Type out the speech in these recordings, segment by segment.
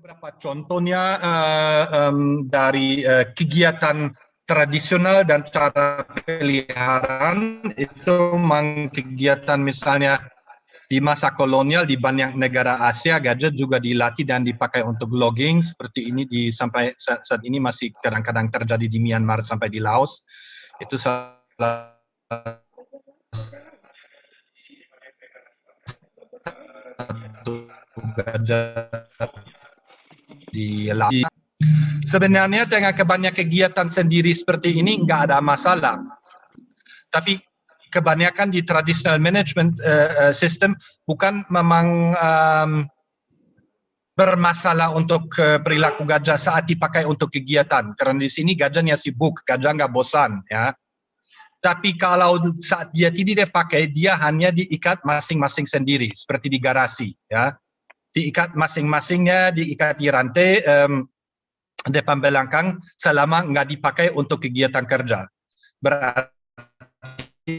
beberapa contohnya uh, um, dari uh, kegiatan tradisional dan cara peliharaan itu memang kegiatan misalnya di masa kolonial di banyak negara Asia gadget juga dilatih dan dipakai untuk logging seperti ini di sampai saat, saat ini masih kadang-kadang terjadi di Myanmar sampai di Laos itu salah satu gadget di Lampung. Sebenarnya dengan kebanyakan kegiatan sendiri seperti ini nggak ada masalah. Tapi kebanyakan di traditional management uh, system bukan memang um, bermasalah untuk eh, perilaku gajah saat dipakai untuk kegiatan. Karena di sini gajahnya sibuk, gajah nggak bosan ya. Tapi kalau saat dia tidak dipakai, dia hanya diikat masing-masing sendiri seperti di garasi ya diikat masing-masingnya, diikat di rantai um, depan belakang selama nggak dipakai untuk kegiatan kerja. Berarti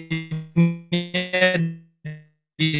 di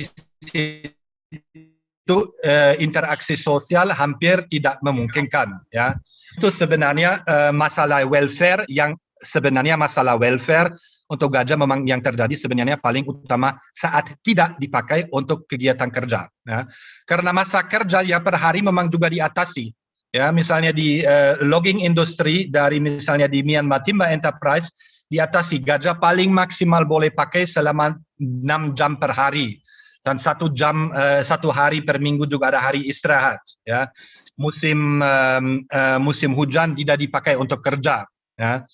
situ uh, interaksi sosial hampir tidak memungkinkan. Ya, itu sebenarnya uh, masalah welfare yang sebenarnya masalah welfare untuk gajah memang yang terjadi sebenarnya paling utama saat tidak dipakai untuk kegiatan kerja. Ya. Karena masa kerja ya per hari memang juga diatasi. Ya, misalnya di uh, logging industry dari misalnya di Myanmar Timber Enterprise diatasi gajah paling maksimal boleh pakai selama 6 jam per hari dan satu jam uh, satu hari per minggu juga ada hari istirahat ya musim um, uh, musim hujan tidak dipakai untuk kerja ya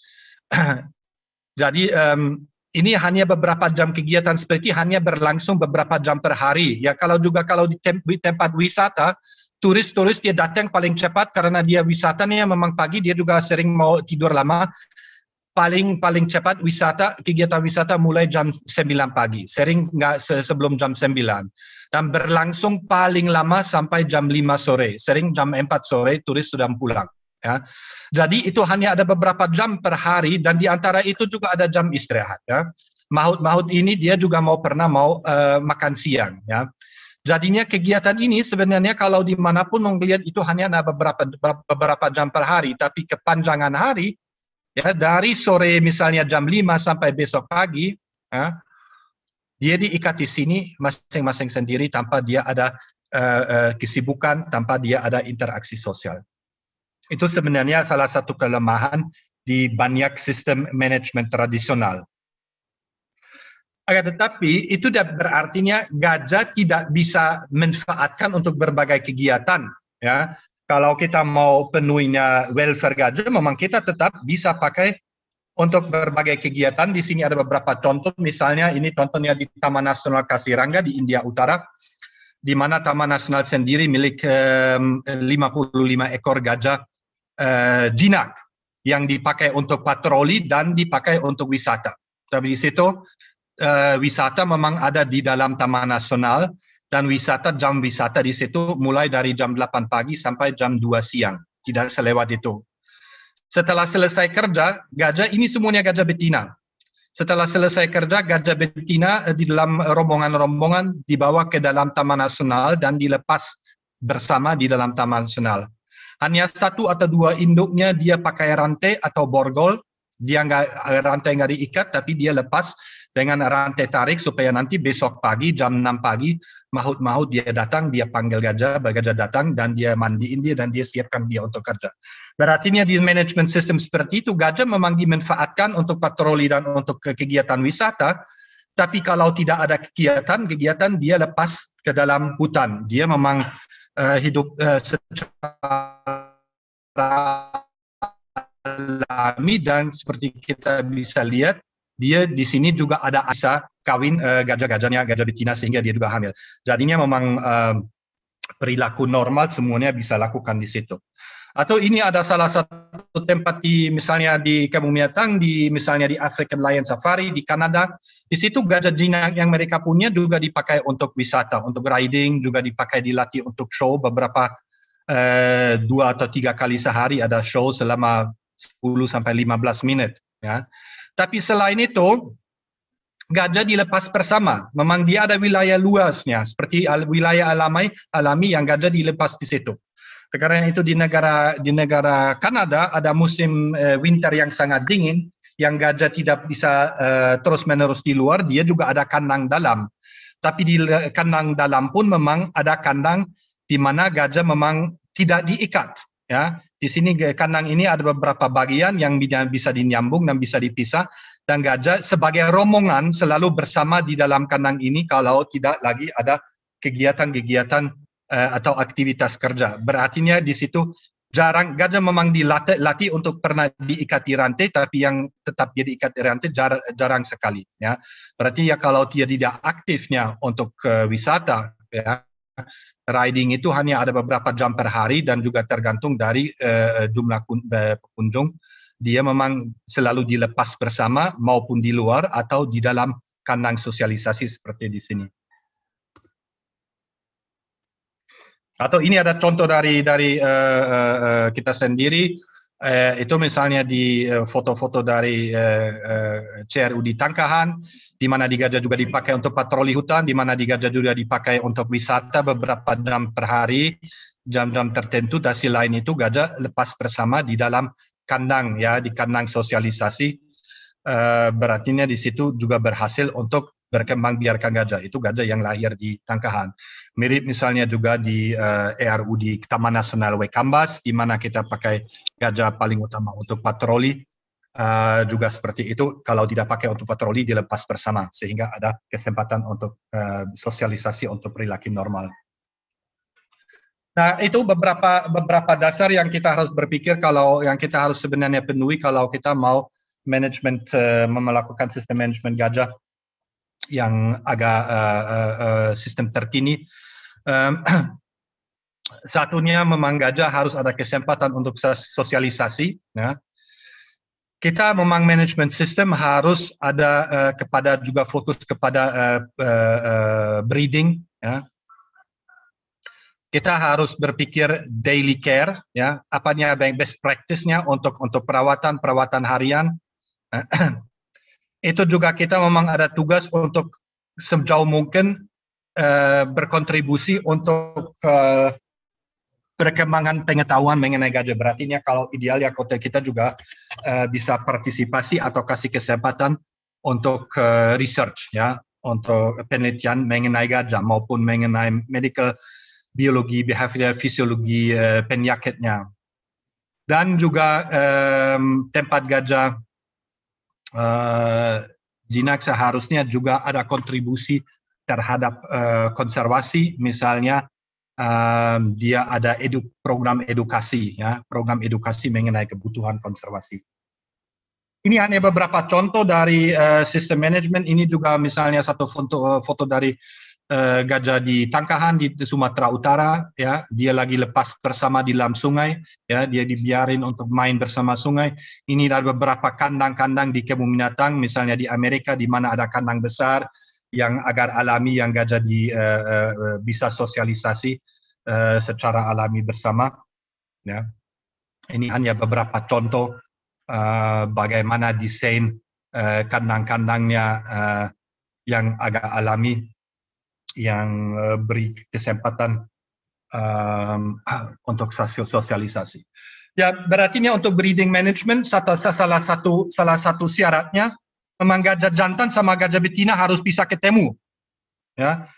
Jadi um, ini hanya beberapa jam kegiatan seperti hanya berlangsung beberapa jam per hari. Ya kalau juga kalau di, tempat wisata turis-turis dia datang paling cepat karena dia wisatanya memang pagi dia juga sering mau tidur lama paling paling cepat wisata kegiatan wisata mulai jam 9 pagi sering nggak se sebelum jam 9 dan berlangsung paling lama sampai jam 5 sore sering jam 4 sore turis sudah pulang Ya. Jadi itu hanya ada beberapa jam per hari dan di antara itu juga ada jam istirahat. Ya. Mahut-mahut ini dia juga mau pernah mau uh, makan siang. Ya. Jadinya kegiatan ini sebenarnya kalau dimanapun melihat itu hanya ada beberapa beberapa jam per hari, tapi kepanjangan hari ya dari sore misalnya jam 5 sampai besok pagi ya, dia diikat di sini masing-masing sendiri tanpa dia ada uh, uh, kesibukan, tanpa dia ada interaksi sosial itu sebenarnya salah satu kelemahan di banyak sistem manajemen tradisional. Agar tetapi itu berartinya gajah tidak bisa manfaatkan untuk berbagai kegiatan. Ya, kalau kita mau penuhinya welfare gajah, memang kita tetap bisa pakai untuk berbagai kegiatan. Di sini ada beberapa contoh, misalnya ini contohnya di Taman Nasional Kasiranga di India Utara, di mana Taman Nasional sendiri milik eh, 55 ekor gajah eh, jinak yang dipakai untuk patroli dan dipakai untuk wisata. Tapi di situ eh, wisata memang ada di dalam Taman Nasional dan wisata jam wisata di situ mulai dari jam 8 pagi sampai jam 2 siang. Tidak selewat itu. Setelah selesai kerja, gajah ini semuanya gajah betina. Setelah selesai kerja, gajah betina eh, di dalam rombongan-rombongan dibawa ke dalam Taman Nasional dan dilepas bersama di dalam Taman Nasional. Hanya satu atau dua induknya dia pakai rantai atau borgol, dia enggak eh, rantai nggak diikat tapi dia lepas dengan rantai tarik supaya nanti besok pagi jam 6 pagi mahut-mahut dia datang dia panggil gajah gajah datang dan dia mandiin dia dan dia siapkan dia untuk kerja berarti di management sistem seperti itu gajah memang dimanfaatkan untuk patroli dan untuk kegiatan wisata tapi kalau tidak ada kegiatan kegiatan dia lepas ke dalam hutan dia memang uh, hidup uh, secara alami dan seperti kita bisa lihat dia di sini juga ada asa kawin uh, gajah-gajahnya gajah betina sehingga dia juga hamil. Jadinya memang uh, perilaku normal semuanya bisa lakukan di situ. Atau ini ada salah satu tempat di misalnya di Miatang, di misalnya di African Lion Safari di Kanada. Di situ gajah jinak yang mereka punya juga dipakai untuk wisata, untuk riding, juga dipakai dilatih untuk show beberapa eh, dua atau tiga kali sehari ada show selama 10 sampai 15 menit ya. Tapi selain itu gajah dilepas bersama. Memang dia ada wilayah luasnya, seperti wilayah alami, alami yang gajah dilepas di situ. Karena itu di negara di negara Kanada ada musim uh, winter yang sangat dingin, yang gajah tidak bisa uh, eh, terus menerus di luar, dia juga ada kandang dalam. Tapi di eh, kandang dalam pun memang ada kandang di mana gajah memang tidak diikat. Ya, di sini kandang ini ada beberapa bagian yang bisa dinyambung dan bisa dipisah dan gajah sebagai rombongan selalu bersama di dalam kandang ini kalau tidak lagi ada kegiatan-kegiatan uh, atau aktivitas kerja. Berartinya di situ jarang gajah memang dilatih untuk pernah diikat di rantai tapi yang tetap jadi ikat di rantai jar, jarang sekali ya berarti ya kalau dia tidak aktifnya untuk uh, wisata ya riding itu hanya ada beberapa jam per hari dan juga tergantung dari uh, jumlah kun, uh, pengunjung dia memang selalu dilepas bersama maupun di luar atau di dalam kandang sosialisasi seperti di sini Atau ini ada contoh dari dari uh, uh, kita sendiri uh, itu misalnya di foto-foto uh, dari uh, uh, CRU di Tangkahan, di mana di Gajah juga dipakai untuk patroli hutan, di mana di Gajah juga dipakai untuk wisata beberapa jam per hari, jam-jam tertentu. dasi lain itu Gajah lepas bersama di dalam kandang ya, di kandang sosialisasi. uh, berartinya di situ juga berhasil untuk berkembang biarkan gajah. Itu gajah yang lahir di Tangkahan. Mirip misalnya juga di uh, eh, ERU di Taman Nasional Wekambas, di mana kita pakai gajah paling utama untuk patroli, uh, juga seperti itu. Kalau tidak pakai untuk patroli, dilepas bersama, sehingga ada kesempatan untuk uh, sosialisasi untuk perilaku normal. Nah, itu beberapa beberapa dasar yang kita harus berpikir kalau yang kita harus sebenarnya penuhi kalau kita mau manajemen uh, melakukan sistem manajemen gajah yang agak uh, uh, sistem terkini satunya memang gajah harus ada kesempatan untuk sosialisasi. Ya. Kita memang manajemen sistem harus ada uh, kepada juga fokus kepada uh, uh, breeding. Ya. Kita harus berpikir daily care, ya, apanya best practice-nya untuk untuk perawatan perawatan harian. Itu juga kita memang ada tugas untuk sejauh mungkin Eh, berkontribusi untuk uh, perkembangan pengetahuan mengenai gajah berat ini ya. kalau idealnya kota kita juga uh, bisa partisipasi atau kasih kesempatan untuk uh, research ya untuk penelitian mengenai gajah maupun mengenai medical biologi behavior fisiologi uh, penyakitnya dan juga um, tempat gajah uh, jinak seharusnya juga ada kontribusi terhadap uh, konservasi misalnya um, dia ada edu, program edukasi ya program edukasi mengenai kebutuhan konservasi ini hanya beberapa contoh dari uh, sistem manajemen ini juga misalnya satu foto foto dari uh, gajah di Tangkahan di Sumatera Utara ya dia lagi lepas bersama di dalam sungai ya dia dibiarin untuk main bersama sungai ini ada beberapa kandang-kandang di kebun binatang misalnya di Amerika di mana ada kandang besar yang agar alami yang gajah di, uh, eh, uh, eh, eh, bisa sosialisasi uh, secara alami bersama. Ya. Ini hanya beberapa contoh uh, bagaimana desain uh, kandang-kandangnya uh, yang agak alami, yang uh, beri kesempatan um, untuk sosialisasi. Ya, berartinya untuk breeding management salah satu salah satu syaratnya memang gajah jantan sama gajah betina harus bisa ketemu. Ya.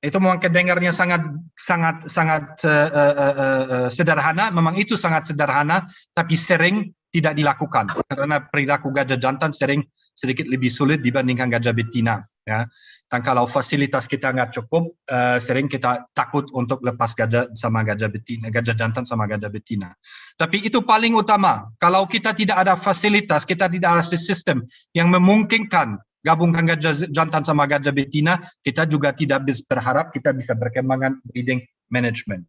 Itu memang kedengarnya sangat sangat sangat uh, uh, uh, sederhana, memang itu sangat sederhana tapi sering tidak dilakukan karena perilaku gajah jantan sering sedikit lebih sulit dibandingkan gajah betina ya. Dan kalau fasilitas kita nggak cukup, uh, sering kita takut untuk lepas gajah sama gajah betina, gajah jantan sama gajah betina. Tapi itu paling utama. Kalau kita tidak ada fasilitas, kita tidak ada sistem yang memungkinkan gabungkan gajah jantan sama gajah betina, kita juga tidak bisa berharap kita bisa berkembangan breeding management.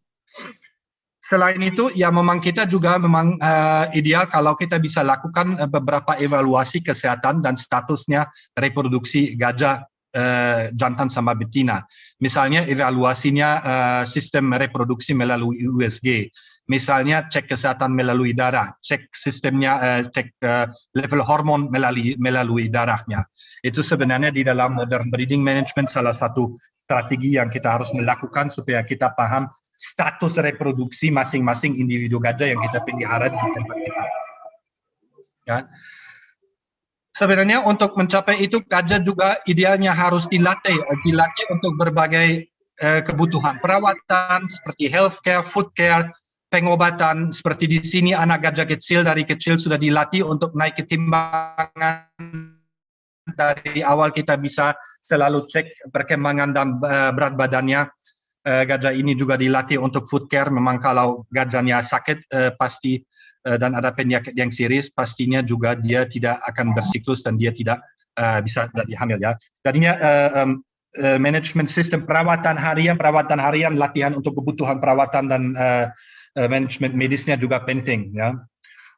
Selain itu, ya memang kita juga memang uh, ideal kalau kita bisa lakukan eh, beberapa evaluasi kesehatan dan statusnya reproduksi gajah uh, jantan sama betina. Misalnya evaluasinya uh, sistem reproduksi melalui USG. Misalnya cek kesehatan melalui darah, cek sistemnya, uh, cek uh, level hormon melalui, melalui darahnya. Itu sebenarnya di dalam modern breeding management salah satu strategi yang kita harus melakukan supaya kita paham status reproduksi masing-masing individu gajah yang kita pelihara di tempat kita. Ya sebenarnya untuk mencapai itu gajah juga idealnya harus dilatih, eh, dilatih untuk berbagai eh, kebutuhan perawatan seperti healthcare, food care, pengobatan seperti di sini anak gajah kecil dari kecil sudah dilatih untuk naik ketimbangan dari awal kita bisa selalu cek perkembangan dan eh, berat badannya eh, gajah ini juga dilatih untuk food care memang kalau gajahnya sakit pasti Eh, dan ada penyakit yang serius pastinya juga dia tidak akan bersiklus dan dia tidak uh, bisa jadi hamil ya. Jadinya uh, eh, um, uh, manajemen sistem perawatan harian, perawatan harian, latihan untuk kebutuhan perawatan dan uh, uh, manajemen medisnya juga penting ya.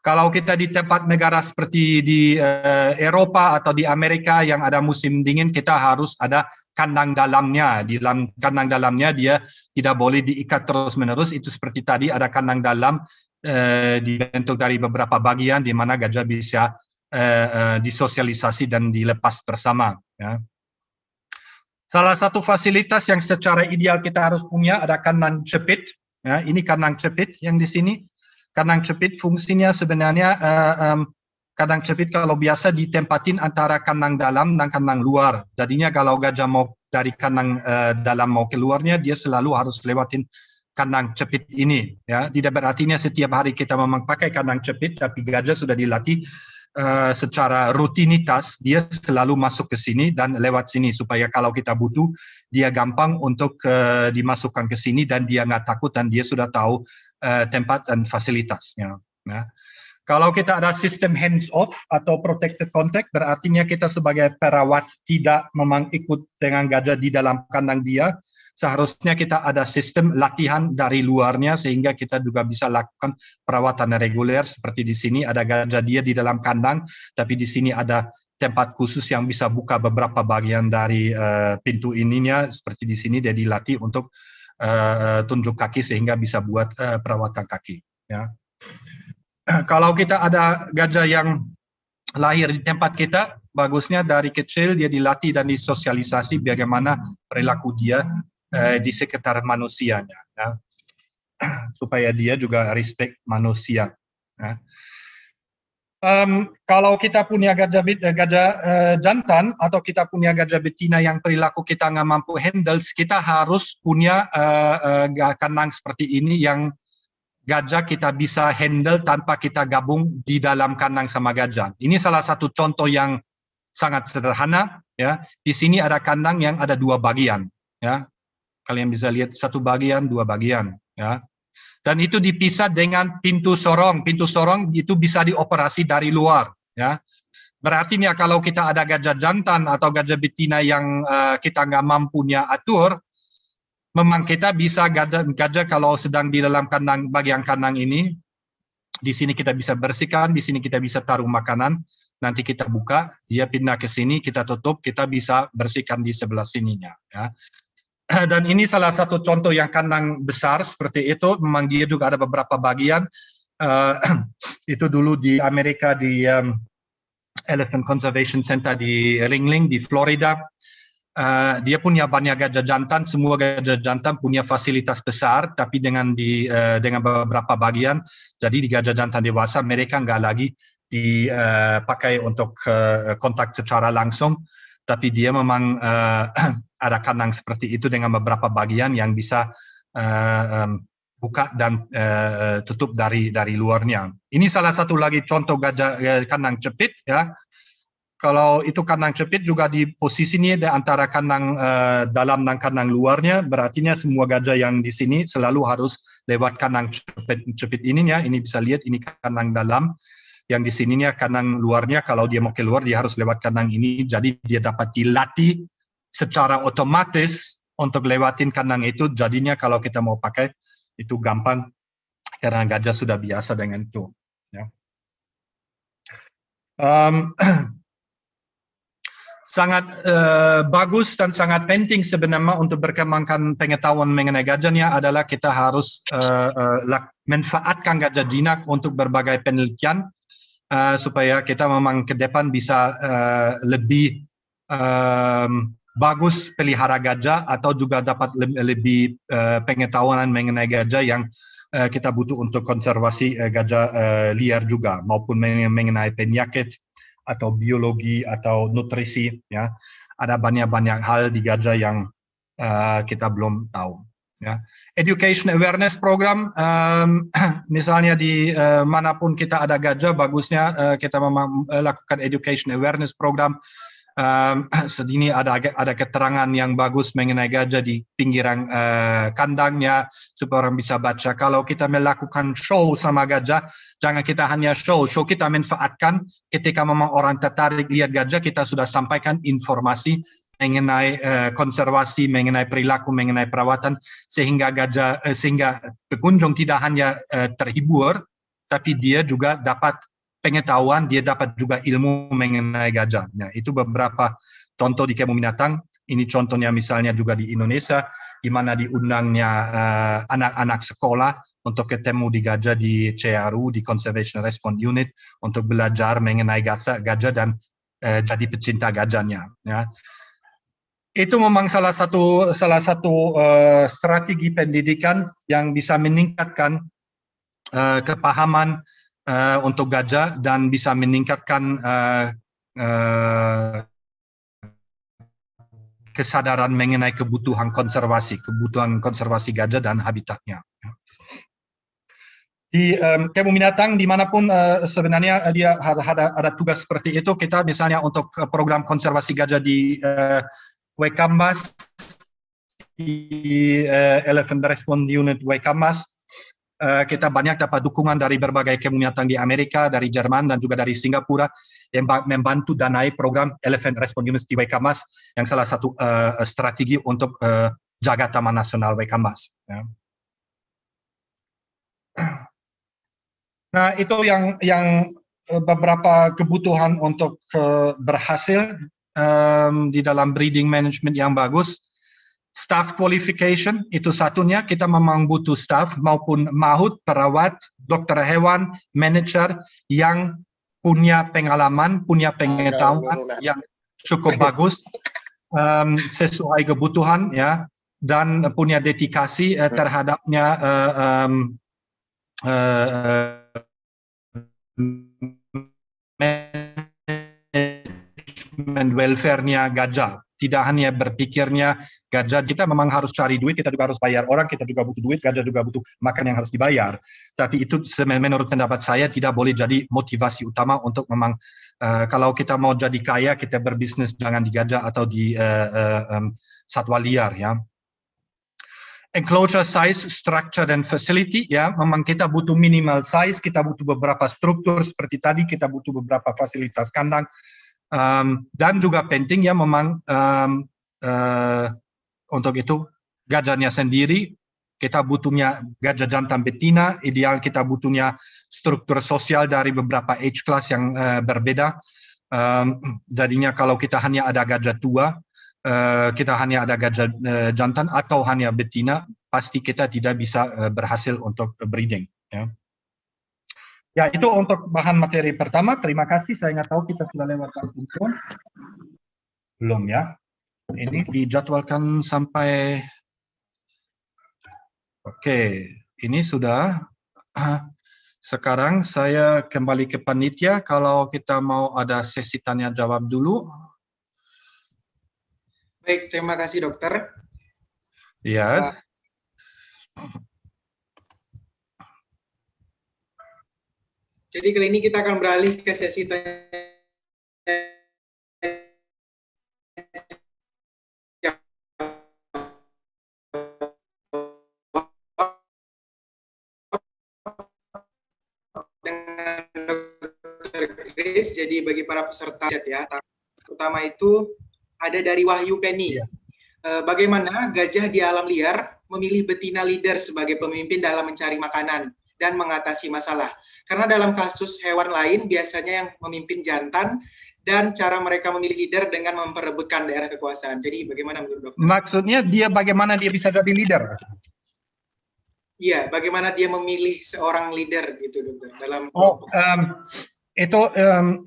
Kalau kita di tempat negara seperti di uh, Eropa atau di Amerika yang ada musim dingin, kita harus ada kandang dalamnya. Di dalam kandang dalamnya dia tidak boleh diikat terus-menerus. Itu seperti tadi ada kandang dalam Eh, dibentuk dari beberapa bagian di mana gajah bisa uh, uh, disosialisasi dan dilepas bersama. Ya. Salah satu fasilitas yang secara ideal kita harus punya ada kandang cepit. Ya, ini kandang cepit yang di sini. Kandang cepit fungsinya sebenarnya uh, um, kandang cepit kalau biasa ditempatin antara kandang dalam dan kandang luar. Jadinya kalau gajah mau dari kandang uh, dalam mau keluarnya dia selalu harus lewatin kandang cepit ini ya tidak berartinya setiap hari kita memang pakai kandang cepit tapi gajah sudah dilatih Uh, secara rutinitas dia selalu masuk ke sini dan lewat sini supaya kalau kita butuh dia gampang untuk uh, dimasukkan ke sini dan dia nggak takut dan dia sudah tahu uh, tempat dan fasilitasnya. Ya. Kalau kita ada sistem hands off atau protected contact berartinya kita sebagai perawat tidak memang ikut dengan gajah di dalam kandang dia seharusnya kita ada sistem latihan dari luarnya sehingga kita juga bisa lakukan perawatan reguler seperti di sini ada gajah dia di dalam kandang tapi di sini ada tempat khusus yang bisa buka beberapa bagian dari uh, pintu ininya seperti di sini dia dilatih untuk uh, tunjuk kaki sehingga bisa buat uh, perawatan kaki ya kalau kita ada gajah yang lahir di tempat kita bagusnya dari kecil dia dilatih dan disosialisasi bagaimana perilaku dia Eh, di sekitar manusianya, ya. supaya dia juga respect manusia. Ya. Um, kalau kita punya gajah, eh, gajah uh, jantan atau kita punya gajah betina yang perilaku kita nggak mampu handle, kita harus punya uh, uh, kandang seperti ini yang gajah kita bisa handle tanpa kita gabung di dalam kandang sama gajah. Ini salah satu contoh yang sangat sederhana. Ya, di sini ada kandang yang ada dua bagian. Ya, Kalian bisa lihat satu bagian, dua bagian, ya. Dan itu dipisah dengan pintu sorong. Pintu sorong itu bisa dioperasi dari luar, ya. Berarti ya kalau kita ada gajah jantan atau gajah betina yang uh, kita nggak mampunya atur, memang kita bisa gajah, gajah kalau sedang di dalam kandang bagian kandang ini, di sini kita bisa bersihkan, di sini kita bisa taruh makanan, nanti kita buka, dia pindah ke sini, kita tutup, kita bisa bersihkan di sebelah sininya. Ya. Eh, dan ini salah satu contoh yang kandang besar seperti itu. Memang dia juga ada beberapa bagian. Uh, itu dulu di Amerika di um, Elephant Conservation Center di Ringling di Florida. Uh, dia punya banyak gajah jantan. Semua gajah jantan punya fasilitas besar, tapi dengan di uh, dengan beberapa bagian. Jadi di gajah jantan dewasa mereka nggak lagi dipakai untuk kontak secara langsung, tapi dia memang ada kandang seperti itu dengan beberapa bagian yang bisa uh, um, buka dan uh, tutup dari dari luarnya. Ini salah satu lagi contoh gajah eh, kandang cepit ya. Kalau itu kandang cepit juga di posisi ini ada antara kandang uh, dalam dan kandang luarnya, berartinya semua gajah yang di sini selalu harus lewat kandang cepit ini ya Ini bisa lihat ini kandang dalam, yang di sininya kandang luarnya. Kalau dia mau keluar dia harus lewat kandang ini. Jadi dia dapat dilatih secara otomatis untuk lewatin kandang itu jadinya kalau kita mau pakai itu gampang karena gajah sudah biasa dengan itu. Ya. Um, sangat uh, bagus dan sangat penting sebenarnya untuk berkembangkan pengetahuan mengenai gajahnya adalah kita harus uh, uh, manfaatkan gajah jinak untuk berbagai penelitian uh, supaya kita memang ke depan bisa uh, lebih um, bagus pelihara gajah atau juga dapat lebih, eh, pengetahuan mengenai gajah yang eh, kita butuh untuk konservasi eh, gajah liar juga maupun mengenai penyakit atau biologi atau nutrisi ya ada banyak-banyak hal di gajah yang uh, kita belum tahu ya education awareness program um, misalnya di uh, manapun kita ada gajah bagusnya uh, kita melakukan education awareness program um, sedini ada ada keterangan yang bagus mengenai gajah di pinggiran uh, eh, kandangnya supaya orang bisa baca. Kalau kita melakukan show sama gajah, jangan kita hanya show. Show kita manfaatkan ketika memang orang tertarik lihat gajah, kita sudah sampaikan informasi mengenai uh, konservasi, mengenai perilaku, mengenai perawatan sehingga gajah uh, sehingga pengunjung tidak hanya uh, terhibur tapi dia juga dapat pengetahuan, dia dapat juga ilmu mengenai gajahnya. Itu beberapa contoh di kebun binatang. Ini contohnya misalnya juga di Indonesia, di mana diundangnya eh, anak-anak uh, sekolah untuk ketemu di gajah di CRU, di Conservation Response Unit, untuk belajar mengenai gajah, gajah dan uh, jadi pecinta gajahnya. Ya. Itu memang salah satu salah satu uh, strategi pendidikan yang bisa meningkatkan uh, kepahaman uh, untuk gajah dan bisa meningkatkan uh, uh, kesadaran mengenai kebutuhan konservasi, kebutuhan konservasi gajah dan habitatnya. Di um, kebun binatang dimanapun uh, sebenarnya dia ada, ada tugas seperti itu. Kita misalnya untuk program konservasi gajah di uh, Wekambas, di uh, Elephant Response Unit Wekambas, Eh, kita banyak dapat dukungan dari berbagai kemuliaan di Amerika, dari Jerman dan juga dari Singapura yang membantu danai program Elephant Response Unit di Wekamas yang salah satu uh, strategi untuk uh, jaga Taman Nasional Wekamas. Ya. Nah itu yang yang beberapa kebutuhan untuk uh, berhasil um, di dalam breeding management yang bagus staff qualification itu satunya kita memang butuh staff maupun mahut, perawat, dokter hewan, manager yang punya pengalaman, punya pengetahuan yang cukup bagus um, sesuai kebutuhan ya dan punya dedikasi uh, terhadapnya uh, eh, um, uh, eh, manajemen welfare-nya gajah tidak hanya berpikirnya gajah kita memang harus cari duit kita juga harus bayar orang kita juga butuh duit gajah juga butuh makan yang harus dibayar tapi itu menurut pendapat saya tidak boleh jadi motivasi utama untuk memang uh, kalau kita mau jadi kaya kita berbisnis jangan di gajah atau di uh, uh, um, satwa liar ya enclosure size, structure, dan facility. Ya, memang kita butuh minimal size, kita butuh beberapa struktur seperti tadi, kita butuh beberapa fasilitas kandang, Um, dan juga penting ya memang um, uh, untuk itu gajahnya sendiri kita butuhnya gajah jantan betina ideal kita butuhnya struktur sosial dari beberapa age class yang uh, berbeda um, jadinya kalau kita hanya ada gajah tua uh, kita hanya ada gajah uh, jantan atau hanya betina pasti kita tidak bisa uh, berhasil untuk breeding ya. Ya, itu untuk bahan materi pertama. Terima kasih. Saya nggak tahu kita sudah lewat waktu belum. Belum ya. Ini dijadwalkan sampai... Oke, ini sudah. Sekarang saya kembali ke panitia. Kalau kita mau ada sesi tanya jawab dulu. Baik, terima kasih dokter. Iya. Uh, Jadi kali ini kita akan beralih ke sesi tanya Jadi bagi para peserta ya, terutama itu ada dari Wahyu Penny. Iya. Eh, bagaimana gajah di alam liar memilih betina leader sebagai pemimpin dalam mencari makanan? dan mengatasi masalah. Karena dalam kasus hewan lain biasanya yang memimpin jantan dan cara mereka memilih leader dengan memperebutkan daerah kekuasaan. Jadi bagaimana menurut dokter? Maksudnya dia bagaimana dia bisa jadi leader? Iya, bagaimana dia memilih seorang leader gitu dokter dalam Oh, um, itu um,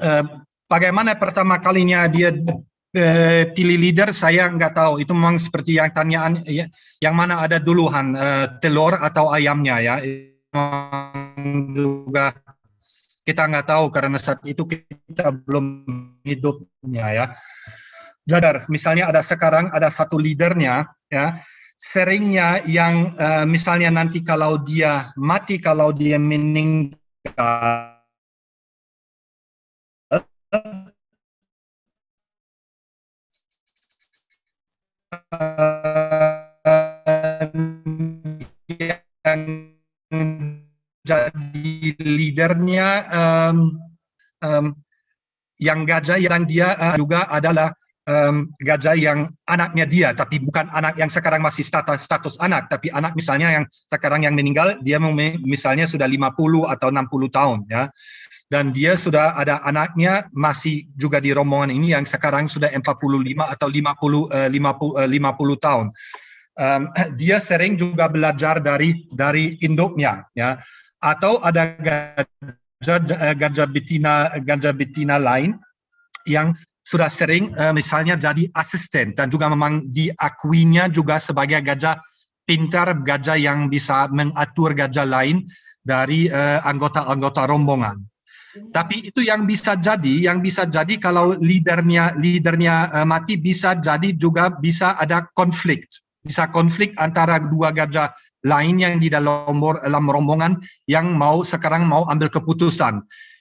uh, bagaimana pertama kalinya dia Eh, pilih leader saya nggak tahu itu memang seperti yang tanyaan ya, yang mana ada duluan uh, eh, telur atau ayamnya ya memang juga kita nggak tahu karena saat itu kita belum hidupnya ya Jadar misalnya ada sekarang ada satu leadernya ya seringnya yang uh, misalnya nanti kalau dia mati kalau dia meninggal yang jadi leadernya um, um, yang gajah yang dia uh, juga adalah um, gajah yang anaknya dia, tapi bukan anak yang sekarang masih status status anak, tapi anak misalnya yang sekarang yang meninggal dia misalnya sudah 50 atau 60 tahun ya dan dia sudah ada anaknya masih juga di rombongan ini yang sekarang sudah 45 atau 50 50 50 tahun. Um, dia sering juga belajar dari dari induknya ya atau ada gajah eh, gajah betina gajah betina lain yang sudah sering uh, misalnya jadi asisten dan juga memang diakuinya juga sebagai gajah pintar gajah yang bisa mengatur gajah lain dari eh, anggota-anggota uh, anggota -anggota rombongan. Tapi itu yang bisa jadi, yang bisa jadi kalau leadernya leadernya uh, mati bisa jadi juga bisa ada konflik, bisa konflik antara dua gajah lain yang di dalam, dalam rombongan yang mau sekarang mau ambil keputusan.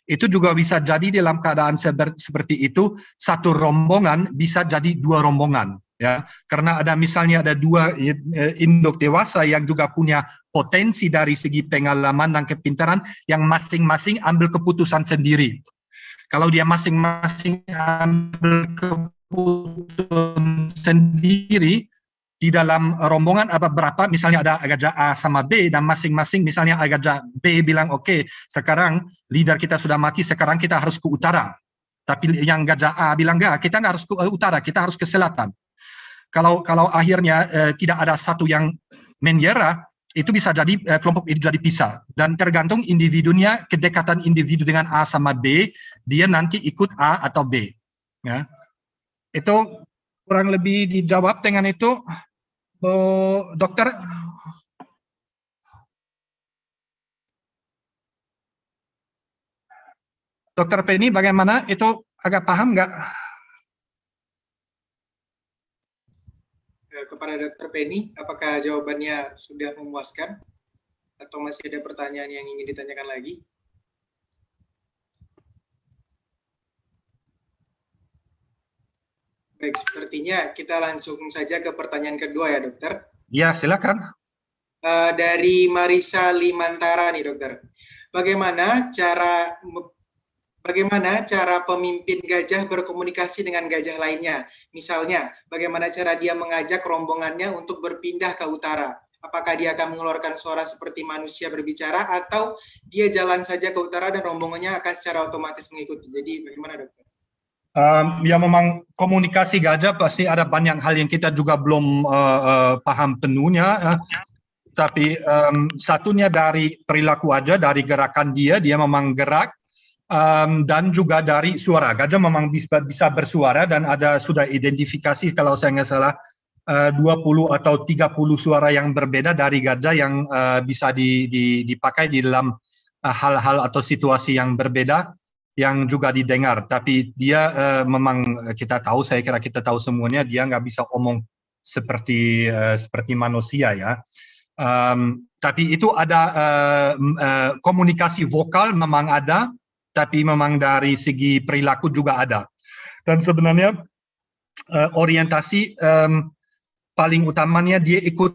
Itu juga bisa jadi dalam keadaan seperti itu satu rombongan bisa jadi dua rombongan ya karena ada misalnya ada dua eh, eh, induk dewasa yang juga punya potensi dari segi pengalaman dan kepintaran yang masing-masing ambil keputusan sendiri kalau dia masing-masing ambil keputusan sendiri di dalam rombongan apa berapa misalnya ada agak A sama B dan masing-masing misalnya agak B bilang oke okay, sekarang leader kita sudah mati sekarang kita harus ke utara tapi yang gajah A bilang enggak, kita nggak harus ke utara, kita harus ke selatan kalau kalau akhirnya eh, tidak ada satu yang menyerah itu bisa jadi eh, kelompok ini jadi pisah dan tergantung individunya kedekatan individu dengan A sama B dia nanti ikut A atau B ya itu kurang lebih dijawab dengan itu Bo, dokter Dokter Penny bagaimana itu agak paham nggak kepada Dr. Penny, apakah jawabannya sudah memuaskan atau masih ada pertanyaan yang ingin ditanyakan lagi? Baik, sepertinya kita langsung saja ke pertanyaan kedua ya, dokter. Ya, silakan. Eh, dari Marisa Limantara nih, dokter. Bagaimana cara Bagaimana cara pemimpin gajah berkomunikasi dengan gajah lainnya? Misalnya, bagaimana cara dia mengajak rombongannya untuk berpindah ke utara? Apakah dia akan mengeluarkan suara seperti manusia berbicara atau dia jalan saja ke utara dan rombongannya akan secara otomatis mengikuti? Jadi bagaimana dokter? Um, ya memang komunikasi gajah pasti ada banyak hal yang kita juga belum uh, uh, paham penuhnya. Uh tapi um, satunya dari perilaku aja dari gerakan dia dia memang gerak um, dan juga dari suara. Gajah memang bisa, bisa bersuara dan ada sudah identifikasi kalau saya nggak salah eh, uh, 20 atau 30 suara yang berbeda dari gajah yang uh, bisa di, di, dipakai di dalam eh, hal-hal uh, atau situasi yang berbeda yang juga didengar. Tapi dia uh, memang kita tahu, saya kira kita tahu semuanya, dia nggak bisa omong seperti uh, seperti manusia ya. Um, tapi itu ada uh, uh, komunikasi vokal memang ada, tapi memang dari segi perilaku juga ada. Dan sebenarnya uh, orientasi um, paling utamanya dia ikut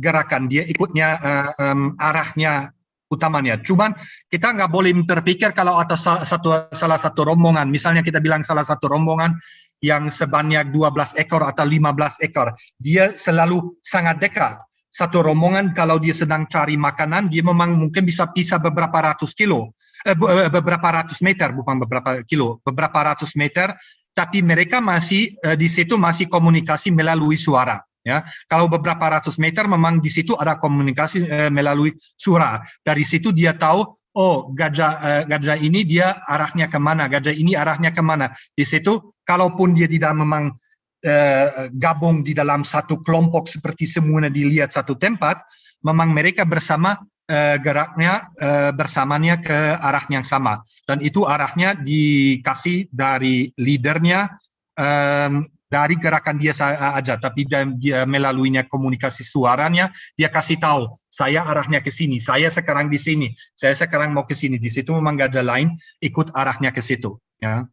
gerakan, dia ikutnya uh, um, arahnya utamanya. Cuman kita nggak boleh terpikir kalau atas satu salah satu rombongan, misalnya kita bilang salah satu rombongan yang sebanyak 12 ekor atau 15 ekor, dia selalu sangat dekat. Satu rombongan kalau dia sedang cari makanan, dia memang mungkin bisa pisah beberapa ratus kilo eh, beberapa ratus meter bukan beberapa kilo beberapa ratus meter tapi mereka masih eh, di situ masih komunikasi melalui suara ya kalau beberapa ratus meter memang di situ ada komunikasi eh, melalui suara dari situ dia tahu oh gajah eh, gajah ini dia arahnya kemana gajah ini arahnya kemana di situ kalaupun dia tidak memang eh, gabung di dalam satu kelompok seperti semuanya dilihat satu tempat memang mereka bersama eh, geraknya uh, bersamanya ke arah yang sama dan itu arahnya dikasih dari leadernya um, dari gerakan dia saja, tapi dia, dia melaluinya komunikasi suaranya dia kasih tahu saya arahnya ke sini saya sekarang di sini saya sekarang mau ke sini di situ memang gak ada lain ikut arahnya ke situ ya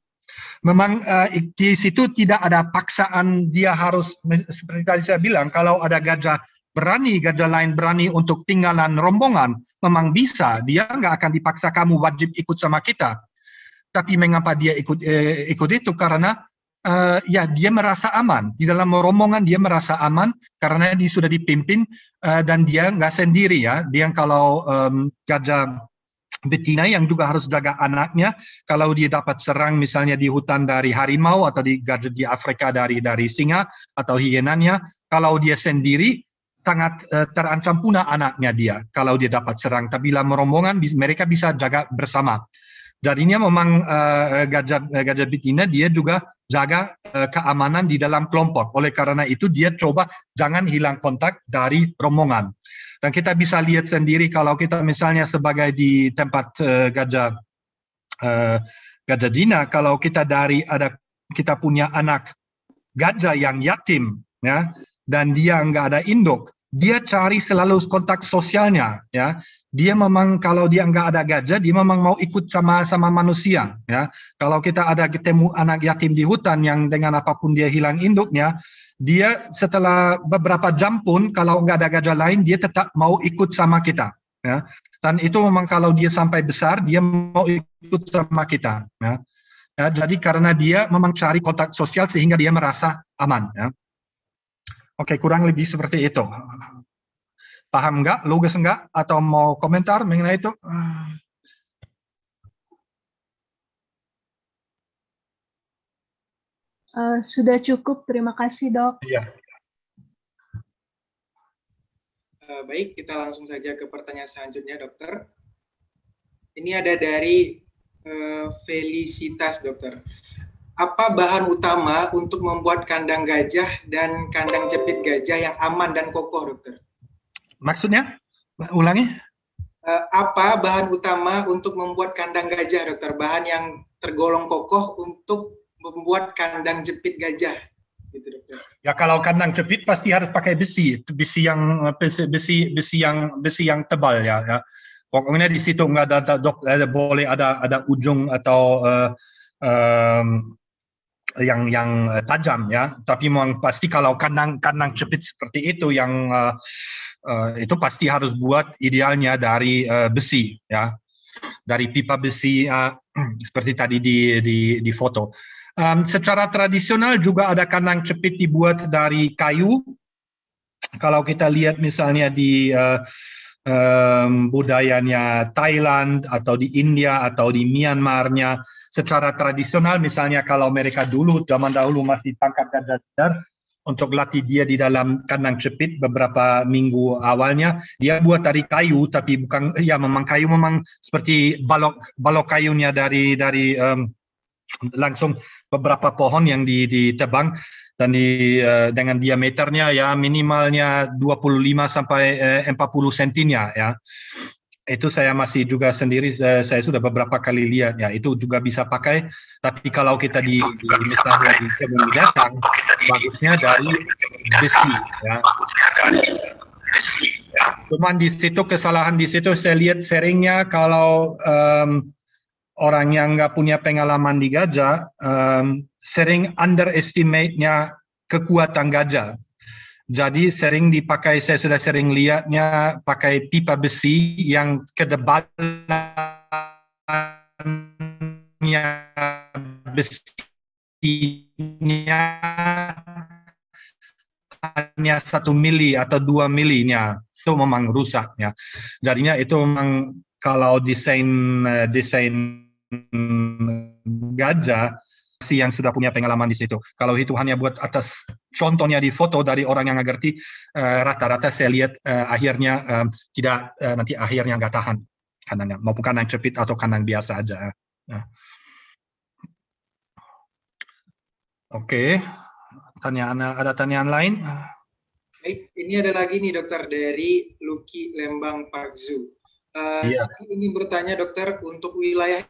Memang uh, di situ tidak ada paksaan dia harus seperti tadi saya bilang kalau ada gajah berani gajah lain berani untuk tinggalan rombongan memang bisa dia nggak akan dipaksa kamu wajib ikut sama kita tapi mengapa dia ikut eh, ikut itu karena eh, ya dia merasa aman di dalam rombongan dia merasa aman karena dia sudah dipimpin eh, dan dia nggak sendiri ya dia kalau um, gajah betina yang juga harus jaga anaknya kalau dia dapat serang misalnya di hutan dari harimau atau di gajah di Afrika dari dari singa atau hienanya kalau dia sendiri sangat eh, terancam punah anaknya dia kalau dia dapat serang. Tapi dalam rombongan mereka bisa jaga bersama. ini memang eh, gajah eh, gajah betina dia juga jaga keamanan di dalam kelompok. Oleh karena itu dia coba jangan hilang kontak dari rombongan. Dan kita bisa lihat sendiri kalau kita misalnya sebagai di tempat gajah gajah dina kalau kita dari ada kita punya anak gajah yang yatim ya dan dia nggak ada induk, dia cari selalu kontak sosialnya ya dia memang kalau dia nggak ada gajah dia memang mau ikut sama sama manusia ya kalau kita ada ketemu anak yatim di hutan yang dengan apapun dia hilang induknya dia setelah beberapa jam pun kalau nggak ada gajah lain dia tetap mau ikut sama kita ya dan itu memang kalau dia sampai besar dia mau ikut sama kita ya, ya jadi karena dia memang cari kontak sosial sehingga dia merasa aman ya Oke, kurang lebih seperti itu. Paham nggak? Logis enggak? Atau mau komentar mengenai itu? Uh, sudah cukup, terima kasih dok. Iya. Uh, baik, kita langsung saja ke pertanyaan selanjutnya dokter. Ini ada dari uh, Felicitas dokter apa bahan utama untuk membuat kandang gajah dan kandang jepit gajah yang aman dan kokoh, dokter? Maksudnya, ulangi? Eh, apa bahan utama untuk membuat kandang gajah, dokter? Bahan yang tergolong kokoh untuk membuat kandang jepit gajah, gitu, dokter? Ya kalau kandang jepit pasti harus pakai besi, besi yang eh, besi besi, besi yang besi yang tebal ya. ya. Pokoknya di situ nggak ada, ada, ada boleh ada ada ujung atau uh, um, yang yang eh, tajam ya tapi memang pasti kalau kandang kandang cepit seperti itu yang uh, uh, itu pasti harus buat idealnya dari uh, besi ya dari pipa besi uh, seperti tadi di di, di foto um, secara tradisional juga ada kandang cepit dibuat dari kayu kalau kita lihat misalnya di uh, um, budayanya Thailand atau di India atau di Myanmarnya secara tradisional misalnya kalau mereka dulu zaman dahulu masih tangkap dan dadar untuk latih dia di dalam kandang cepit beberapa minggu awalnya dia buat dari kayu tapi bukan ya memang kayu memang seperti balok balok kayunya dari dari um, langsung beberapa pohon yang ditebang dan di uh, dengan diameternya ya minimalnya 25 sampai eh, uh, 40 sentinya ya itu saya masih juga sendiri eh, saya, sudah beberapa kali lihat ya itu juga bisa pakai tapi kalau kita di, di misalnya di kebun binatang bagusnya dari besi ya cuman di situ kesalahan di situ saya lihat seringnya kalau um, orang yang nggak punya pengalaman di gajah um, sering underestimate-nya kekuatan gajah jadi sering dipakai, saya sudah sering lihatnya pakai pipa besi yang kedebatannya besinya hanya satu mili atau dua milinya, itu memang rusaknya. Jadinya itu memang kalau desain eh, desain gajah yang sudah punya pengalaman di situ. Kalau itu hanya buat atas contohnya di foto dari orang yang nggak ngerti, eh, rata-rata uh, saya lihat uh, akhirnya um, tidak uh, nanti akhirnya nggak tahan kanannya, maupun kanan cepit atau kanan biasa aja. Nah. Oke, okay. tanyaan ada tanyaan lain? ini ada lagi nih dokter dari Luki Lembang Pakzu. Uh, iya. Saya ingin bertanya dokter untuk wilayah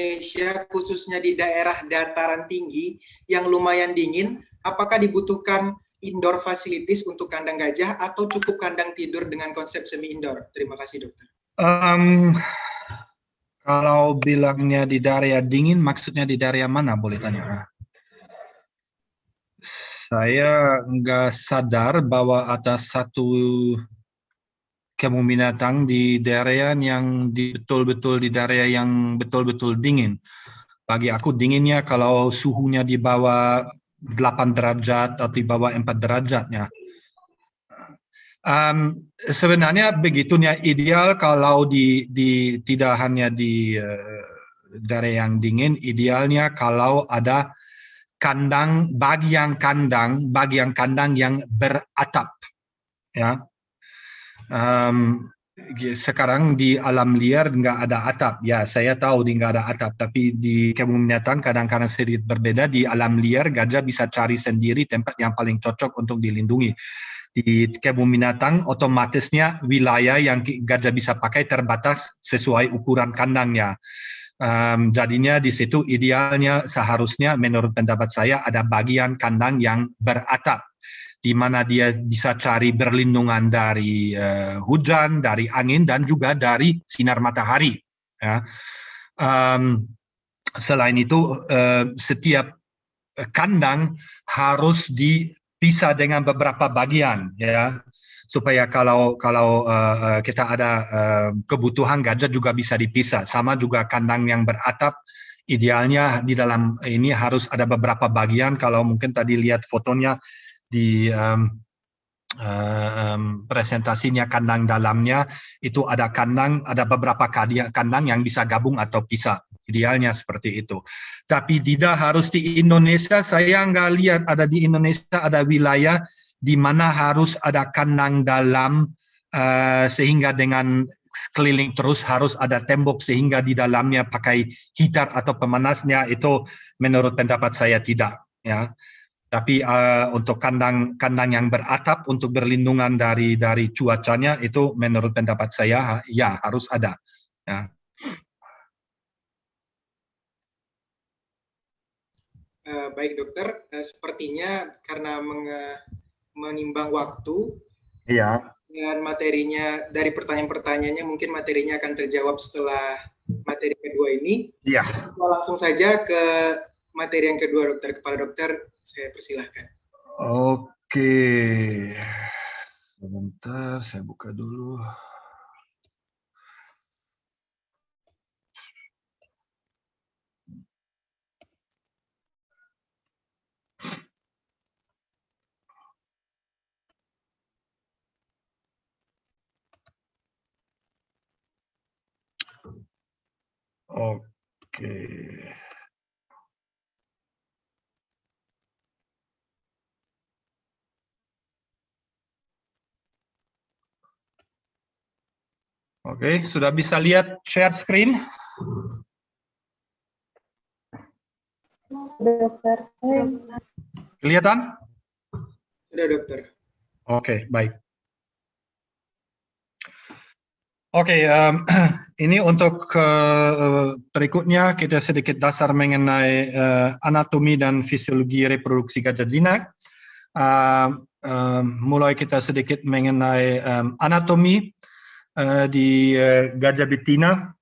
Indonesia, khususnya di daerah dataran tinggi yang lumayan dingin, apakah dibutuhkan indoor facilities untuk kandang gajah atau cukup kandang tidur dengan konsep semi indoor? Terima kasih dokter. Um, kalau bilangnya di daerah dingin, maksudnya di daerah mana boleh tanya? Saya nggak sadar bahwa ada satu kebun binatang di daerah yang betul-betul di daerah yang betul-betul dingin. Bagi aku dinginnya kalau suhunya di bawah 8 derajat atau di bawah 4 derajatnya. Um, sebenarnya begitunya ideal kalau di, di tidak hanya di uh, daerah yang dingin, idealnya kalau ada kandang bagi yang kandang bagi yang kandang yang beratap ya um, sekarang di alam liar nggak ada atap. Ya, saya tahu di nggak ada atap, tapi di kebun binatang kadang-kadang sedikit berbeda. Di alam liar gajah bisa cari sendiri tempat yang paling cocok untuk dilindungi. Di kebun binatang otomatisnya wilayah yang gajah bisa pakai terbatas sesuai ukuran kandangnya. Um, jadinya di situ idealnya seharusnya menurut pendapat saya ada bagian kandang yang beratap di mana dia bisa cari berlindungan dari uh, hujan, dari angin, dan juga dari sinar matahari. Ya. Um, selain itu, uh, setiap kandang harus dipisah dengan beberapa bagian, ya, supaya kalau kalau uh, kita ada uh, kebutuhan gajah juga bisa dipisah. Sama juga kandang yang beratap idealnya di dalam ini harus ada beberapa bagian. Kalau mungkin tadi lihat fotonya di um, um, presentasinya kandang dalamnya itu ada kandang ada beberapa kandang yang bisa gabung atau bisa idealnya seperti itu tapi tidak harus di Indonesia saya nggak lihat ada di Indonesia ada wilayah di mana harus ada kandang dalam uh, sehingga dengan keliling terus harus ada tembok sehingga di dalamnya pakai heater atau pemanasnya itu menurut pendapat saya tidak ya tapi uh, untuk kandang kandang yang beratap untuk berlindungan dari dari cuacanya itu menurut pendapat saya ya harus ada ya. Uh, baik dokter, uh, sepertinya karena meng, uh, menimbang waktu, iya. dan materinya dari pertanyaan-pertanyaannya mungkin materinya akan terjawab setelah materi kedua ini. Iya. langsung saja ke materi yang kedua dokter kepala dokter saya persilahkan. Oke, sebentar saya buka dulu. Oke. Okay. Oke, sudah bisa lihat share screen? Dokter. Kelihatan? Sudah, dokter. Oke, baik. Oke, um, ini untuk uh, berikutnya kita sedikit dasar mengenai uh, anatomi dan fisiologi reproduksi gajah jinak. Uh, uh, mulai kita sedikit mengenai um, anatomi. Eh, di eh, gajah betina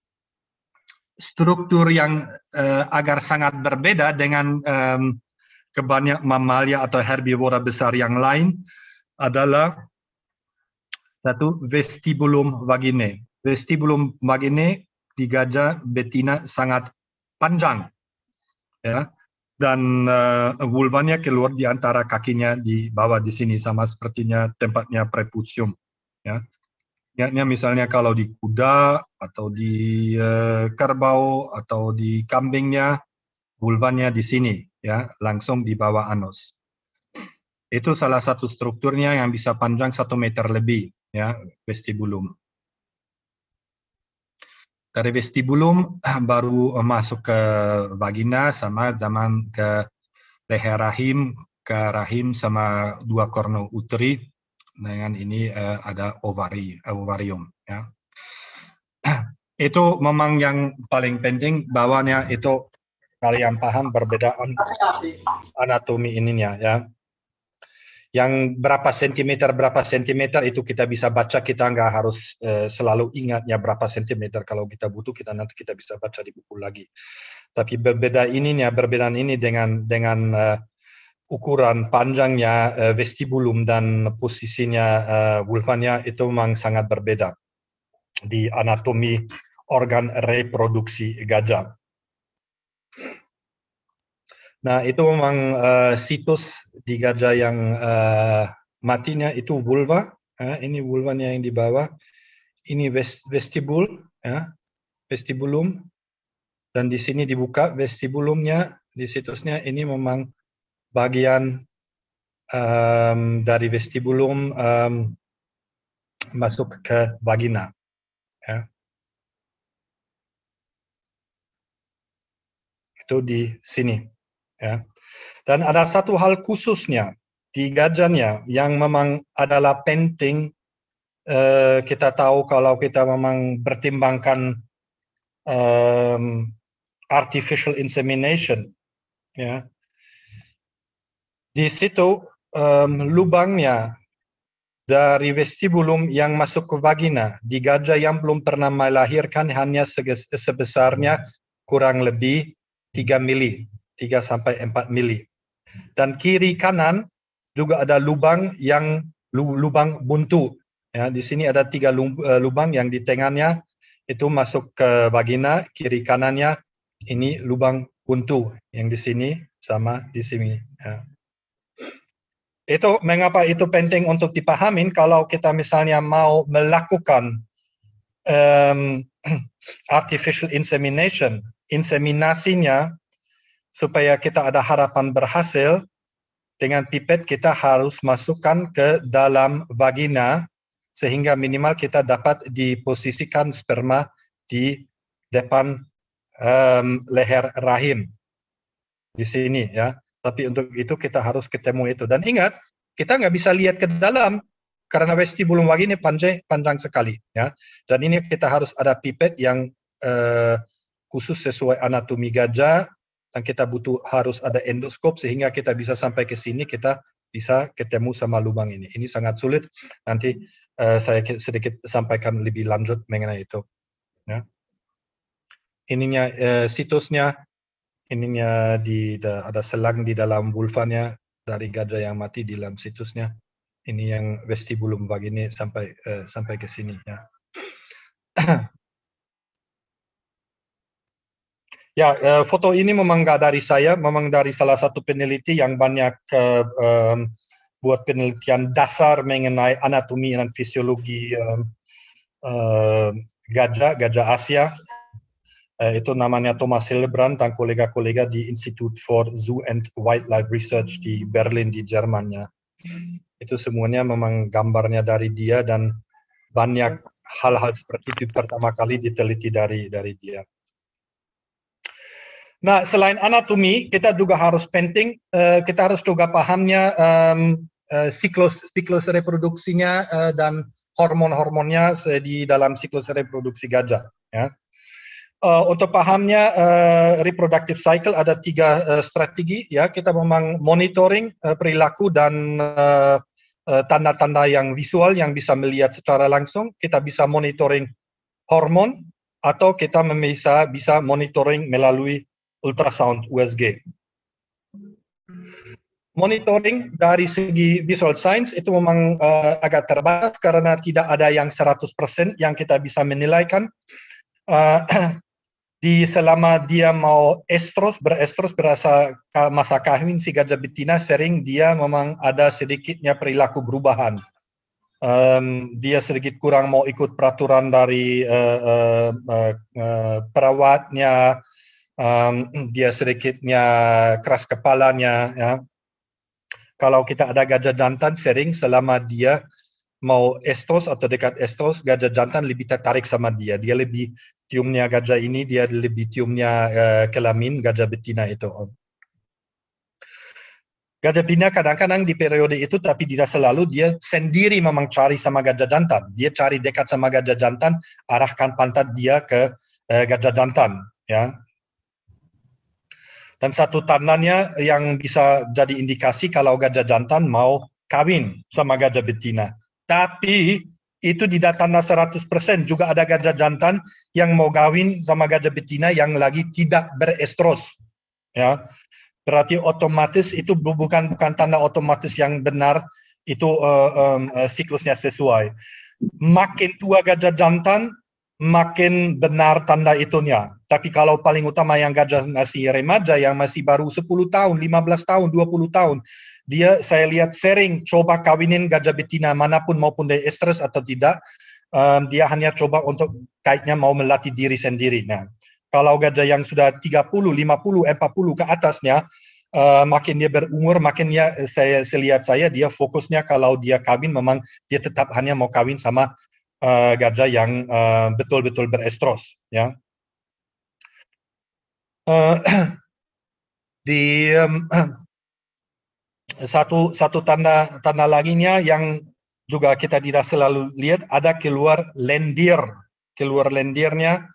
struktur yang eh, agar sangat berbeda dengan kebanyak mamalia atau herbivora besar yang lain adalah satu vestibulum vaginae. Vestibulum vaginae di gajah betina sangat panjang, ya, dan uh, vulvanya keluar di antara kakinya di bawah di sini sama sepertinya tempatnya prepucium, ya. Ya, misalnya kalau di kuda atau di uh, kerbau atau di kambingnya, vulvanya di sini, ya, langsung di bawah anus. Itu salah satu strukturnya yang bisa panjang satu meter lebih, ya, vestibulum. Dari vestibulum baru eh, masuk ke vagina sama zaman ke leher rahim, ke rahim sama dua korno uteri dengan ini uh, ada ovari, eh, ovarium. Ya. Itu memang yang paling penting bawahnya itu kalian paham perbedaan anatomi ininya ya. Yang berapa sentimeter berapa sentimeter itu kita bisa baca kita nggak harus uh, selalu ingatnya berapa sentimeter kalau kita butuh kita nanti kita bisa baca di buku lagi. Tapi berbeda ininya perbedaan ini dengan dengan uh, ukuran panjangnya uh, vestibulum dan posisinya uh, vulvanya itu memang sangat berbeda di anatomi organ reproduksi gajah. Nah itu memang uh, situs di gajah yang uh, matinya itu vulva. Uh, Ini vulvanya yang di bawah. Ini vest vestibul, ya. vestibulum. Dan di sini dibuka vestibulumnya di situsnya. Ini memang bagian um, dari vestibulum um, masuk ke vagina. Ya. Itu di sini. Ya. Dan ada satu hal khususnya di gajahnya yang memang adalah penting uh, kita tahu kalau kita memang bertimbangkan um, artificial insemination. Ya. Di situ um, lubangnya dari vestibulum yang masuk ke vagina di gajah yang belum pernah melahirkan hanya sebesarnya kurang lebih 3 mili, 3 sampai 4 mili. Dan kiri kanan juga ada lubang yang lubang buntu. Ya, di sini ada tiga eh, lubang yang di tengahnya itu masuk ke vagina, kiri kanannya ini lubang buntu yang di sini sama di sini. Ya. Itu mengapa itu penting untuk dipahamin kalau kita misalnya mau melakukan um, artificial insemination, inseminasinya supaya kita ada harapan berhasil dengan pipet kita harus masukkan ke dalam vagina sehingga minimal kita dapat diposisikan sperma di depan um, leher rahim di sini ya. Tapi untuk itu kita harus ketemu itu. Dan ingat, kita nggak bisa lihat ke dalam karena vestibulum lagi ini panjang, panjang sekali. ya. Dan ini kita harus ada pipet yang eh, khusus sesuai anatomi gajah. Dan kita butuh harus ada endoskop sehingga kita bisa sampai ke sini, kita bisa ketemu sama lubang ini. Ini sangat sulit. Nanti eh, saya sedikit sampaikan lebih lanjut mengenai itu. Ya. Ininya eh, situsnya ininya di da, ada selang di dalam vulvanya dari gajah yang mati di dalam situsnya. Ini yang vestibulum vagina sampai uh, sampai ke sini ya. Ya, eh, foto ini memang nggak dari saya, memang dari salah satu peneliti yang banyak eh, buat penelitian dasar mengenai anatomi dan fisiologi gajah, gajah Asia. Eh, itu namanya Thomas Hillebrand, dan kolega-kolega di Institute for Zoo and Wildlife Research di Berlin, di Jermannya. Itu semuanya memang gambarnya dari dia dan banyak hal-hal seperti itu pertama kali diteliti dari dari dia. Nah, selain anatomi, kita juga harus penting, uh, eh, kita harus juga pahamnya um, uh, siklus siklus reproduksinya uh, dan hormon-hormonnya di dalam siklus reproduksi gajah. Ya. Uh, untuk pahamnya uh, reproductive cycle ada tiga uh, strategi ya kita memang monitoring uh, perilaku dan uh, uh, tanda-tanda yang visual yang bisa melihat secara langsung kita bisa monitoring hormon atau kita bisa bisa monitoring melalui ultrasound USG. Monitoring dari segi visual science itu memang uh, agak terbatas karena tidak ada yang 100% yang kita bisa menilaikan. Uh, di selama dia mau estros berestros berasa masa kahwin si gajah betina sering dia memang ada sedikitnya perilaku perubahan um, dia sedikit kurang mau ikut peraturan dari uh, uh, uh, perawatnya um, dia sedikitnya keras kepalanya ya kalau kita ada gajah jantan sering selama dia mau Estos atau dekat Estos, gajah jantan lebih tertarik sama dia. Dia lebih tiumnya gajah ini, dia lebih tiumnya uh, kelamin gajah betina itu. Gajah betina kadang-kadang di periode itu, tapi tidak selalu, dia sendiri memang cari sama gajah jantan. Dia cari dekat sama gajah jantan, arahkan pantat dia ke uh, gajah jantan. Ya, dan satu tandanya yang bisa jadi indikasi kalau gajah jantan mau kawin sama gajah betina. Tapi itu tidak tanda 100%, juga ada gajah jantan yang mau kawin sama gajah betina yang lagi tidak berestros. Ya. Berarti otomatis itu bukan bukan tanda otomatis yang benar itu uh, um, uh, siklusnya sesuai. Makin tua gajah jantan, makin benar tanda itunya. Tapi kalau paling utama yang gajah masih remaja, yang masih baru 10 tahun, 15 tahun, 20 tahun, dia saya lihat sering coba kawinin gajah betina manapun maupun dari estrus atau tidak um, dia hanya coba untuk kaitnya mau melatih diri sendiri nah kalau gajah yang sudah 30 50 40 ke atasnya uh, makin dia berumur makin dia eh, saya saya lihat saya dia fokusnya kalau dia kawin memang dia tetap hanya mau kawin sama uh, gajah yang uh, betul-betul berestros ya uh, di um, satu satu tanda tanda lainnya yang juga kita tidak selalu lihat ada keluar lendir keluar lendirnya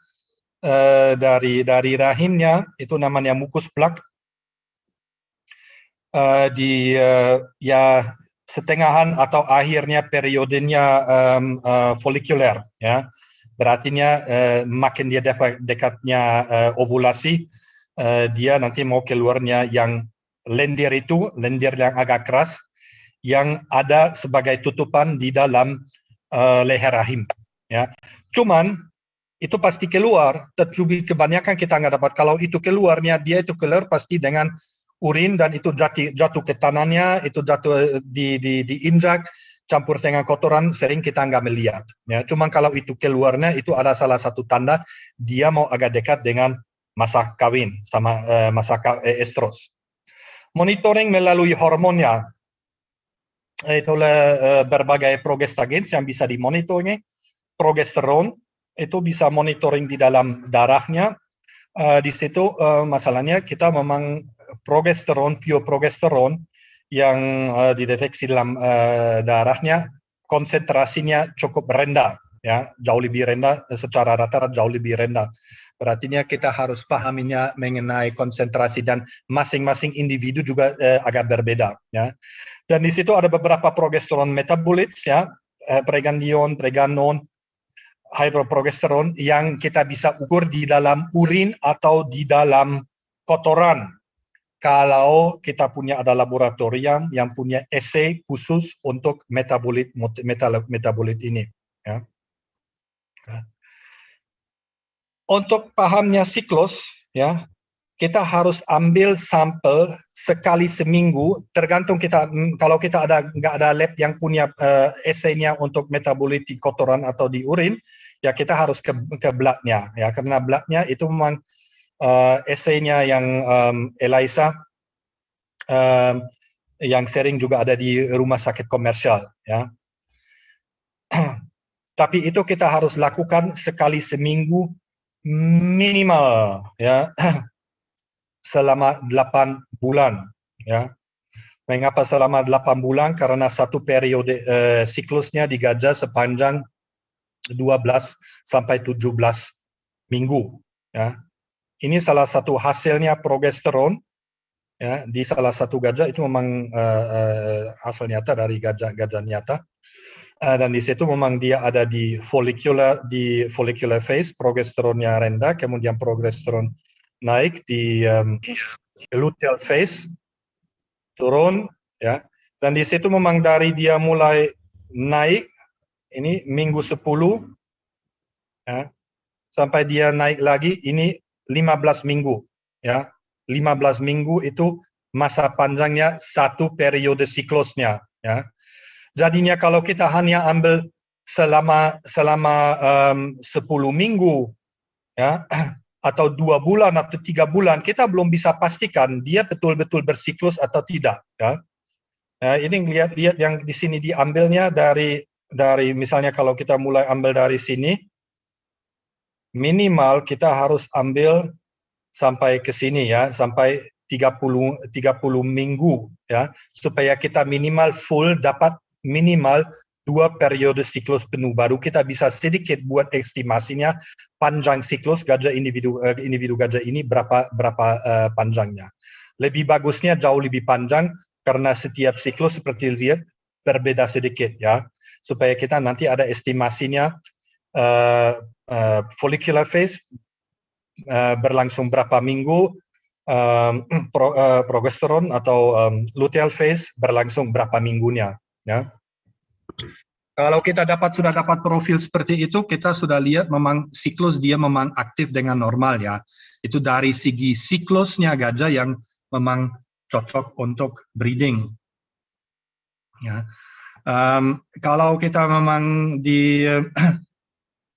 uh, dari dari rahimnya itu namanya mukus plak uh, di uh, ya setengahan atau akhirnya periodenya um, uh, folikuler ya berartinya uh, makin dia dekatnya uh, ovulasi uh, dia nanti mau keluarnya yang lendir itu, lendir yang agak keras, yang ada sebagai tutupan di dalam uh, leher rahim. Ya, cuman itu pasti keluar. Tetapi kebanyakan kita nggak dapat. Kalau itu keluarnya dia itu keluar pasti dengan urin dan itu jatuh, jatuh ke tanahnya, itu jatuh eh, di, di, diinjak, campur dengan kotoran sering kita nggak melihat. Ya, cuman kalau itu keluarnya itu ada salah satu tanda dia mau agak dekat dengan masa kawin sama uh, masa uh, estros monitoring melalui hormonnya. Itu uh, berbagai progestagen yang bisa dimonitoring. Progesteron itu bisa monitoring di dalam darahnya. E, di situ e, masalahnya kita memang progesteron, pure progesteron yang dideteksi dalam darahnya konsentrasinya cukup rendah ya jauh lebih rendah secara rata-rata jauh lebih rendah Artinya kita harus pahaminya mengenai konsentrasi dan masing-masing individu juga eh, agak berbeda. Ya. Dan di situ ada beberapa progesteron metabolites, ya, eh, pregandion, preganon, hidroprogesteron yang kita bisa ukur di dalam urin atau di dalam kotoran. Kalau kita punya ada laboratorium yang punya essay khusus untuk metabolit metabolit ini. Ya. Nah, untuk pahamnya siklus ya kita harus ambil sampel sekali seminggu tergantung kita mm, kalau kita ada nggak ada lab yang punya uh, eh, esainya untuk metabolitik kotoran atau di urin ya kita harus ke ke blatnya ya karena blatnya itu memang uh, eh, esainya yang um, Elisa um, yang sering juga ada di rumah sakit komersial ya tapi itu kita harus lakukan sekali seminggu minimal ya selama 8 bulan ya. Mengapa selama 8 bulan? Karena satu periode eh, siklusnya di gajah sepanjang 12 sampai 17 minggu ya. Ini salah satu hasilnya progesteron ya di salah satu gajah itu memang eh, eh, asal nyata dari gajah-gajah nyata. Eh, dan di situ memang dia ada di follicular di follicular phase progesteronnya rendah kemudian progesteron naik di um, luteal phase turun ya dan di situ memang dari dia mulai naik ini minggu 10 ya sampai dia naik lagi ini 15 minggu ya 15 minggu itu masa panjangnya satu periode siklusnya ya Jadinya kalau kita hanya ambil selama selama um, 10 minggu ya atau dua bulan atau tiga bulan kita belum bisa pastikan dia betul-betul bersiklus atau tidak ya. ya ini lihat-lihat yang di sini diambilnya dari dari misalnya kalau kita mulai ambil dari sini minimal kita harus ambil sampai ke sini ya sampai 30 30 minggu ya supaya kita minimal full dapat minimal dua periode siklus penuh baru kita bisa sedikit buat estimasinya panjang siklus gajah individu uh, individu gajah ini berapa berapa uh, panjangnya lebih bagusnya jauh lebih panjang karena setiap siklus seperti lihat berbeda sedikit ya supaya kita nanti ada estimasinya uh, uh, follicular phase uh, berlangsung berapa minggu um, pro, uh, progesteron atau um, luteal phase berlangsung berapa minggunya Ya. Kalau kita dapat sudah dapat profil seperti itu, kita sudah lihat memang siklus dia memang aktif dengan normal ya. Itu dari segi siklusnya gajah yang memang cocok untuk breeding. Ya. Um, kalau kita memang di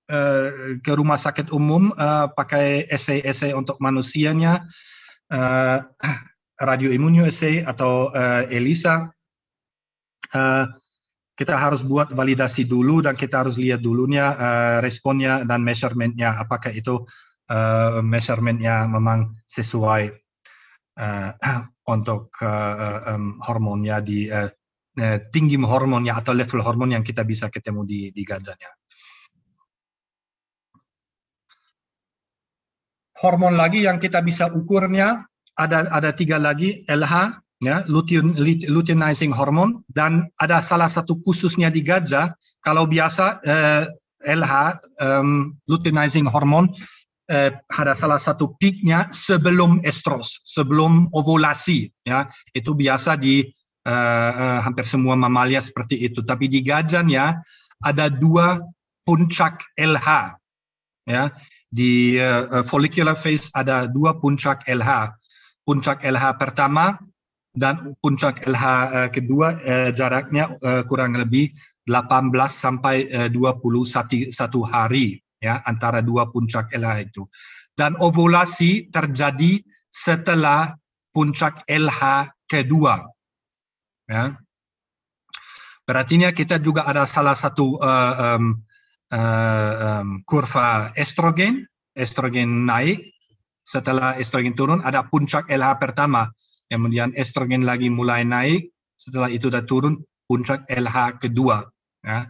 uh, ke rumah sakit umum uh, pakai essay-essay untuk manusianya, uh, eh, radioimmunoassay atau uh, ELISA, Eh, kita harus buat validasi dulu dan kita harus lihat dulunya uh, responnya dan measurementnya apakah itu uh, measurementnya memang sesuai uh, untuk uh, um, hormonnya di uh, tinggi hormonnya atau level hormon yang kita bisa ketemu di, di gandanya. Hormon lagi yang kita bisa ukurnya ada ada tiga lagi LH, ya, lutein, luteinizing hormone dan ada salah satu khususnya di gajah kalau biasa eh, LH um, luteinizing hormone eh, ada salah satu peaknya sebelum estros sebelum ovulasi ya itu biasa di eh, eh, hampir semua mamalia seperti itu tapi di gajahnya ada dua puncak LH ya di uh, follicular phase ada dua puncak LH puncak LH pertama dan puncak LH eh, kedua eh, jaraknya eh, kurang lebih 18 sampai uh, 21 hari ya antara dua puncak LH itu. Dan ovulasi terjadi setelah puncak LH kedua. Ya. Berartinya kita juga ada salah satu uh, um, uh, um, kurva estrogen, estrogen naik, setelah estrogen turun ada puncak LH pertama kemudian estrogen lagi mulai naik, setelah itu dah turun puncak LH kedua. Ya.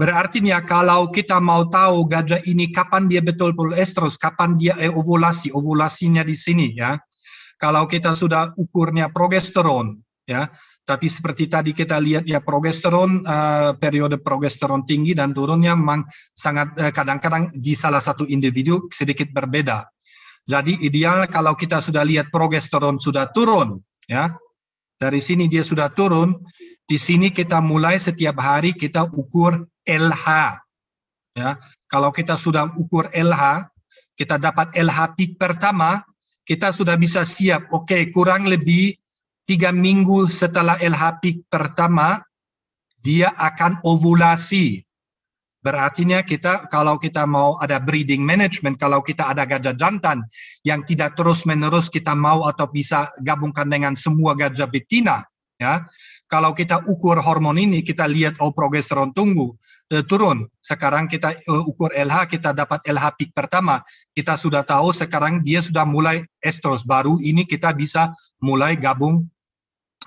ya, kalau kita mau tahu gajah ini kapan dia betul betul estrus, kapan dia eh, ovulasi, ovulasinya di sini ya. Kalau kita sudah ukurnya progesteron ya, tapi seperti tadi kita lihat ya progesteron uh, periode progesteron tinggi dan turunnya memang sangat eh, kadang-kadang uh, kadang -kadang di salah satu individu sedikit berbeda. Jadi ideal kalau kita sudah lihat progesteron sudah turun, ya. Dari sini dia sudah turun, di sini kita mulai setiap hari kita ukur LH. Ya, kalau kita sudah ukur LH, kita dapat LH peak pertama, kita sudah bisa siap. Oke, okay, kurang lebih tiga minggu setelah LH peak pertama, dia akan ovulasi. Berartinya kita kalau kita mau ada breeding management, kalau kita ada gajah jantan yang tidak terus-menerus kita mau atau bisa gabungkan dengan semua gajah betina, ya. Kalau kita ukur hormon ini, kita lihat oh progesteron tunggu eh, turun. Sekarang kita eh, ukur LH, kita dapat LH peak pertama. Kita sudah tahu sekarang dia sudah mulai estrus baru ini kita bisa mulai gabung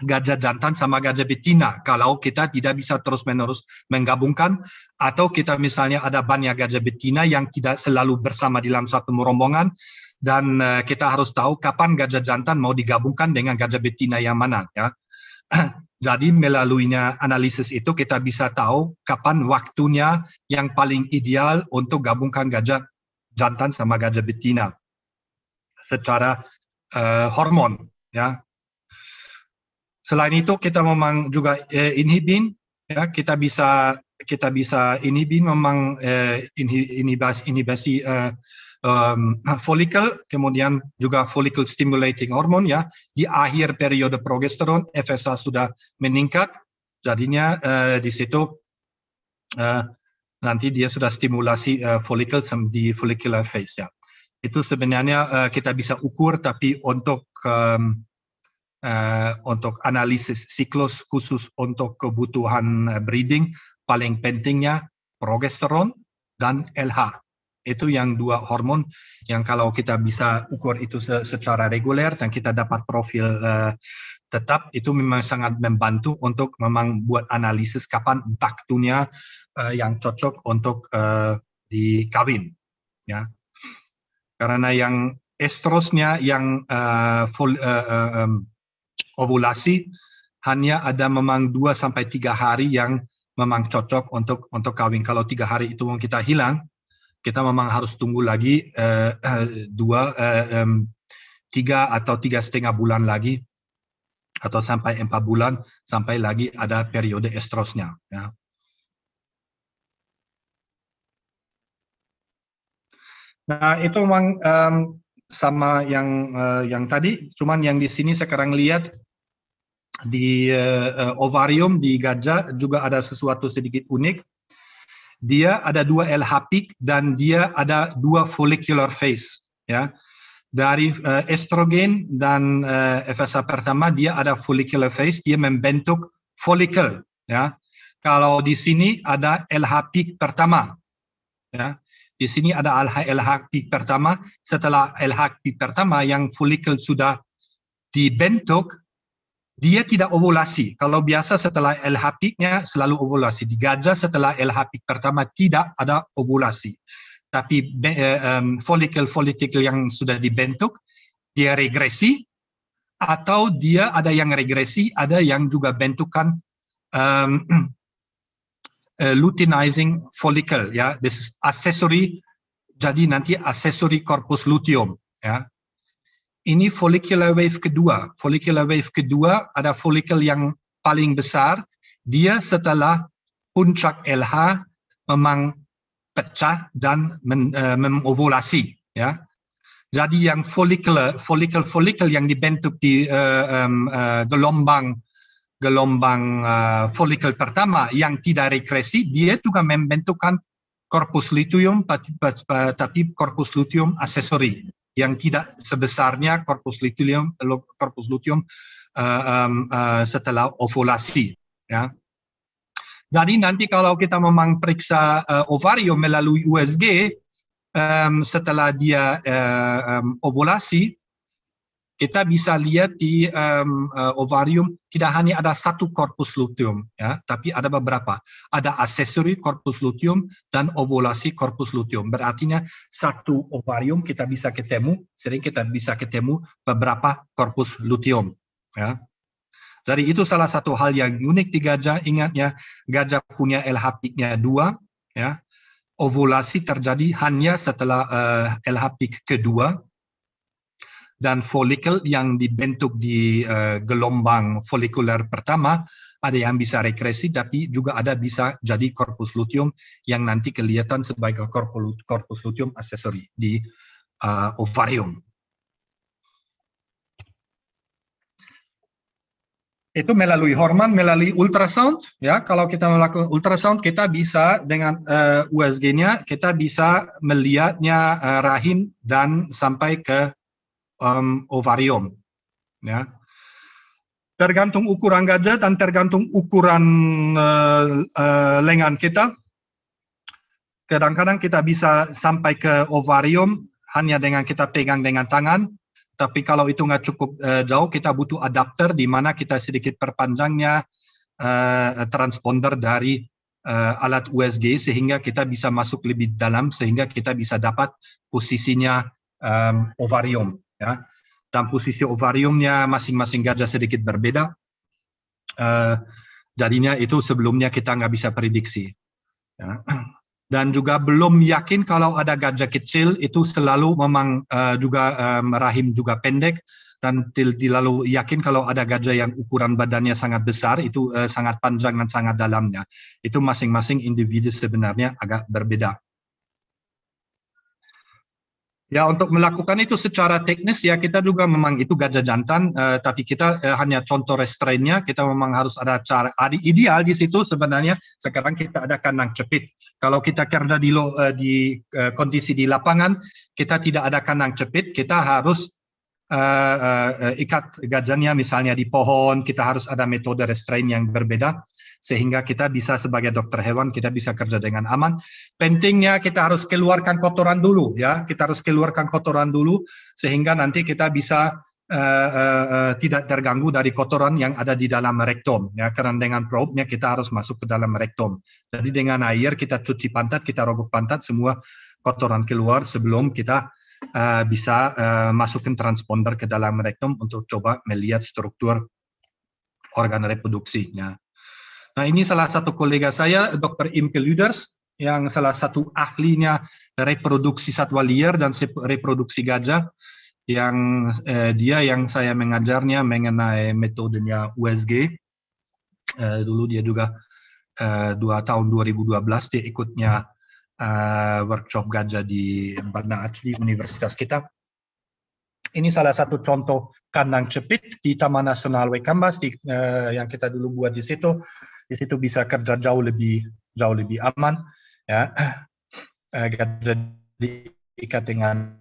gajah jantan sama gajah betina kalau kita tidak bisa terus-menerus menggabungkan atau kita misalnya ada banyak gajah betina yang tidak selalu bersama di dalam satu rombongan dan uh, kita harus tahu kapan gajah jantan mau digabungkan dengan gajah betina yang mana ya. Jadi melalui analisis itu kita bisa tahu kapan waktunya yang paling ideal untuk gabungkan gajah jantan sama gajah betina secara uh, hormon ya Selain itu kita memang juga eh, inhibin ya kita bisa kita bisa inhibin memang eh, inhibasi, inhibasi eh, um, folikel, kemudian juga folikel stimulating hormon ya. Di akhir periode progesteron FSH sudah meningkat, jadinya eh, di situ eh, nanti dia sudah stimulasi eh, folikel di follicular phase ya. Itu sebenarnya eh, kita bisa ukur, tapi untuk um, Eh, untuk analisis siklus khusus untuk kebutuhan eh, breeding paling pentingnya progesteron dan LH. Itu yang dua hormon yang kalau kita bisa ukur itu secara reguler dan kita dapat profil eh, tetap itu memang sangat membantu untuk memang buat analisis kapan waktunya yang cocok untuk uh, dikawin ya. Karena yang estrosnya yang uh, full, uh, um, ovulasi hanya ada memang dua sampai tiga hari yang memang cocok untuk untuk kawin. Kalau tiga hari itu kita hilang, kita memang harus tunggu lagi eh, eh dua eh, tiga atau tiga setengah bulan lagi atau sampai empat bulan sampai lagi ada periode estrosnya. Ya. Nah itu memang um, sama yang uh, yang tadi, cuman yang di sini sekarang lihat di uh, ovarium di gajah juga ada sesuatu sedikit unik. Dia ada dua LH peak dan dia ada dua follicular phase, ya. Dari uh, estrogen dan uh, FSH pertama dia ada follicular phase, dia membentuk follicle ya. Kalau di sini ada LH peak pertama, ya di sini ada LH pertama. Setelah LH pertama yang folikel sudah dibentuk, dia tidak ovulasi. Kalau biasa setelah LH nya selalu ovulasi. Di gajah setelah LH pertama tidak ada ovulasi. Tapi eh, folikel-folikel yang sudah dibentuk, dia regresi, atau dia ada yang regresi, ada yang juga bentukan um, Uh, luteinizing follicle ya this is accessory jadi nanti accessory corpus luteum ya ini follicular wave kedua follicular wave kedua ada follicle yang paling besar dia setelah puncak LH memang pecah dan men, uh, memovulasi ya jadi yang follicle folikel folikel yang dibentuk di uh, um, uh, gelombang gelombang uh, eh, folikel pertama yang tidak regresi, dia juga membentukkan korpus litium, tapi korpus litium aksesori yang tidak sebesarnya korpus litium, korpus litium uh, eh, um, uh, eh, setelah ovulasi. Ya. Jadi nanti kalau kita memang periksa uh, ovarium melalui USG um, setelah dia uh, um, ovulasi, kita bisa lihat di um, uh, ovarium tidak hanya ada satu korpus luteum ya tapi ada beberapa ada aksesori korpus luteum dan ovulasi korpus luteum berartinya satu ovarium kita bisa ketemu sering kita bisa ketemu beberapa korpus luteum ya dari itu salah satu hal yang unik di gajah Ingatnya gajah punya LH nya dua ya ovulasi terjadi hanya setelah uh, eh, LH peak kedua dan folikel yang dibentuk di uh, gelombang folikuler pertama ada yang bisa rekresi tapi juga ada bisa jadi korpus luteum yang nanti kelihatan sebagai korpus, luteum aksesori di uh, ovarium. Itu melalui hormon, melalui ultrasound ya. Kalau kita melakukan ultrasound kita bisa dengan uh, eh, USG-nya kita bisa melihatnya uh, rahim dan sampai ke um, ovarium. Ya. Tergantung ukuran gajah dan tergantung ukuran uh, uh, lengan kita. Kadang-kadang kita bisa sampai ke ovarium hanya dengan kita pegang dengan tangan, tapi kalau itu nggak cukup uh, jauh, kita butuh adapter di mana kita sedikit perpanjangnya uh, transponder dari uh, alat USG sehingga kita bisa masuk lebih dalam sehingga kita bisa dapat posisinya um, ovarium. Ya. Dan posisi ovariumnya masing-masing gajah sedikit berbeda. Uh, jadinya itu sebelumnya kita nggak bisa prediksi. Ya. Dan juga belum yakin kalau ada gajah kecil itu selalu memang uh, juga um, eh, rahim juga pendek dan lalu yakin kalau ada gajah yang ukuran badannya sangat besar itu uh, sangat panjang dan sangat dalamnya. Itu masing-masing individu sebenarnya agak berbeda. Ya, untuk melakukan itu secara teknis ya kita juga memang itu gajah jantan, eh, tapi kita eh, hanya contoh restrainnya, kita memang harus ada cara ideal di situ sebenarnya. Sekarang kita ada kandang cepit. Kalau kita kerja di, lo, eh, di eh, kondisi di lapangan, kita tidak ada kandang cepit, kita harus eh, eh, eh ikat gajahnya misalnya di pohon, kita harus ada metode restrain yang berbeda sehingga kita bisa sebagai dokter hewan kita bisa kerja dengan aman. Pentingnya kita harus keluarkan kotoran dulu ya, kita harus keluarkan kotoran dulu sehingga nanti kita bisa uh, uh, uh, tidak terganggu dari kotoran yang ada di dalam rektum ya karena dengan probe-nya kita harus masuk ke dalam rektum. Jadi dengan air kita cuci pantat, kita rogok pantat semua kotoran keluar sebelum kita uh, bisa uh, masukkan transponder ke dalam rektum untuk coba melihat struktur organ reproduksinya. Nah, ini salah satu kolega saya, Dr. Imke Luders, yang salah satu ahlinya reproduksi satwa liar dan reproduksi gajah, yang eh, dia yang saya mengajarnya mengenai metodenya USG. Eh, dulu dia juga eh, dua tahun 2012 dia ikutnya eh, workshop gajah di Banda Aceh Universitas kita. Ini salah satu contoh kandang cepit di Taman Nasional Wekambas di, eh, yang kita dulu buat di situ di situ bisa kerja jauh lebih jauh lebih aman ya Agar eh, diikat dengan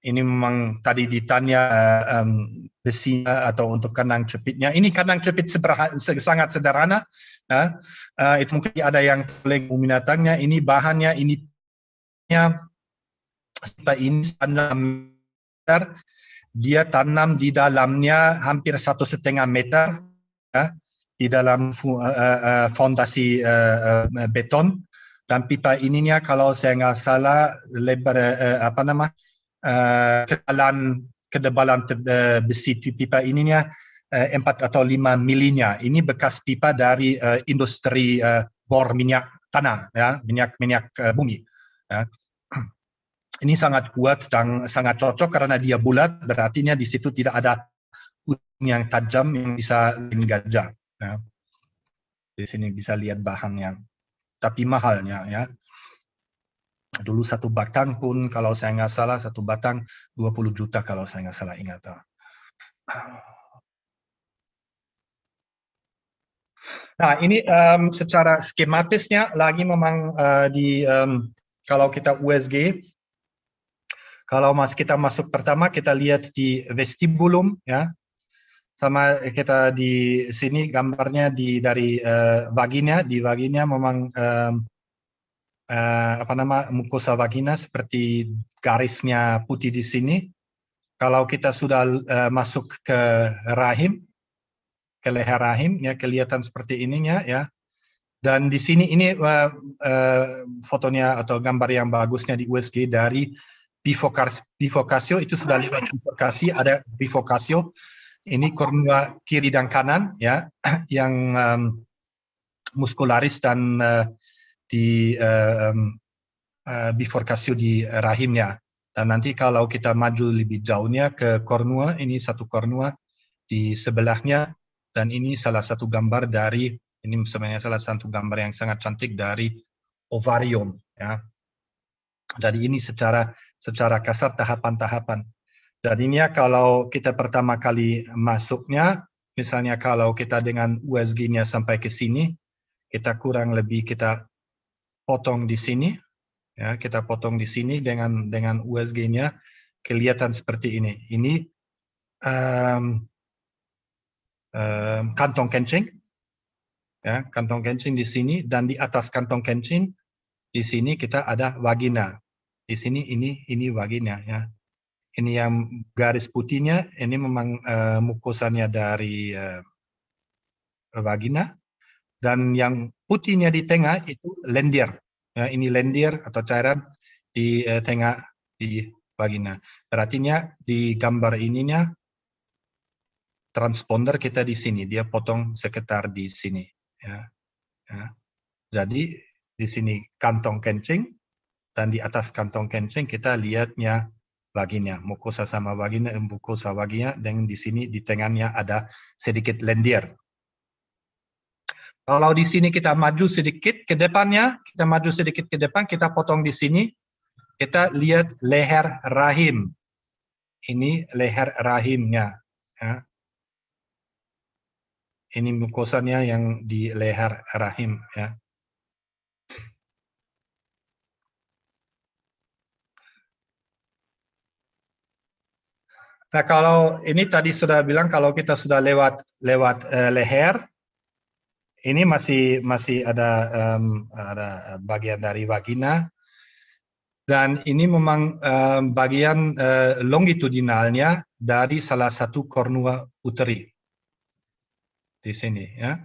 ini memang tadi ditanya um, besinya atau untuk kandang cepitnya. Ini kandang cepit sangat sederhana. Ya. Uh, itu mungkin ada yang paling binatangnya. Ini bahannya, ini seperti ini meter dia tanam di dalamnya hampir satu setengah meter. Ya di dalam eh, eh, fondasi eh, beton dan pipa ininya kalau saya nggak salah lebar apa nama uh, kedalaman kedebalan uh, besi pipa ininya empat atau lima milinya ini bekas pipa dari industri bor minyak tanah ya minyak minyak bumi ya. ini sangat kuat dan sangat cocok karena dia bulat berarti di situ tidak ada yang tajam yang bisa gajah Ya. Di sini bisa lihat bahan yang, tapi mahalnya ya. Dulu satu batang pun kalau saya nggak salah satu batang 20 juta kalau saya nggak salah ingat. Ah. Nah ini um, secara skematisnya lagi memang uh, di um, kalau kita USG kalau mas kita masuk pertama kita lihat di vestibulum ya sama eh, kita di sini gambarnya di dari uh, vagina di vagina memang um, uh, apa nama mukosa vagina seperti garisnya putih di sini kalau kita sudah uh, masuk ke rahim ke leher rahim ya kelihatan seperti ininya ya dan di sini ini uh, uh, fotonya atau gambar yang bagusnya di USG dari bifokasio, bifokasio itu sudah lewat bifokasi ada bifokasio ini kornea kiri dan kanan ya yang um, muskularis dan uh, di uh, um, uh, eh, bifurkasi di rahimnya. Dan nanti kalau kita maju lebih jauhnya ke kornea, ini satu kornea di sebelahnya dan ini salah satu gambar dari ini sebenarnya salah satu gambar yang sangat cantik dari ovarium ya. Jadi ini secara secara kasar tahapan-tahapan. Jadinya kalau kita pertama kali masuknya, misalnya kalau kita dengan USG-nya sampai ke sini, kita kurang lebih kita potong di sini, ya kita potong di sini dengan dengan USG-nya kelihatan seperti ini. Ini um, um, kantong kencing, ya kantong kencing di sini dan di atas kantong kencing di sini kita ada vagina. Di sini ini ini vagina ya ini yang garis putihnya ini memang uh, eh, mukosanya dari uh, vagina dan yang putihnya di tengah itu lendir. Ya, ini lendir atau cairan di uh, tengah di vagina. berarti di gambar ininya transponder kita di sini, dia potong sekitar di sini. Ya. Ya. Jadi di sini kantong kencing dan di atas kantong kencing kita lihatnya vagina, mukosa sama baginya, eh, mukosa vagina, dan di sini di tengahnya ada sedikit lendir. Kalau di sini kita maju sedikit ke depannya, kita maju sedikit ke depan, kita potong di sini, kita lihat leher rahim. Ini leher rahimnya. Ya. Ini mukosanya yang di leher rahim. Ya. Nah, kalau ini tadi sudah bilang kalau kita sudah lewat lewat uh, leher, ini masih masih ada um, ada bagian dari vagina dan ini memang um, bagian uh, longitudinalnya dari salah satu kornua uteri di sini ya.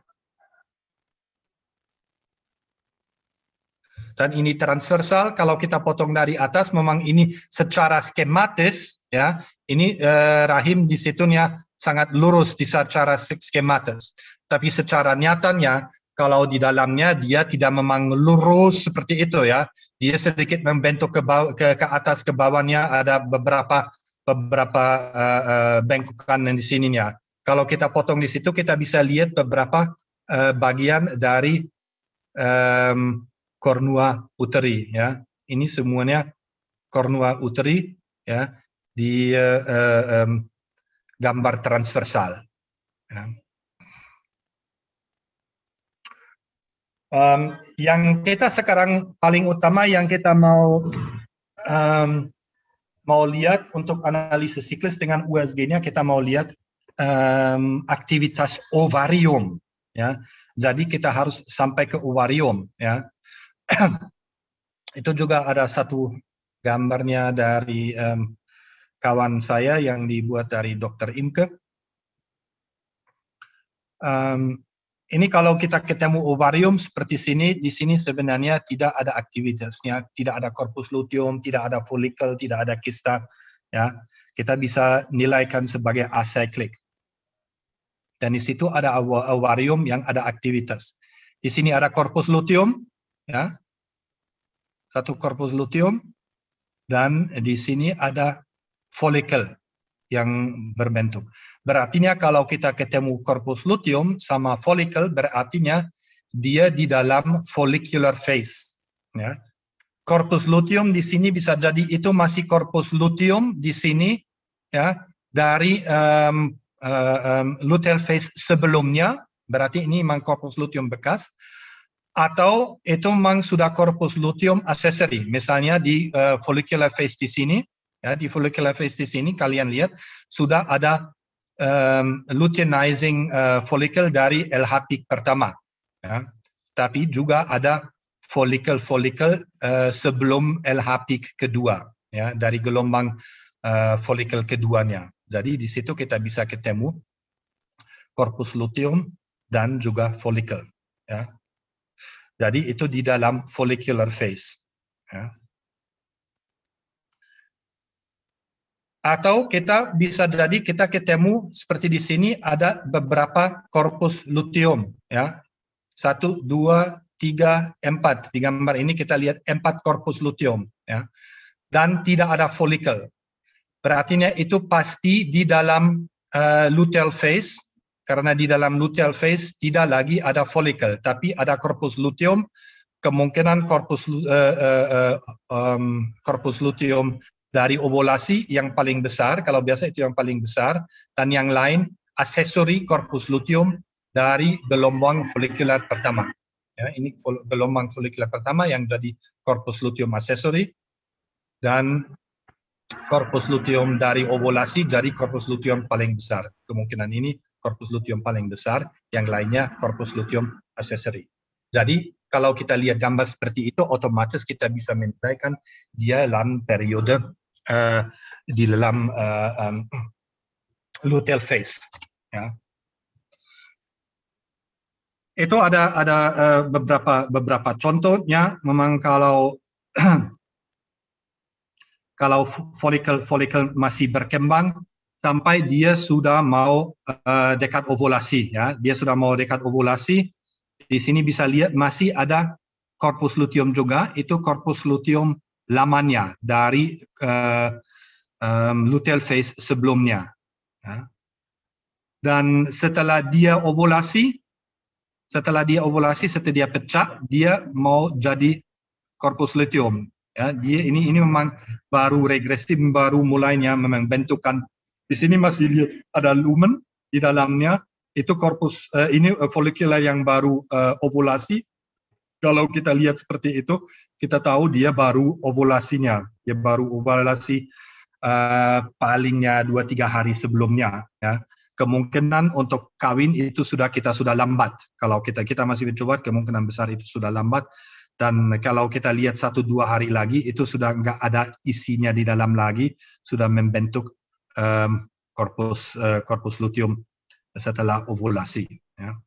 Dan ini transversal, kalau kita potong dari atas, memang ini secara skematis ya ini eh, rahim di situnya sangat lurus di secara skematis tapi secara nyatanya kalau di dalamnya dia tidak memang lurus seperti itu ya dia sedikit membentuk ke bawah, ke, ke atas ke bawahnya ada beberapa beberapa uh, eh, eh, bengkokan yang di sininya kalau kita potong di situ kita bisa lihat beberapa uh, bagian dari um, cornua uteri ya ini semuanya kornua uteri ya di uh, eh, um, gambar transversal. Ya. Um, yang kita sekarang paling utama yang kita mau um, mau lihat untuk analisis siklus dengan USG-nya kita mau lihat um, aktivitas ovarium ya. Jadi kita harus sampai ke ovarium ya. Itu juga ada satu gambarnya dari um, kawan saya yang dibuat dari Dr. Imke. Um, ini kalau kita ketemu ovarium seperti sini, di sini sebenarnya tidak ada aktivitasnya, tidak ada korpus luteum, tidak ada folikel, tidak ada kista. Ya, kita bisa nilaikan sebagai acyclic. Dan di situ ada ovarium yang ada aktivitas. Di sini ada korpus luteum, ya, satu korpus luteum, dan di sini ada folikel yang berbentuk. Berartinya kalau kita ketemu corpus luteum sama folikel berartinya dia di dalam follicular phase. Ya. Korpus luteum di sini bisa jadi itu masih corpus luteum di sini ya dari um, uh, um, luteal phase sebelumnya berarti ini memang corpus luteum bekas atau itu memang sudah corpus luteum accessory misalnya di uh, follicular phase di sini Ya, di follicular phase di sini kalian lihat sudah ada um, luteinizing uh, follicle dari LH peak pertama. Ya. Tapi juga ada follicle-follicle uh, eh, sebelum LH peak kedua, ya, dari gelombang uh, follicle keduanya. Jadi di situ kita bisa ketemu korpus luteum dan juga follicle. Ya. Jadi itu di dalam follicular phase. Ya. atau kita bisa jadi kita ketemu seperti di sini ada beberapa korpus luteum ya satu dua tiga empat di gambar ini kita lihat empat korpus luteum ya dan tidak ada folikel berarti itu pasti di dalam uh, luteal phase karena di dalam luteal phase tidak lagi ada folikel tapi ada korpus luteum kemungkinan korpus uh, eh, uh, eh, um, korpus luteum dari ovulasi yang paling besar, kalau biasa itu yang paling besar, dan yang lain aksesori corpus luteum dari gelombang folikular pertama. Ya, ini gelombang folikular pertama yang dari corpus luteum aksesori dan corpus luteum dari ovulasi dari corpus luteum paling besar. Kemungkinan ini corpus luteum paling besar, yang lainnya corpus luteum aksesori. Jadi kalau kita lihat gambar seperti itu, otomatis kita bisa menilai kan dia dalam periode uh, di dalam uh, um, luteal phase. Ya. Itu ada ada uh, beberapa beberapa contohnya. Memang kalau kalau folikel folikel masih berkembang sampai dia sudah mau uh, dekat ovulasi, ya, dia sudah mau dekat ovulasi. Di sini bisa lihat masih ada korpus luteum juga. Itu korpus luteum lamanya dari uh, eh, um, luteal phase sebelumnya. Ya. Dan setelah dia ovulasi, setelah dia ovulasi, setelah dia pecah, dia mau jadi corpus luteum. Ya, dia ini ini memang baru regresi, baru mulainya memang bentukan. Di sini masih lihat ada lumen di dalamnya. Itu korpus uh, eh, ini eh, folikula yang baru uh, ovulasi. Kalau kita lihat seperti itu, kita tahu dia baru ovulasinya, dia baru ovulasi uh, palingnya dua tiga hari sebelumnya. Ya. Kemungkinan untuk kawin itu sudah kita sudah lambat. Kalau kita kita masih mencoba, kemungkinan besar itu sudah lambat. Dan kalau kita lihat satu dua hari lagi, itu sudah nggak ada isinya di dalam lagi, sudah membentuk um, korpus uh, korpus luteum setelah ovulasi. Ya.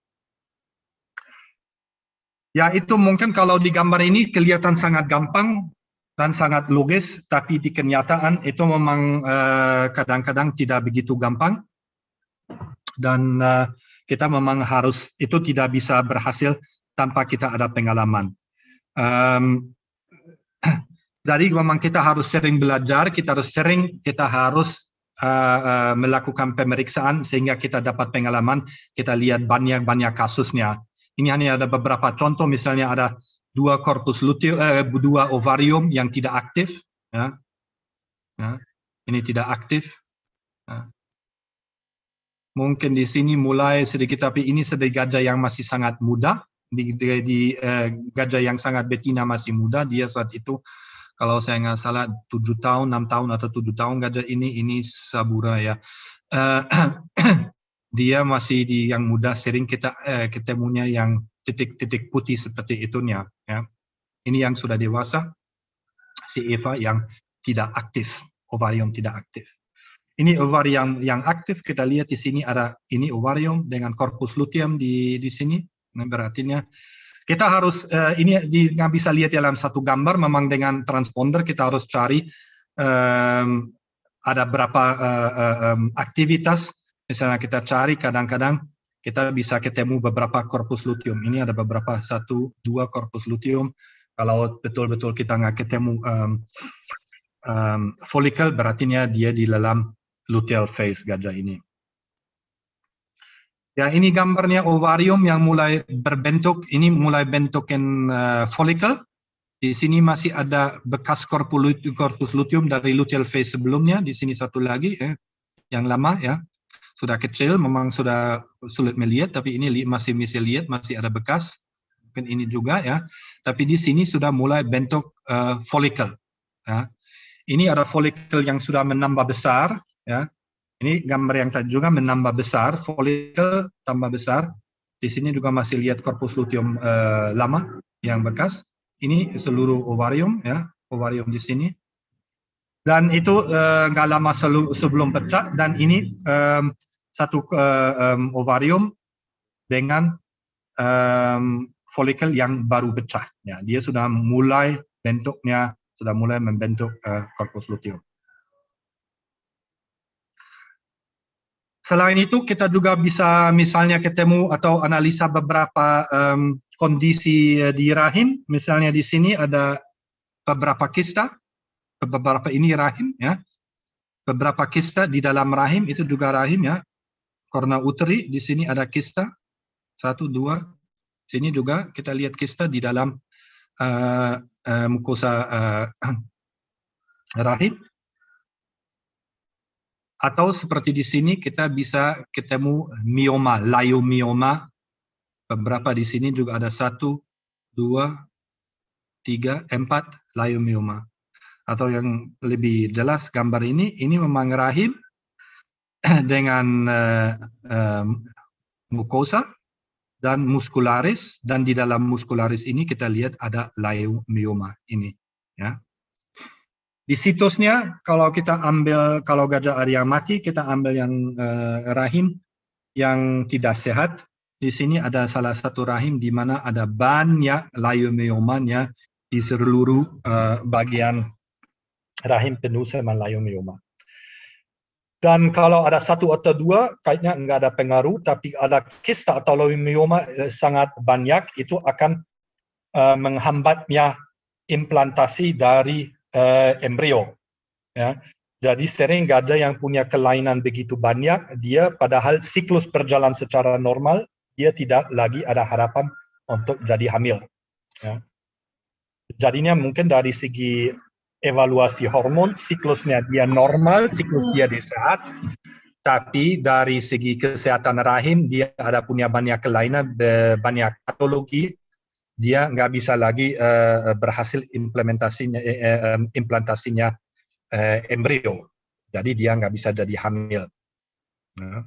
Ya, itu mungkin kalau di gambar ini kelihatan sangat gampang dan sangat logis, tapi di kenyataan itu memang eh, kadang-kadang uh, tidak begitu gampang. Dan uh, kita memang harus, itu tidak bisa berhasil tanpa kita ada pengalaman. Um, dari memang kita harus sering belajar, kita harus sering, kita harus uh, uh, melakukan pemeriksaan sehingga kita dapat pengalaman, kita lihat banyak-banyak kasusnya. Ini hanya ada beberapa contoh, misalnya ada dua korpus luteum, eh, dua ovarium yang tidak aktif. Ya. Ya. Ini tidak aktif. Ya. Mungkin di sini mulai sedikit, tapi ini sedikit gajah yang masih sangat muda. Di, di, di eh, gajah yang sangat betina masih muda, dia saat itu kalau saya nggak salah tujuh tahun, enam tahun atau tujuh tahun gajah ini, ini sabura ya. Uh, eh, dia masih di yang muda sering kita eh, ketemunya yang titik-titik putih seperti itunya ya. Ini yang sudah dewasa si Eva yang tidak aktif, ovarium tidak aktif. Ini ovarium yang aktif kita lihat di sini ada ini ovarium dengan korpus luteum di di sini. Nah, berartinya kita harus uh, ini nggak bisa lihat dalam satu gambar memang dengan transponder kita harus cari um, ada berapa uh, um, aktivitas misalnya kita cari kadang-kadang kita bisa ketemu beberapa korpus luteum. Ini ada beberapa satu dua korpus luteum. Kalau betul-betul kita nggak ketemu um, um, folikel, berarti dia di dalam luteal phase gajah ini. Ya, ini gambarnya ovarium yang mulai berbentuk. Ini mulai bentukin uh, folikel. Di sini masih ada bekas korpus luteum dari luteal phase sebelumnya. Di sini satu lagi eh, yang lama ya sudah kecil, memang sudah sulit melihat, tapi ini masih bisa lihat, masih ada bekas. Mungkin ini juga ya. Tapi di sini sudah mulai bentuk uh, eh, folikel. Ya. Ini ada folikel yang sudah menambah besar. Ya. Ini gambar yang tadi juga menambah besar, folikel tambah besar. Di sini juga masih lihat korpus luteum uh, lama yang bekas. Ini seluruh ovarium ya, ovarium di sini dan itu eh, nggak uh, lama sebelum pecah dan ini uh, satu uh, um, ovarium dengan um, folikel yang baru pecah. Ya, dia sudah mulai bentuknya sudah mulai membentuk uh, eh, korpus luteum. Selain itu kita juga bisa misalnya ketemu atau analisa beberapa um, kondisi di rahim. Misalnya di sini ada beberapa kista, beberapa ini rahim ya. Beberapa kista di dalam rahim itu juga rahim ya karena uteri di sini ada kista satu dua sini juga kita lihat kista di dalam uh, uh, mukosa uh, eh, rahim atau seperti di sini kita bisa ketemu mioma layomioma beberapa di sini juga ada satu dua tiga empat layomioma atau yang lebih jelas gambar ini ini memang rahim dengan uh, uh, mukosa dan muskularis dan di dalam muskularis ini kita lihat ada leiomyoma ini ya di situsnya kalau kita ambil kalau gajah Arya mati kita ambil yang uh, rahim yang tidak sehat di sini ada salah satu rahim di mana ada banyak leiomyomanya di seluruh uh, bagian rahim penuh sama leiomyoma dan kalau ada satu atau dua, kayaknya nggak ada pengaruh, tapi ada kista atau leukemia sangat banyak, itu akan uh, menghambatnya implantasi dari uh, embrio. Ya. Jadi sering nggak ada yang punya kelainan begitu banyak, dia padahal siklus berjalan secara normal, dia tidak lagi ada harapan untuk jadi hamil. Ya. Jadinya mungkin dari segi evaluasi hormon, siklusnya dia normal, siklus hmm. dia dia sehat, tapi dari segi kesehatan rahim dia ada punya banyak kelainan, banyak patologi, dia nggak bisa lagi uh, berhasil implementasinya, uh, implantasinya uh, embrio, jadi dia nggak bisa jadi hamil. Nah.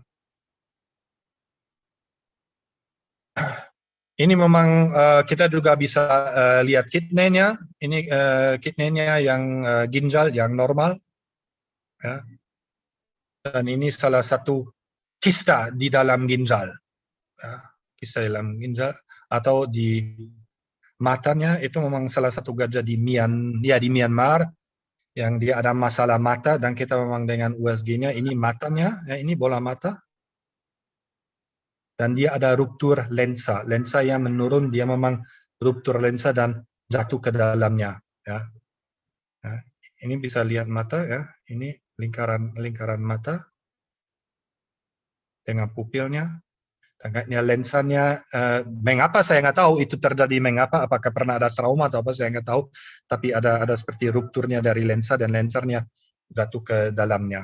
Ini memang uh, kita juga bisa uh, lihat kidneynya. Ini uh, eh, kidneynya yang uh, ginjal yang normal. Ya. Dan ini salah satu kista di dalam ginjal. Ya. Kista dalam ginjal atau di matanya itu memang salah satu gajah di Mian ya di Myanmar yang dia ada masalah mata dan kita memang dengan USG-nya ini matanya ya ini bola mata dan dia ada ruptur lensa. Lensa yang menurun dia memang ruptur lensa dan jatuh ke dalamnya. Ya. ya ini bisa lihat mata ya. Ini lingkaran lingkaran mata dengan pupilnya. Tangkanya lensanya, eh, mengapa saya nggak tahu itu terjadi mengapa, apakah pernah ada trauma atau apa saya nggak tahu, tapi ada ada seperti rupturnya dari lensa dan lensernya jatuh ke dalamnya.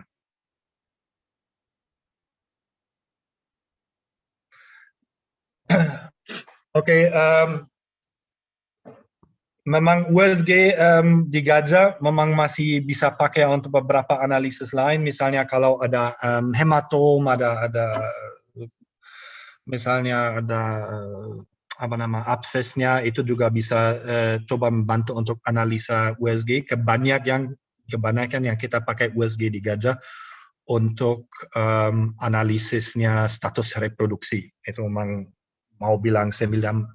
Oke, okay, um, memang USG um, di Gaza memang masih bisa pakai untuk beberapa analisis lain, misalnya kalau ada um, hematom, ada ada misalnya ada apa nama absesnya itu juga bisa uh, coba membantu untuk analisa USG. Kebanyak yang kebanyakan yang kita pakai USG di Gaza untuk um, analisisnya status reproduksi itu memang mau bilang 95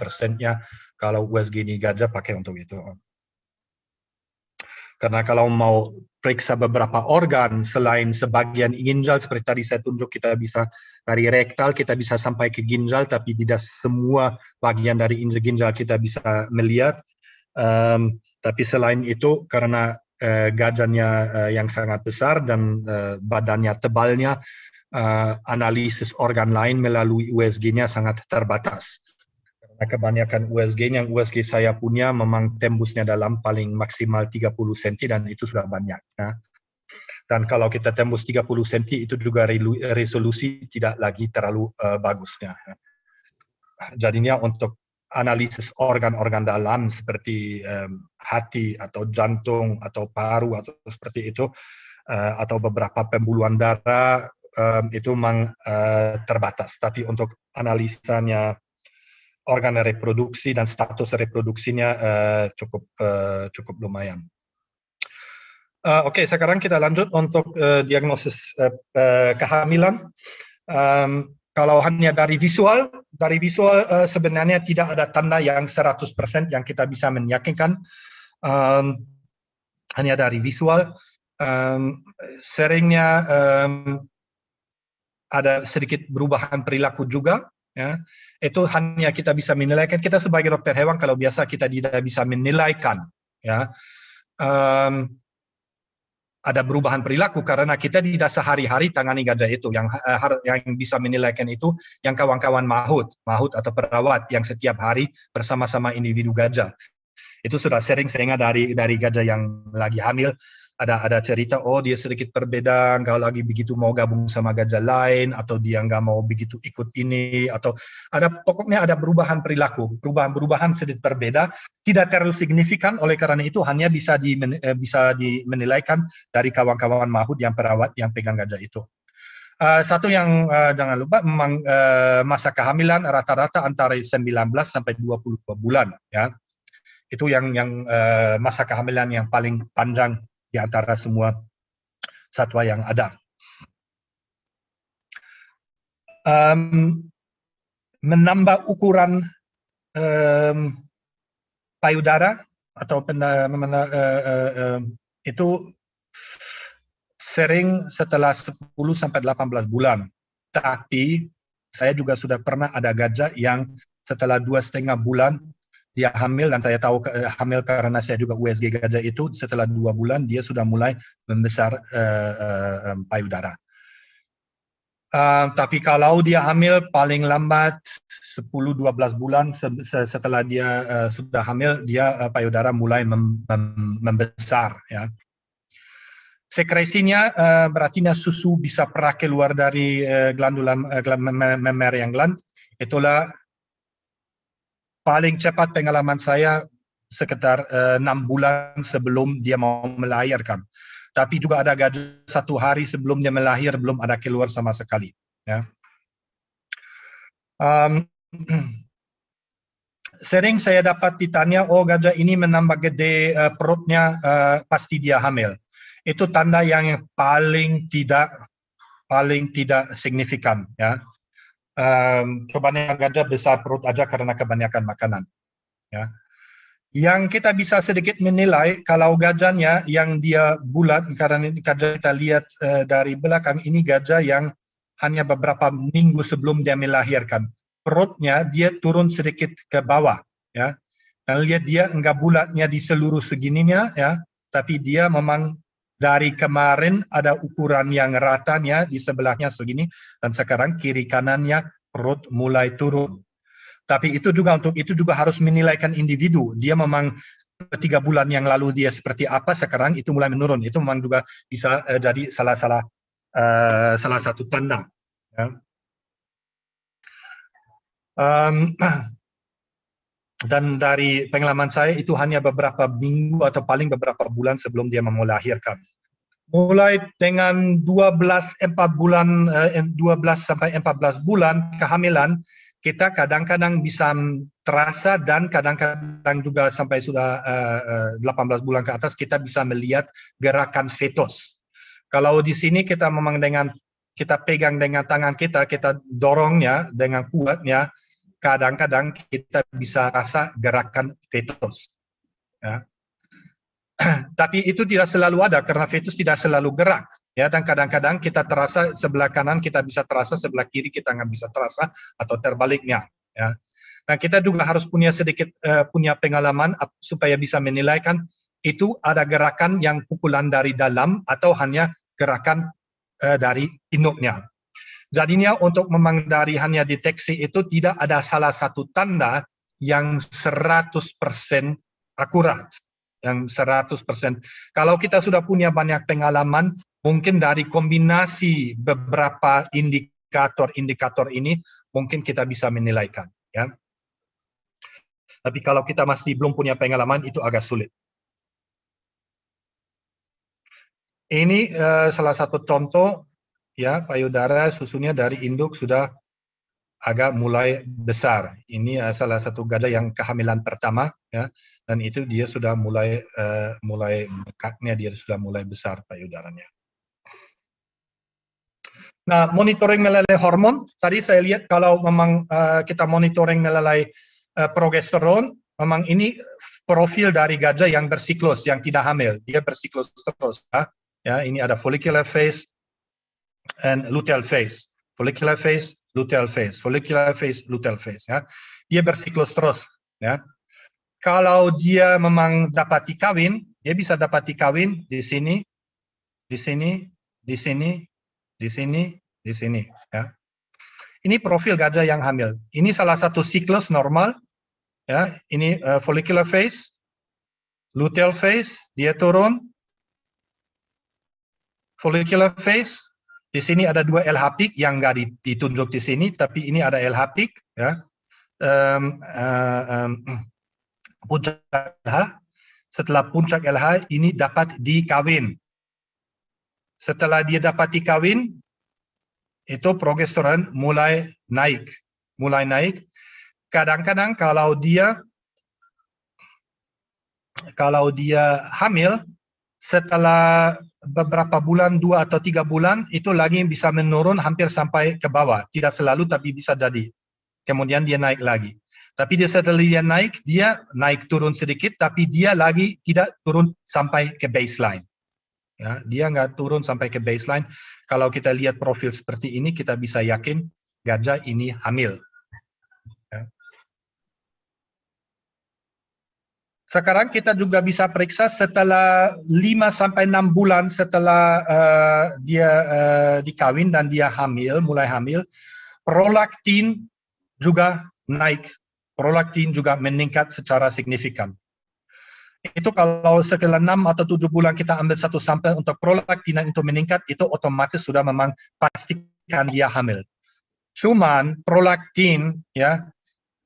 persennya kalau USG ini gajah pakai untuk itu. Karena kalau mau periksa beberapa organ selain sebagian ginjal seperti tadi saya tunjuk kita bisa dari rektal kita bisa sampai ke ginjal tapi tidak semua bagian dari ginjal kita bisa melihat. Um, tapi selain itu karena uh, eh, gajahnya uh, eh, yang sangat besar dan uh, badannya tebalnya uh, analisis organ lain melalui USG-nya sangat terbatas. Karena kebanyakan USG yang USG saya punya memang tembusnya dalam paling maksimal 30 cm dan itu sudah banyak. Nah. Dan kalau kita tembus 30 cm itu juga resolusi tidak lagi terlalu uh, bagusnya. Jadinya untuk analisis organ-organ dalam seperti um, hati atau jantung atau paru atau seperti itu uh, atau beberapa pembuluhan darah um, itu memang uh, terbatas. Tapi untuk analisanya organ reproduksi dan status reproduksinya uh, cukup uh, cukup lumayan. Uh, Oke, okay, sekarang kita lanjut untuk uh, diagnosis uh, uh, kehamilan. Um, kalau hanya dari visual, dari visual uh, sebenarnya tidak ada tanda yang 100% yang kita bisa meyakinkan. Um, hanya dari visual. Um, seringnya um, ada sedikit perubahan perilaku juga ya itu hanya kita bisa menilaikan kita sebagai dokter hewan kalau biasa kita tidak bisa menilaikan ya um, ada perubahan perilaku karena kita tidak sehari-hari tangani gajah itu yang eh, yang bisa menilaikan itu yang kawan-kawan mahut mahut atau perawat yang setiap hari bersama-sama individu gajah itu sudah sering-sering dari dari gajah yang lagi hamil ada ada cerita oh dia sedikit berbeda kalau lagi begitu mau gabung sama gajah lain atau dia nggak mau begitu ikut ini atau ada pokoknya ada perubahan perilaku perubahan-perubahan sedikit berbeda tidak terlalu signifikan oleh karena itu hanya bisa di eh, bisa dimenilaikan dari kawan-kawan mahut yang perawat yang pegang gajah itu. Uh, satu yang uh, jangan lupa memang uh, masa kehamilan rata-rata antara 19 sampai 22 bulan ya. Itu yang yang uh, masa kehamilan yang paling panjang di antara semua satwa yang ada. Um, menambah ukuran um, payudara atau pena, eh, mena, uh, uh, uh, itu sering setelah 10 sampai 18 bulan. Tapi saya juga sudah pernah ada gajah yang setelah dua setengah bulan dia hamil dan saya tahu eh, hamil karena saya juga USG gada itu setelah dua bulan dia sudah mulai membesar uh, uh, payudara. Uh, tapi kalau dia hamil paling lambat 10-12 bulan setelah dia uh, sudah hamil dia uh, payudara mulai mem mem membesar ya. Sekresinya uh, berarti susu bisa perak keluar dari uh, glandula uh, memer yang gland itulah paling cepat pengalaman saya sekitar eh, enam bulan sebelum dia mau melahirkan. Tapi juga ada gadis satu hari sebelum dia melahir belum ada keluar sama sekali. Ya. Um, sering saya dapat ditanya, oh gajah ini menambah gede uh, perutnya, uh, pasti dia hamil. Itu tanda yang paling tidak paling tidak signifikan. Ya um, kebanyakan gajah besar perut aja karena kebanyakan makanan. Ya. Yang kita bisa sedikit menilai kalau gajahnya yang dia bulat karena gajah kita lihat uh, dari belakang ini gajah yang hanya beberapa minggu sebelum dia melahirkan perutnya dia turun sedikit ke bawah ya dan lihat dia enggak bulatnya di seluruh segininya ya tapi dia memang dari kemarin ada ukuran yang ratanya di sebelahnya segini dan sekarang kiri kanannya perut mulai turun. Tapi itu juga untuk itu juga harus menilaikan individu. Dia memang eh, tiga bulan yang lalu dia seperti apa sekarang itu mulai menurun. Itu memang juga bisa eh, dari salah salah eh, salah satu tanda. Ya. Um, dan dari pengalaman saya itu hanya beberapa minggu atau paling beberapa bulan sebelum dia mau melahirkan. Mulai dengan 12 4 bulan 12 eh, sampai 14 bulan kehamilan kita kadang-kadang bisa terasa dan kadang-kadang juga sampai sudah 18 eh, eh, bulan ke atas kita bisa melihat gerakan fetus. Kalau di sini kita memang dengan kita pegang dengan tangan kita, kita dorongnya dengan kuatnya, kadang-kadang kita bisa rasa gerakan fetus. Ya. Tapi itu tidak selalu ada karena fetus tidak selalu gerak. Ya, dan kadang-kadang kita terasa sebelah kanan kita bisa terasa, sebelah kiri kita nggak bisa terasa atau terbaliknya. Ya. Nah, kita juga harus punya sedikit uh, punya pengalaman supaya bisa menilaikan itu ada gerakan yang pukulan dari dalam atau hanya gerakan uh, dari induknya. Jadinya untuk hanya deteksi itu tidak ada salah satu tanda yang 100% akurat. Yang 100%. Kalau kita sudah punya banyak pengalaman, mungkin dari kombinasi beberapa indikator-indikator ini, mungkin kita bisa menilaikan. Ya. Tapi kalau kita masih belum punya pengalaman, itu agak sulit. Ini uh, salah satu contoh ya payudara susunya dari induk sudah agak mulai besar. Ini eh, salah satu gajah yang kehamilan pertama ya dan itu dia sudah mulai uh, mulai bekaknya dia sudah mulai besar payudaranya. Nah, monitoring melalui hormon tadi saya lihat kalau memang uh, kita monitoring melalui uh, progesteron memang ini profil dari gajah yang bersiklus yang tidak hamil, dia bersiklus terus ya. Ya, ini ada follicular phase, And luteal phase, follicular phase, luteal phase, follicular phase, luteal phase. Ya. Dia bersiklus terus. Ya. Kalau dia memang dapat dikawin, dia bisa dapat dikawin di sini, di sini, di sini, di sini, di sini. Ya. Ini profil gada yang hamil. Ini salah satu siklus normal. Ya, ini uh, follicular phase, luteal phase, dia turun, follicular phase, di sini ada dua LH yang nggak ditunjuk di sini, tapi ini ada LH ya. Um, um, puncak LH. Setelah puncak LH ini dapat dikawin. Setelah dia dapat dikawin, itu progesteron mulai naik, mulai naik. Kadang-kadang kalau dia kalau dia hamil setelah beberapa bulan, dua atau tiga bulan, itu lagi bisa menurun hampir sampai ke bawah. Tidak selalu, tapi bisa jadi. Kemudian dia naik lagi. Tapi dia setelah dia naik, dia naik turun sedikit, tapi dia lagi tidak turun sampai ke baseline. Ya, dia nggak turun sampai ke baseline. Kalau kita lihat profil seperti ini, kita bisa yakin gajah ini hamil. Sekarang kita juga bisa periksa setelah 5 sampai 6 bulan setelah uh, dia uh, dikawin dan dia hamil, mulai hamil, prolaktin juga naik. Prolaktin juga meningkat secara signifikan. Itu kalau setelah 6 atau 7 bulan kita ambil satu sampel untuk prolaktin itu meningkat, itu otomatis sudah memang pastikan dia hamil. Cuman prolaktin ya,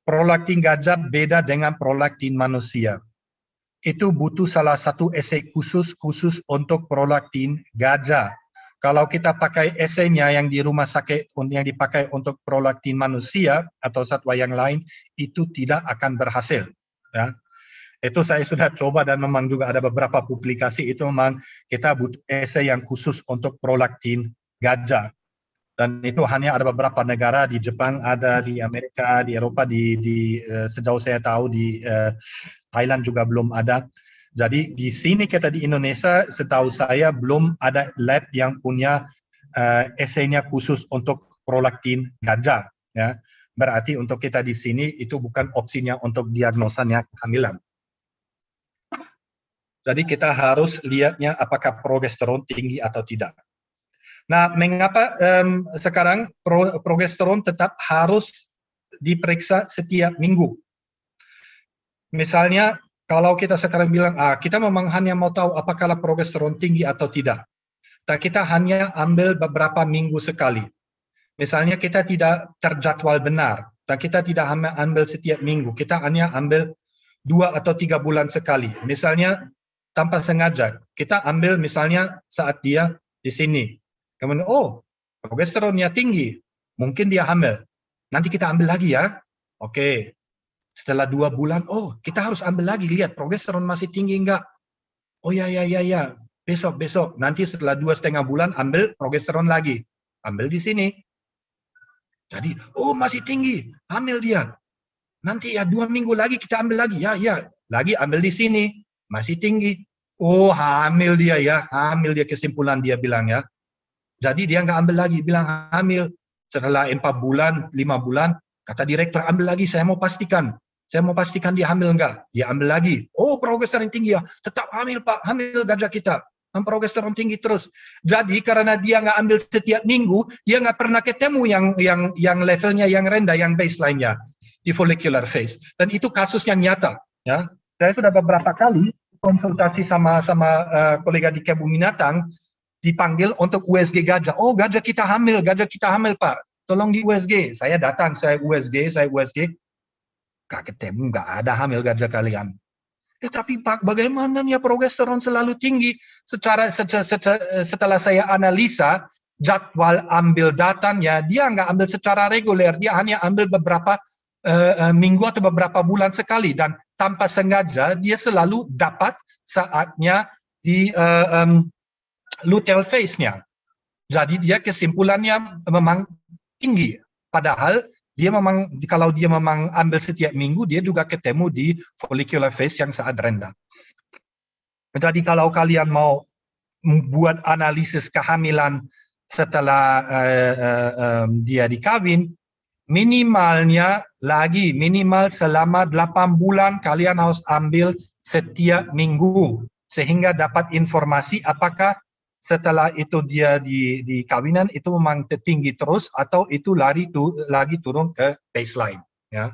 prolaktin gajah beda dengan prolaktin manusia itu butuh salah satu esai khusus khusus untuk prolaktin gajah. Kalau kita pakai esainya yang di rumah sakit yang dipakai untuk prolaktin manusia atau satwa yang lain itu tidak akan berhasil. Ya. Itu saya sudah coba dan memang juga ada beberapa publikasi itu memang kita butuh esai yang khusus untuk prolaktin gajah dan itu hanya ada beberapa negara di Jepang ada di Amerika di Eropa di, di eh, sejauh saya tahu di uh, Thailand juga belum ada jadi di sini kita di Indonesia setahu saya belum ada lab yang punya uh, eh, esenya khusus untuk prolaktin gajah ya berarti untuk kita di sini itu bukan opsinya untuk diagnosanya kehamilan jadi kita harus lihatnya apakah progesteron tinggi atau tidak Nah, mengapa um, sekarang pro, progesteron tetap harus diperiksa setiap minggu? Misalnya, kalau kita sekarang bilang, ah, kita memang hanya mau tahu apakah progesteron tinggi atau tidak. Nah, kita hanya ambil beberapa minggu sekali. Misalnya kita tidak terjadwal benar, dan kita tidak hanya ambil setiap minggu, kita hanya ambil dua atau tiga bulan sekali. Misalnya tanpa sengaja, kita ambil misalnya saat dia di sini, Kemudian, oh, progesteronnya tinggi, mungkin dia hamil. Nanti kita ambil lagi ya. Oke. Setelah dua bulan, oh, kita harus ambil lagi. Lihat, progesteron masih tinggi enggak? Oh ya, ya, ya, ya. Besok, besok. Nanti setelah dua setengah bulan, ambil progesteron lagi. Ambil di sini. Jadi, oh masih tinggi, hamil dia. Nanti ya dua minggu lagi kita ambil lagi. Ya, ya. Lagi ambil di sini. Masih tinggi. Oh, hamil dia ya. Hamil dia kesimpulan dia bilang ya. Jadi dia nggak ambil lagi, bilang hamil. Setelah empat bulan, lima bulan, kata direktur ambil lagi, saya mau pastikan. Saya mau pastikan dia hamil nggak. Dia ambil lagi. Oh, progesteron tinggi ya. Tetap hamil Pak, hamil gajah kita. Kan progesteron tinggi terus. Jadi karena dia nggak ambil setiap minggu, dia nggak pernah ketemu yang yang yang levelnya yang rendah, yang baseline-nya di follicular phase. Dan itu kasus yang nyata. Ya, saya sudah beberapa kali konsultasi sama sama uh, kolega di kebun binatang dipanggil untuk USG gajah. Oh, gajah kita hamil, gajah kita hamil, Pak. Tolong di USG. Saya datang, saya USG, saya USG. Kak ketemu, eh, nggak ada hamil gajah kalian. Eh, tapi Pak, bagaimana ya progesteron selalu tinggi? Secara, secara, secara eh, setelah saya analisa jadwal ambil datanya, dia nggak ambil secara reguler, dia hanya ambil beberapa uh, minggu atau beberapa bulan sekali dan tanpa sengaja dia selalu dapat saatnya di uh, um, luteal phase-nya. Jadi dia kesimpulannya memang tinggi. Padahal dia memang kalau dia memang ambil setiap minggu dia juga ketemu di follicular phase yang saat rendah. Jadi kalau kalian mau membuat analisis kehamilan setelah uh, uh, um, dia dikawin, minimalnya lagi minimal selama 8 bulan kalian harus ambil setiap minggu sehingga dapat informasi apakah setelah itu dia di, di kawinan itu memang tertinggi terus atau itu lari tu, lagi turun ke baseline ya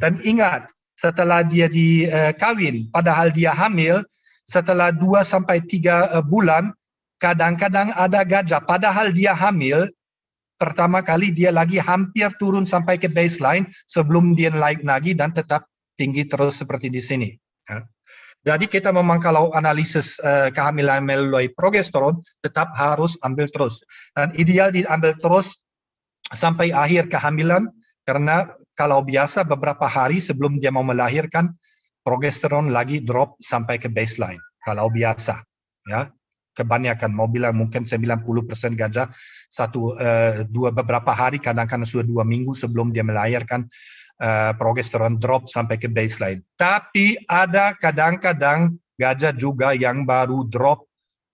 dan ingat setelah dia di uh, kawin padahal dia hamil setelah dua sampai tiga uh, bulan kadang-kadang ada gajah padahal dia hamil pertama kali dia lagi hampir turun sampai ke baseline sebelum dia naik lagi dan tetap tinggi terus seperti di sini ya. Jadi kita memang kalau analisis uh, kehamilan melalui progesteron tetap harus ambil terus. Dan ideal diambil terus sampai akhir kehamilan karena kalau biasa beberapa hari sebelum dia mau melahirkan progesteron lagi drop sampai ke baseline kalau biasa ya kebanyakan mau bilang mungkin 90% gajah satu uh, dua beberapa hari kadang-kadang sudah dua minggu sebelum dia melahirkan uh, progesteron drop sampai ke baseline. Tapi ada kadang-kadang gajah juga yang baru drop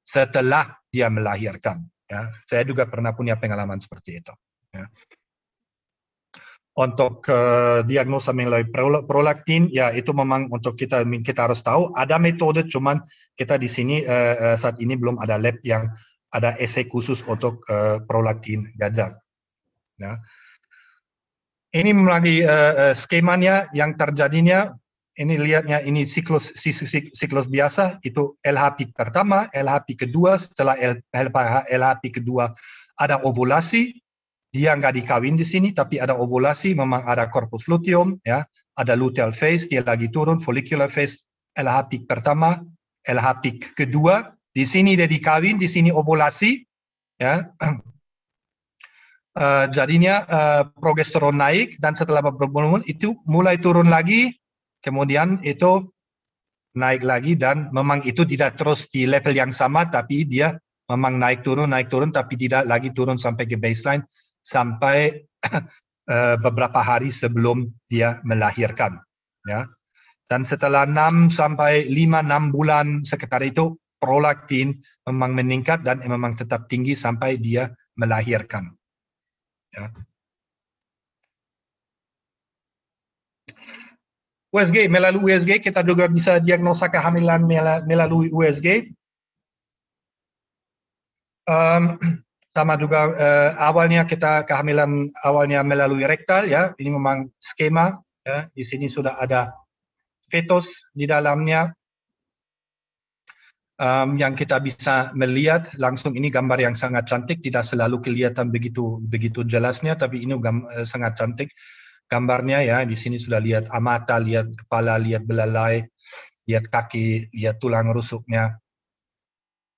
setelah dia melahirkan. Ya. Saya juga pernah punya pengalaman seperti itu. Ya. Untuk uh, diagnosa melalui prolaktin, ya itu memang untuk kita kita harus tahu ada metode, cuman kita di sini uh, saat ini belum ada lab yang ada esai khusus untuk uh, prolaktin gajah. Nah, ini lagi uh, skemanya yang terjadinya ini lihatnya ini siklus siklus biasa itu LHP pertama, LHP kedua, setelah LHP kedua ada ovulasi, dia nggak dikawin di sini tapi ada ovulasi, memang ada corpus luteum ya, ada luteal phase, dia lagi turun follicular phase LHP pertama, LHP kedua, di sini dia dikawin, di sini ovulasi ya uh, jadinya uh, progesteron naik dan setelah beberapa bulan itu mulai turun lagi, kemudian itu naik lagi dan memang itu tidak terus di level yang sama tapi dia memang naik turun naik turun tapi tidak lagi turun sampai ke baseline sampai uh, beberapa hari sebelum dia melahirkan ya dan setelah 6 sampai 5 6 bulan sekitar itu prolaktin memang meningkat dan memang tetap tinggi sampai dia melahirkan Ya. USG melalui USG kita juga bisa diagnosa kehamilan melalui USG. Um, sama juga uh, awalnya kita kehamilan awalnya melalui rektal ya ini memang skema ya di sini sudah ada fetus di dalamnya um, yang kita bisa melihat langsung ini gambar yang sangat cantik tidak selalu kelihatan begitu begitu jelasnya tapi ini gam, uh, sangat cantik gambarnya ya di sini sudah lihat amata lihat kepala lihat belalai lihat kaki lihat tulang rusuknya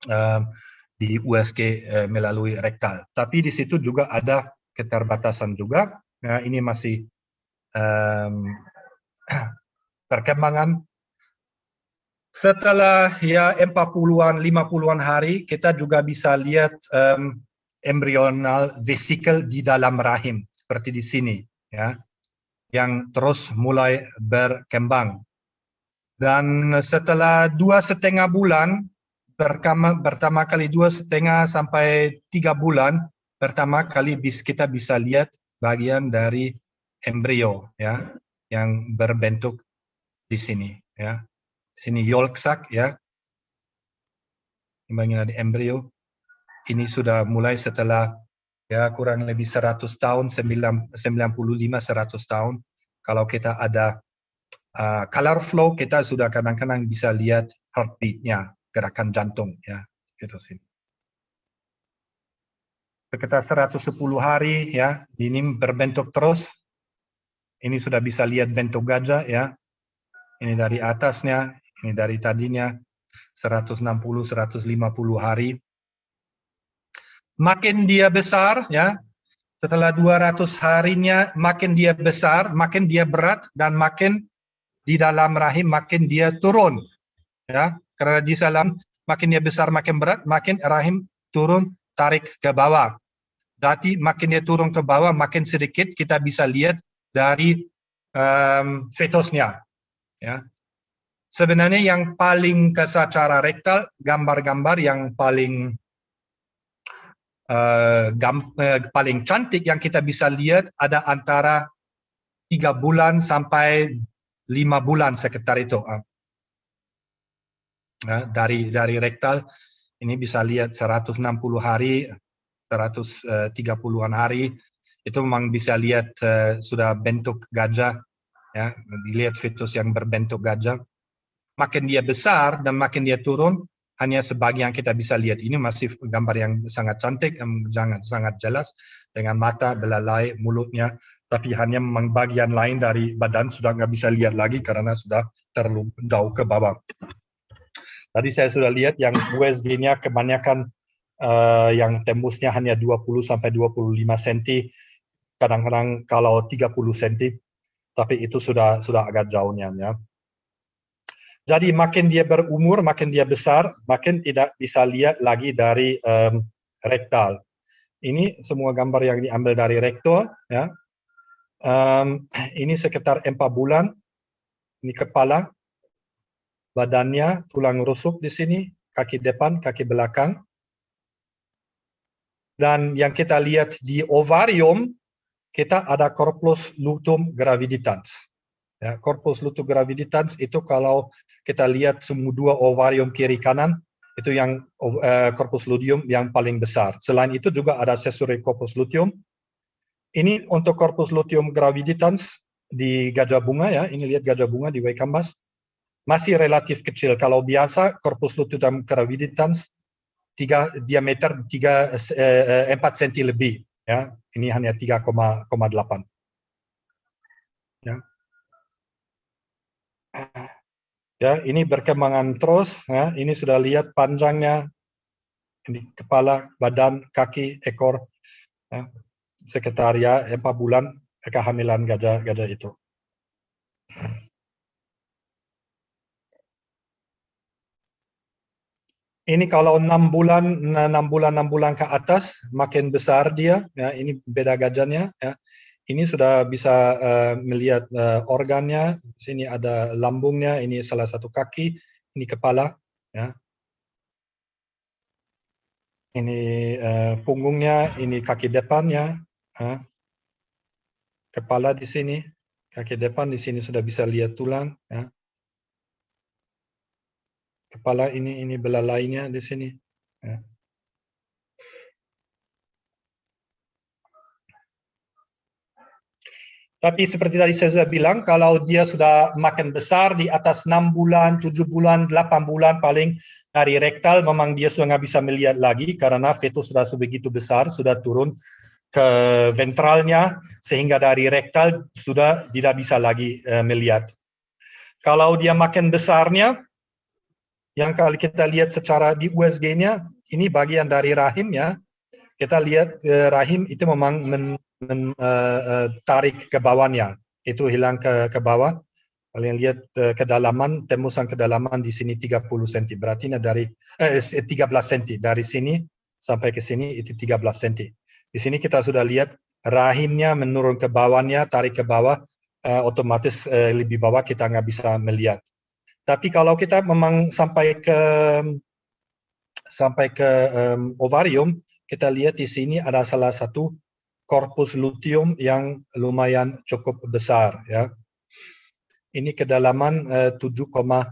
um, di USG uh, eh, melalui rektal tapi di situ juga ada keterbatasan juga nah, ini masih um, perkembangan setelah ya 40-an, 50-an hari, kita juga bisa lihat um, embrional vesicle di dalam rahim, seperti di sini, ya, yang terus mulai berkembang. Dan setelah dua setengah bulan, pertama, pertama kali dua setengah sampai tiga bulan, pertama kali bis, kita bisa lihat bagian dari embrio ya yang berbentuk di sini ya sini yolk sac ya. Timbangin ada embrio. Ini sudah mulai setelah ya kurang lebih 100 tahun 95 100 tahun kalau kita ada uh, color flow kita sudah kadang-kadang bisa lihat heartbeatnya gerakan jantung ya gitu sih sekitar 110 hari ya ini berbentuk terus ini sudah bisa lihat bentuk gajah ya ini dari atasnya ini dari tadinya 160-150 hari. Makin dia besar, ya, setelah 200 harinya makin dia besar, makin dia berat dan makin di dalam rahim makin dia turun. Ya, karena di dalam makin dia besar makin berat, makin rahim turun tarik ke bawah. Berarti makin dia turun ke bawah makin sedikit kita bisa lihat dari um, fetusnya. Ya sebenarnya yang paling secara rektal gambar-gambar yang paling uh, gam, uh, paling cantik yang kita bisa lihat ada antara tiga bulan sampai lima bulan sekitar itu uh. dari dari rektal ini bisa lihat 160 hari 130-an hari itu memang bisa lihat uh, sudah bentuk gajah ya dilihat fetus yang berbentuk gajah makin dia besar dan makin dia turun, hanya sebagian kita bisa lihat. Ini masih gambar yang sangat cantik, sangat sangat jelas dengan mata, belalai, mulutnya, tapi hanya memang bagian lain dari badan sudah nggak bisa lihat lagi karena sudah terlalu jauh ke bawah. Tadi saya sudah lihat yang USG-nya kebanyakan uh, yang tembusnya hanya 20 sampai 25 cm, kadang-kadang kalau 30 cm, tapi itu sudah sudah agak jauhnya ya. Jadi makin dia berumur, makin dia besar, makin tidak bisa lihat lagi dari um, rektal. Ini semua gambar yang diambil dari rektor. Ya. Um, ini sekitar empat bulan. Ini kepala, badannya, tulang rusuk di sini, kaki depan, kaki belakang. Dan yang kita lihat di ovarium, kita ada corpus lutum graviditans. Ya, corpus luteum graviditans itu kalau kita lihat semua dua ovarium kiri kanan itu yang uh, corpus luteum yang paling besar. Selain itu juga ada sesuri corpus luteum. Ini untuk corpus luteum graviditans di gajah bunga ya, ini lihat gajah bunga di Waikambas masih relatif kecil. Kalau biasa corpus luteum graviditans tiga diameter 3 eh, 4 cm lebih ya. Ini hanya 3,8. Ya. Ah. Ya, ini berkembangan terus. Ya. Ini sudah lihat panjangnya di kepala, badan, kaki, ekor. Ya. Sekitar ya, empat bulan kehamilan gajah-gajah itu. Ini kalau enam bulan, enam bulan, enam bulan ke atas, makin besar dia. Ya, ini beda gajahnya. Ya ini sudah bisa uh, melihat uh, organnya. Sini ada lambungnya, ini salah satu kaki, ini kepala, ya. Ini uh, punggungnya, ini kaki depannya, ya. kepala di sini, kaki depan di sini sudah bisa lihat tulang, ya. Kepala ini ini lainnya di sini, ya. Tapi seperti tadi saya sudah bilang, kalau dia sudah makan besar di atas 6 bulan, 7 bulan, 8 bulan paling dari rektal memang dia sudah nggak bisa melihat lagi karena fetus sudah sebegitu besar, sudah turun ke ventralnya sehingga dari rektal sudah tidak bisa lagi eh, melihat. Kalau dia makan besarnya, yang kalau kita lihat secara di USG-nya, ini bagian dari rahimnya, kita lihat eh, rahim itu memang men, men, uh, tarik ke bawahnya, itu hilang ke, ke bawah. Kalian lihat uh, kedalaman, tembusan kedalaman di sini 30 cm, berarti dari eh, 13 cm, dari sini sampai ke sini itu 13 cm. Di sini kita sudah lihat rahimnya menurun ke bawahnya, tarik ke bawah, uh, otomatis uh, lebih bawah kita nggak bisa melihat. Tapi kalau kita memang sampai ke sampai ke um, ovarium, kita lihat di sini ada salah satu korpus luteum yang lumayan cukup besar ya. Ini kedalaman uh, 7,8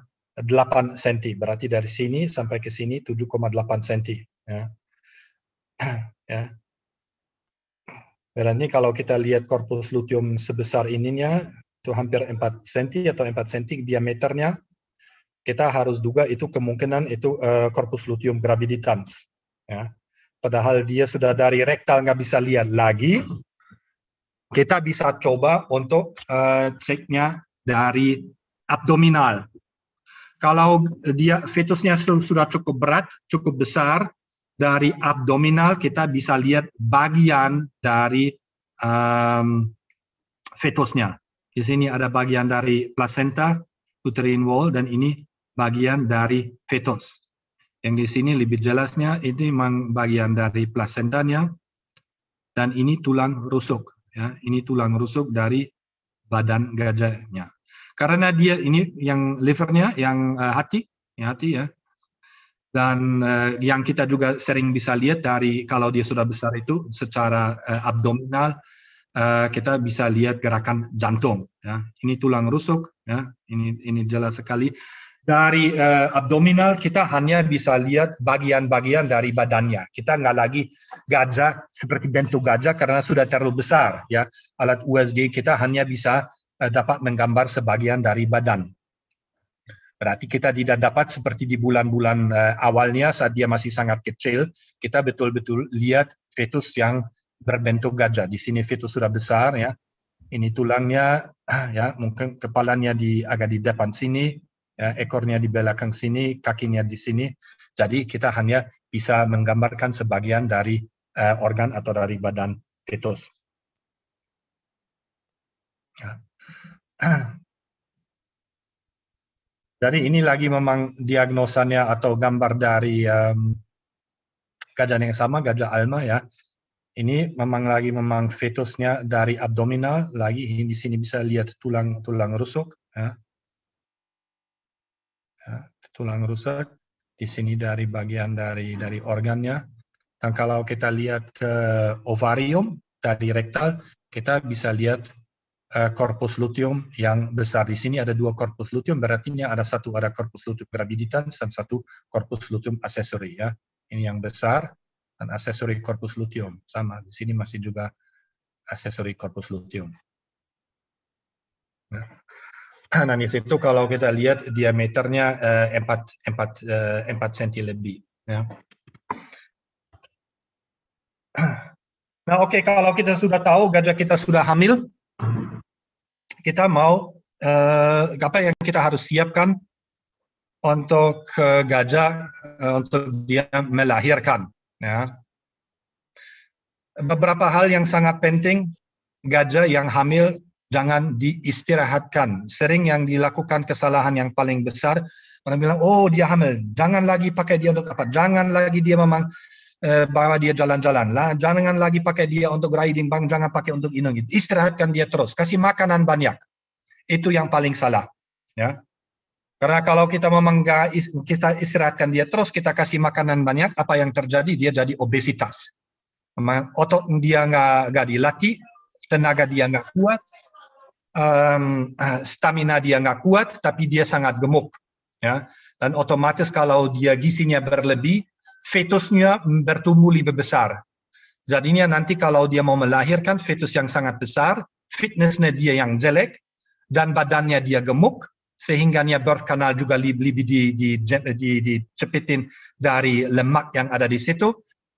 cm, berarti dari sini sampai ke sini 7,8 cm ya. ya. Berarti kalau kita lihat korpus luteum sebesar ininya itu hampir 4 cm atau 4 cm diameternya, kita harus duga itu kemungkinan itu uh, eh, korpus luteum graviditans ya padahal dia sudah dari rektal nggak bisa lihat lagi, kita bisa coba untuk uh, ceknya dari abdominal. Kalau dia fetusnya sudah cukup berat, cukup besar, dari abdominal kita bisa lihat bagian dari um, fetusnya. Di sini ada bagian dari placenta, uterine wall, dan ini bagian dari fetus. Yang di sini lebih jelasnya ini memang bagian dari plasentanya dan ini tulang rusuk ya, ini tulang rusuk dari badan gajahnya. Karena dia ini yang livernya yang uh, hati, yang hati ya. Dan uh, yang kita juga sering bisa lihat dari kalau dia sudah besar itu secara uh, abdominal uh, kita bisa lihat gerakan jantung ya. Ini tulang rusuk ya, ini ini jelas sekali dari uh, abdominal kita hanya bisa lihat bagian-bagian dari badannya. Kita nggak lagi gajah seperti bentuk gajah karena sudah terlalu besar ya. Alat USG kita hanya bisa uh, dapat menggambar sebagian dari badan. Berarti kita tidak dapat seperti di bulan-bulan uh, awalnya saat dia masih sangat kecil, kita betul-betul lihat fetus yang berbentuk gajah. Di sini fetus sudah besar ya. Ini tulangnya ya, mungkin kepalanya di agak di depan sini, ya, ekornya di belakang sini, kakinya di sini. Jadi kita hanya bisa menggambarkan sebagian dari uh, organ atau dari badan fetus. Ya. Jadi ini lagi memang diagnosanya atau gambar dari um, gajah yang sama, gajah alma ya. Ini memang lagi memang fetusnya dari abdominal, lagi di sini bisa lihat tulang-tulang rusuk. Ya ya, tulang rusak di sini dari bagian dari dari organnya dan kalau kita lihat ke ovarium dari rektal kita bisa lihat uh, luteum yang besar di sini ada dua korpus luteum berarti ada satu ada korpus luteum graviditans dan satu korpus luteum aksesori ya ini yang besar dan aksesori korpus luteum sama di sini masih juga aksesori korpus luteum. Nah. Nah itu situ kalau kita lihat diameternya eh, empat empat eh, empat senti lebih. Ya. Nah oke okay, kalau kita sudah tahu gajah kita sudah hamil, kita mau eh, apa yang kita harus siapkan untuk eh, gajah eh, untuk dia melahirkan. Ya. Beberapa hal yang sangat penting gajah yang hamil jangan diistirahatkan. Sering yang dilakukan kesalahan yang paling besar, orang bilang, oh dia hamil, jangan lagi pakai dia untuk apa, jangan lagi dia memang eh, bawa dia jalan-jalan, lah, jangan lagi pakai dia untuk riding bang, jangan pakai untuk ini, istirahatkan dia terus, kasih makanan banyak, itu yang paling salah, ya. Karena kalau kita memang kita istirahatkan dia terus, kita kasih makanan banyak, apa yang terjadi dia jadi obesitas. Memang otot dia nggak dilatih, tenaga dia nggak kuat, um, stamina dia nggak kuat, tapi dia sangat gemuk. Ya. Dan otomatis kalau dia gisinya berlebih, fetusnya bertumbuh lebih besar. Jadinya nanti kalau dia mau melahirkan fetus yang sangat besar, fitnessnya dia yang jelek, dan badannya dia gemuk, sehingga birth canal juga lebih, lebih di, di, di, dari lemak yang ada di situ.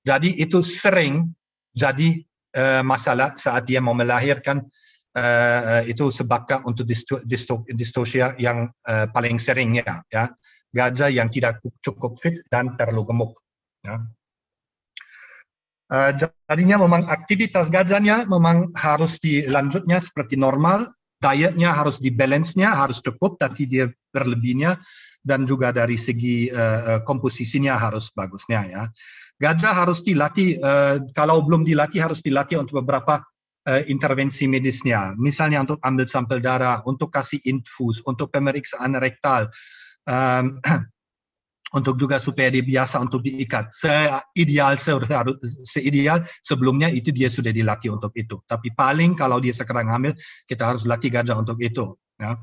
Jadi itu sering jadi uh, masalah saat dia mau melahirkan uh, itu sebabkan untuk disto distosia yang uh, paling seringnya ya gajah yang tidak cukup fit dan terlalu gemuk ya. Uh, jadinya memang aktivitas gajahnya memang harus dilanjutnya seperti normal, dietnya harus dibalance-nya harus cukup, tapi dia berlebihnya dan juga dari segi uh, komposisinya harus bagusnya ya. Gajah harus dilatih, uh, kalau belum dilatih harus dilatih untuk beberapa Eh, intervensi medisnya. Misalnya untuk ambil sampel darah, untuk kasih infus, untuk pemeriksaan rektal, um, untuk juga supaya dia biasa untuk diikat. Seideal seideal sebelumnya itu dia sudah dilatih untuk itu. Tapi paling kalau dia sekarang hamil, kita harus latih gajah untuk itu. Ya.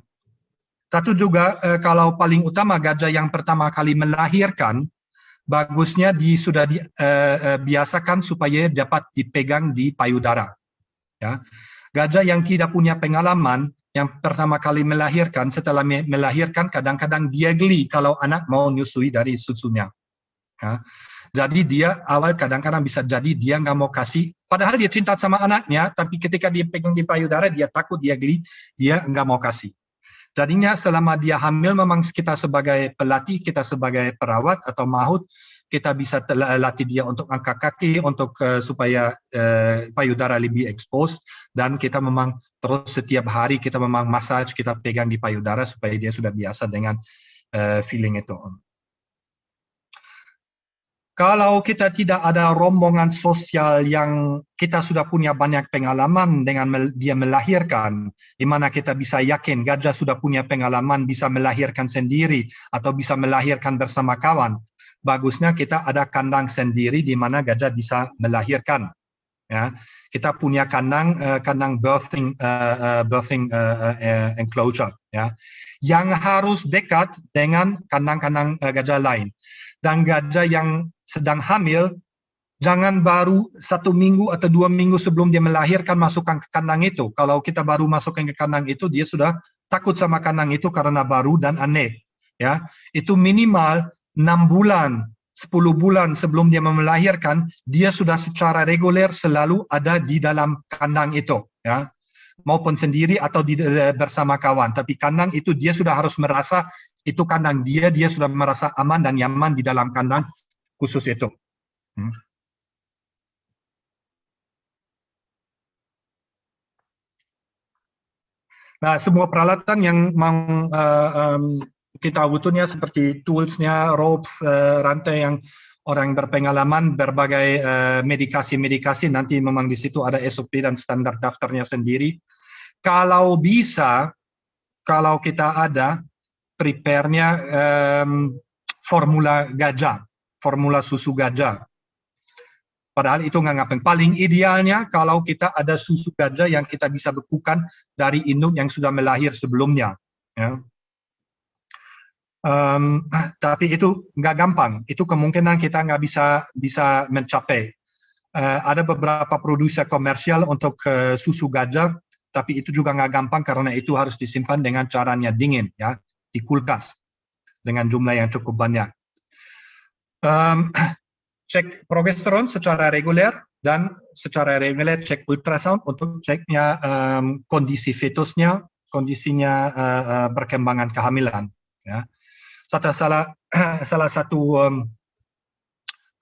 Satu juga eh, kalau paling utama gajah yang pertama kali melahirkan, bagusnya di, sudah dibiasakan eh, uh, supaya dapat dipegang di payudara. Ya. Gajah yang tidak punya pengalaman, yang pertama kali melahirkan, setelah melahirkan kadang-kadang dia geli kalau anak mau nyusui dari susunya. Ya. Jadi dia awal kadang-kadang bisa jadi dia nggak mau kasih, padahal dia cinta sama anaknya, tapi ketika dia pegang di payudara, dia takut, dia geli, dia nggak mau kasih. Jadinya selama dia hamil memang kita sebagai pelatih, kita sebagai perawat atau mahut, kita bisa eh, latih dia untuk angkat kaki untuk uh, supaya uh, payudara lebih expose dan kita memang terus setiap hari kita memang massage kita pegang di payudara supaya dia sudah biasa dengan uh, feeling itu. Kalau kita tidak ada rombongan sosial yang kita sudah punya banyak pengalaman dengan dia melahirkan, di mana kita bisa yakin gajah sudah punya pengalaman bisa melahirkan sendiri atau bisa melahirkan bersama kawan, bagusnya kita ada kandang sendiri di mana gajah bisa melahirkan. Ya, kita punya kandang eh, kandang birthing eh, eh, birthing enclosure ya, yang harus dekat dengan kandang-kandang gajah lain dan gajah yang sedang hamil, jangan baru satu minggu atau dua minggu sebelum dia melahirkan masukkan ke kandang itu. Kalau kita baru masukkan ke kandang itu, dia sudah takut sama kandang itu karena baru dan aneh. Ya, itu minimal enam bulan, sepuluh bulan sebelum dia melahirkan, dia sudah secara reguler selalu ada di dalam kandang itu. Ya, maupun sendiri atau di, e, bersama kawan. Tapi kandang itu dia sudah harus merasa itu kandang dia, dia sudah merasa aman dan nyaman di dalam kandang khusus itu. Hmm. Nah, semua peralatan yang mang, uh, um, kita butuhnya seperti toolsnya, ropes, uh, rantai yang orang berpengalaman, berbagai eh, medikasi-medikasi uh, nanti memang di situ ada SOP dan standar daftarnya sendiri. Kalau bisa, kalau kita ada, prepare-nya um, formula gajah formula susu gajah. Padahal itu nggak ngapain. Paling idealnya kalau kita ada susu gajah yang kita bisa bekukan dari induk yang sudah melahir sebelumnya. Ya. Um, tapi itu nggak gampang. Itu kemungkinan kita nggak bisa bisa mencapai. Uh, ada beberapa produser komersial untuk uh, susu gajah, tapi itu juga nggak gampang karena itu harus disimpan dengan caranya dingin, ya, di kulkas dengan jumlah yang cukup banyak um, cek progesteron secara reguler dan secara reguler cek ultrasound untuk ceknya um, kondisi fetusnya, kondisinya uh, uh, perkembangan kehamilan. Ya. Satu salah salah satu um,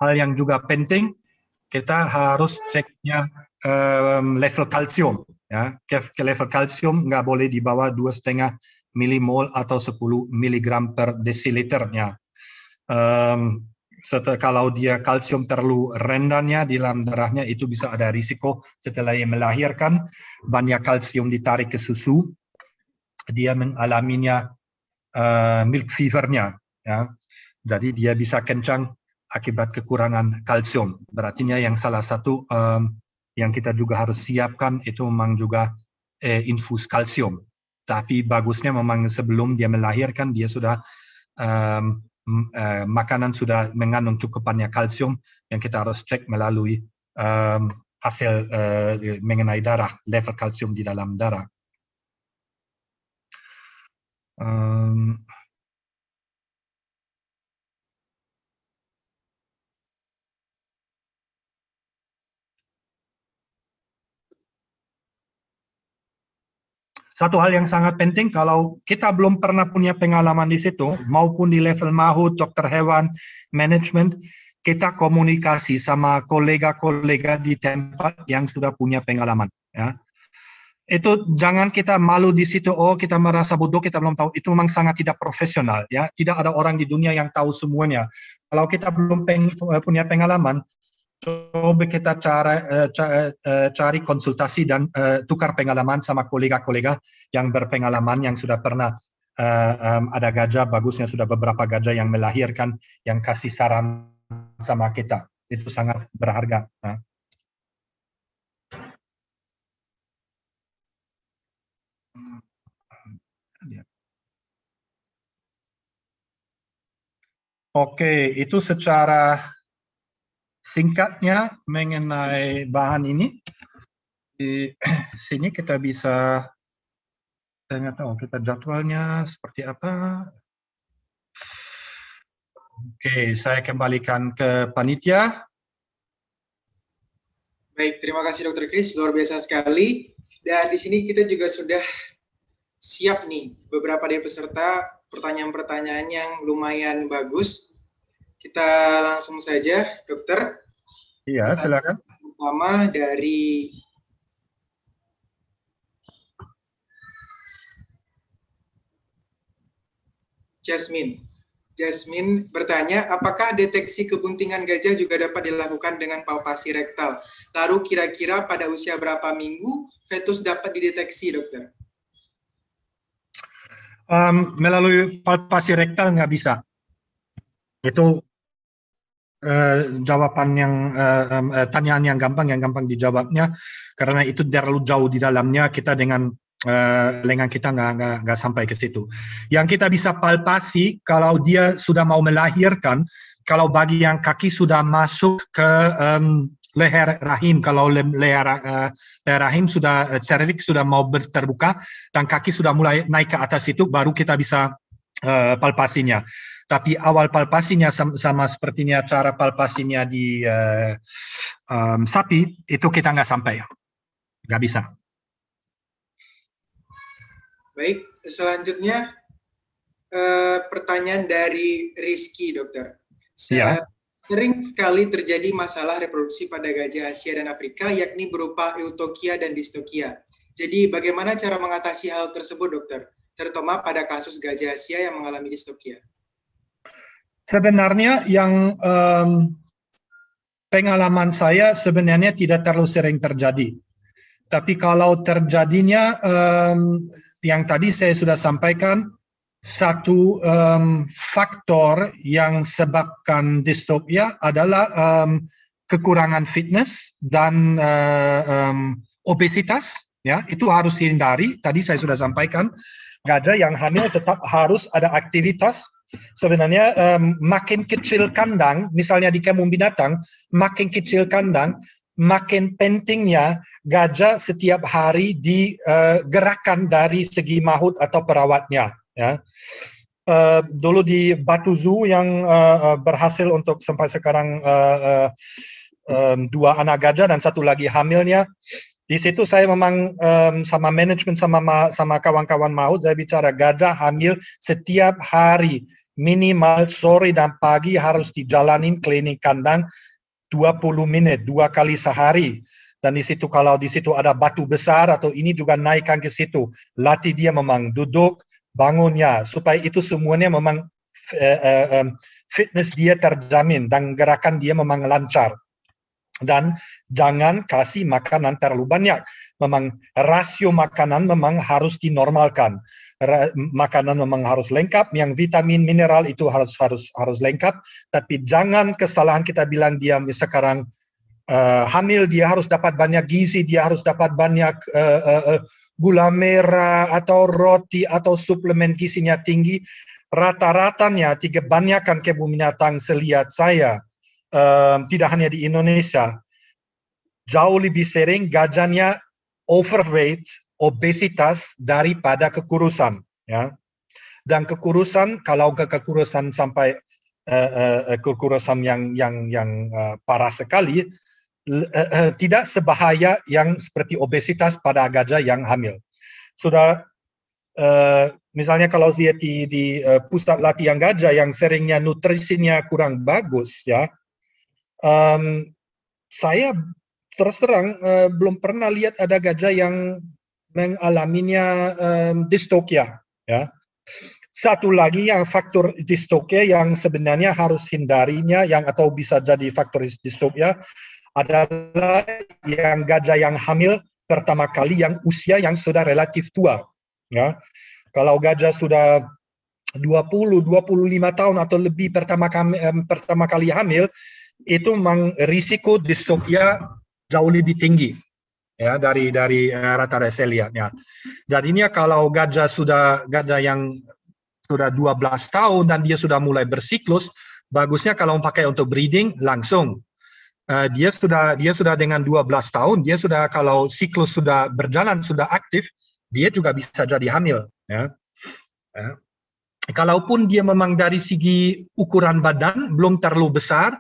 hal yang juga penting kita harus ceknya um, level kalsium. Ya. Ke, level kalsium nggak boleh di bawah dua setengah milimol atau 10 miligram per desiliternya. Um, setelah kalau dia kalsium terlalu rendahnya di dalam darahnya itu bisa ada risiko setelah dia melahirkan banyak kalsium ditarik ke susu dia mengalaminya uh, milk fevernya ya jadi dia bisa kencang akibat kekurangan kalsium berartinya yang salah satu um, yang kita juga harus siapkan itu memang juga eh, infus kalsium tapi bagusnya memang sebelum dia melahirkan dia sudah um, eh, makanan sudah mengandung cukupannya kalsium yang kita harus cek melalui um, hasil eh, mengenai darah, level kalsium di dalam darah. Um, satu hal yang sangat penting kalau kita belum pernah punya pengalaman di situ maupun di level mahut dokter hewan manajemen kita komunikasi sama kolega-kolega di tempat yang sudah punya pengalaman ya itu jangan kita malu di situ oh kita merasa bodoh kita belum tahu itu memang sangat tidak profesional ya tidak ada orang di dunia yang tahu semuanya kalau kita belum peng, eh, punya pengalaman coba kita cara, eh, eh, cari konsultasi dan eh, tukar pengalaman sama kolega-kolega yang berpengalaman yang sudah pernah ada gajah bagusnya sudah beberapa gajah yang melahirkan yang kasih saran sama kita itu sangat berharga. Nah. Oke, itu secara singkatnya mengenai bahan ini, di sini kita bisa, ternyata nggak oh, kita jadwalnya seperti apa. Oke, saya kembalikan ke panitia. Baik, terima kasih Dokter Chris, luar biasa sekali. Dan di sini kita juga sudah siap nih beberapa dari peserta pertanyaan-pertanyaan yang lumayan bagus kita langsung saja, dokter. Iya, silakan. Pertama dari Jasmine. Jasmine bertanya, apakah deteksi kebuntingan gajah juga dapat dilakukan dengan palpasi rektal? Lalu kira-kira pada usia berapa minggu fetus dapat dideteksi, dokter? Um, melalui palpasi rektal nggak bisa. Itu Eh, jawaban yang uh, uh, tanyaan yang gampang yang gampang dijawabnya karena itu terlalu jauh di dalamnya kita dengan uh, lengan kita nggak sampai ke situ. Yang kita bisa palpasi kalau dia sudah mau melahirkan, kalau bagi yang kaki sudah masuk ke um, leher rahim kalau le leher, uh, leher rahim sudah uh, cervix sudah mau terbuka dan kaki sudah mulai naik ke atas itu baru kita bisa uh, palpasinya tapi awal palpasinya sama, sama sepertinya cara palpasinya di uh, um, sapi itu kita nggak sampai ya nggak bisa baik selanjutnya uh, pertanyaan dari Rizky dokter ya. sering sekali terjadi masalah reproduksi pada gajah Asia dan Afrika yakni berupa eutokia dan distokia jadi bagaimana cara mengatasi hal tersebut dokter terutama pada kasus gajah Asia yang mengalami distokia Sebenarnya yang um, pengalaman saya sebenarnya tidak terlalu sering terjadi. Tapi kalau terjadinya um, yang tadi saya sudah sampaikan, satu um, faktor yang sebabkan distopia adalah um, kekurangan fitness dan uh, um, obesitas. Ya, itu harus hindari. Tadi saya sudah sampaikan, gajah yang hamil tetap harus ada aktivitas Sebenarnya um, makin kecil kandang, misalnya di kemung binatang, makin kecil kandang, makin pentingnya gajah setiap hari digerakkan eh, dari segi mahut atau perawatnya. Ya. Uh, dulu di Batu Zoo yang uh, uh, berhasil untuk sampai sekarang uh, uh, um, dua anak gajah dan satu lagi hamilnya. Di situ saya memang um, sama manajemen sama sama kawan-kawan maut saya bicara gajah hamil setiap hari minimal sore dan pagi harus dijalanin klinik kandang 20 menit dua kali sehari dan di situ kalau di situ ada batu besar atau ini juga naikkan ke situ latih dia memang duduk bangunnya supaya itu semuanya memang eh, eh, fitness dia terjamin dan gerakan dia memang lancar dan jangan kasih makanan terlalu banyak memang rasio makanan memang harus dinormalkan makanan memang harus lengkap, yang vitamin mineral itu harus harus harus lengkap, tapi jangan kesalahan kita bilang dia sekarang uh, hamil dia harus dapat banyak gizi, dia harus dapat banyak uh, uh, gula merah atau roti atau suplemen gizinya tinggi. Rata-ratanya tiga banyakkan kebun binatang selihat saya uh, tidak hanya di Indonesia jauh lebih sering gajahnya overweight obesitas daripada kekurusan ya dan kekurusan kalau ke kekurusan sampai uh, uh, kekurusan yang yang yang uh, parah sekali uh, uh, tidak sebahaya yang seperti obesitas pada gajah yang hamil sudah uh, misalnya kalau dia di, di uh, pusat latihan gajah yang seringnya nutrisinya kurang bagus ya um, saya terserang uh, belum pernah lihat ada gajah yang mengalaminya um, distokia Ya. Satu lagi yang faktor distokia yang sebenarnya harus hindarinya yang atau bisa jadi faktor distokia adalah yang gajah yang hamil pertama kali yang usia yang sudah relatif tua. Ya. Kalau gajah sudah 20, 25 tahun atau lebih pertama kali, pertama kali hamil, itu risiko distopia jauh lebih tinggi ya dari dari rata-rata eh, saya ini ya kalau gajah sudah gajah yang sudah 12 tahun dan dia sudah mulai bersiklus, bagusnya kalau pakai untuk breeding langsung. Uh, dia sudah dia sudah dengan 12 tahun, dia sudah kalau siklus sudah berjalan sudah aktif, dia juga bisa jadi hamil. Ya. ya. Kalaupun dia memang dari segi ukuran badan belum terlalu besar,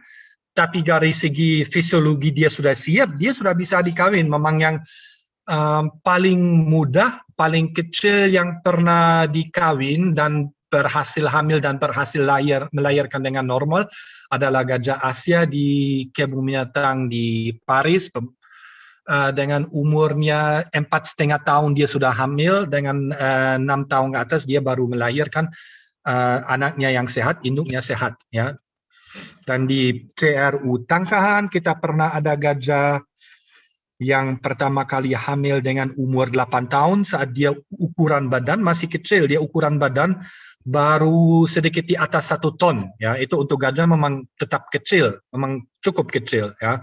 tapi dari segi fisiologi dia sudah siap, dia sudah bisa dikawin. Memang yang um, paling mudah, paling kecil yang pernah dikawin dan berhasil hamil dan berhasil layar, melahirkan dengan normal adalah gajah Asia di kebun binatang di Paris uh, dengan umurnya empat setengah tahun dia sudah hamil dengan eh, enam tahun ke atas dia baru melahirkan uh, anaknya yang sehat induknya sehat ya dan di CRU Tangkahan kita pernah ada gajah yang pertama kali hamil dengan umur 8 tahun saat dia ukuran badan masih kecil, dia ukuran badan baru sedikit di atas satu ton ya itu untuk gajah memang tetap kecil memang cukup kecil ya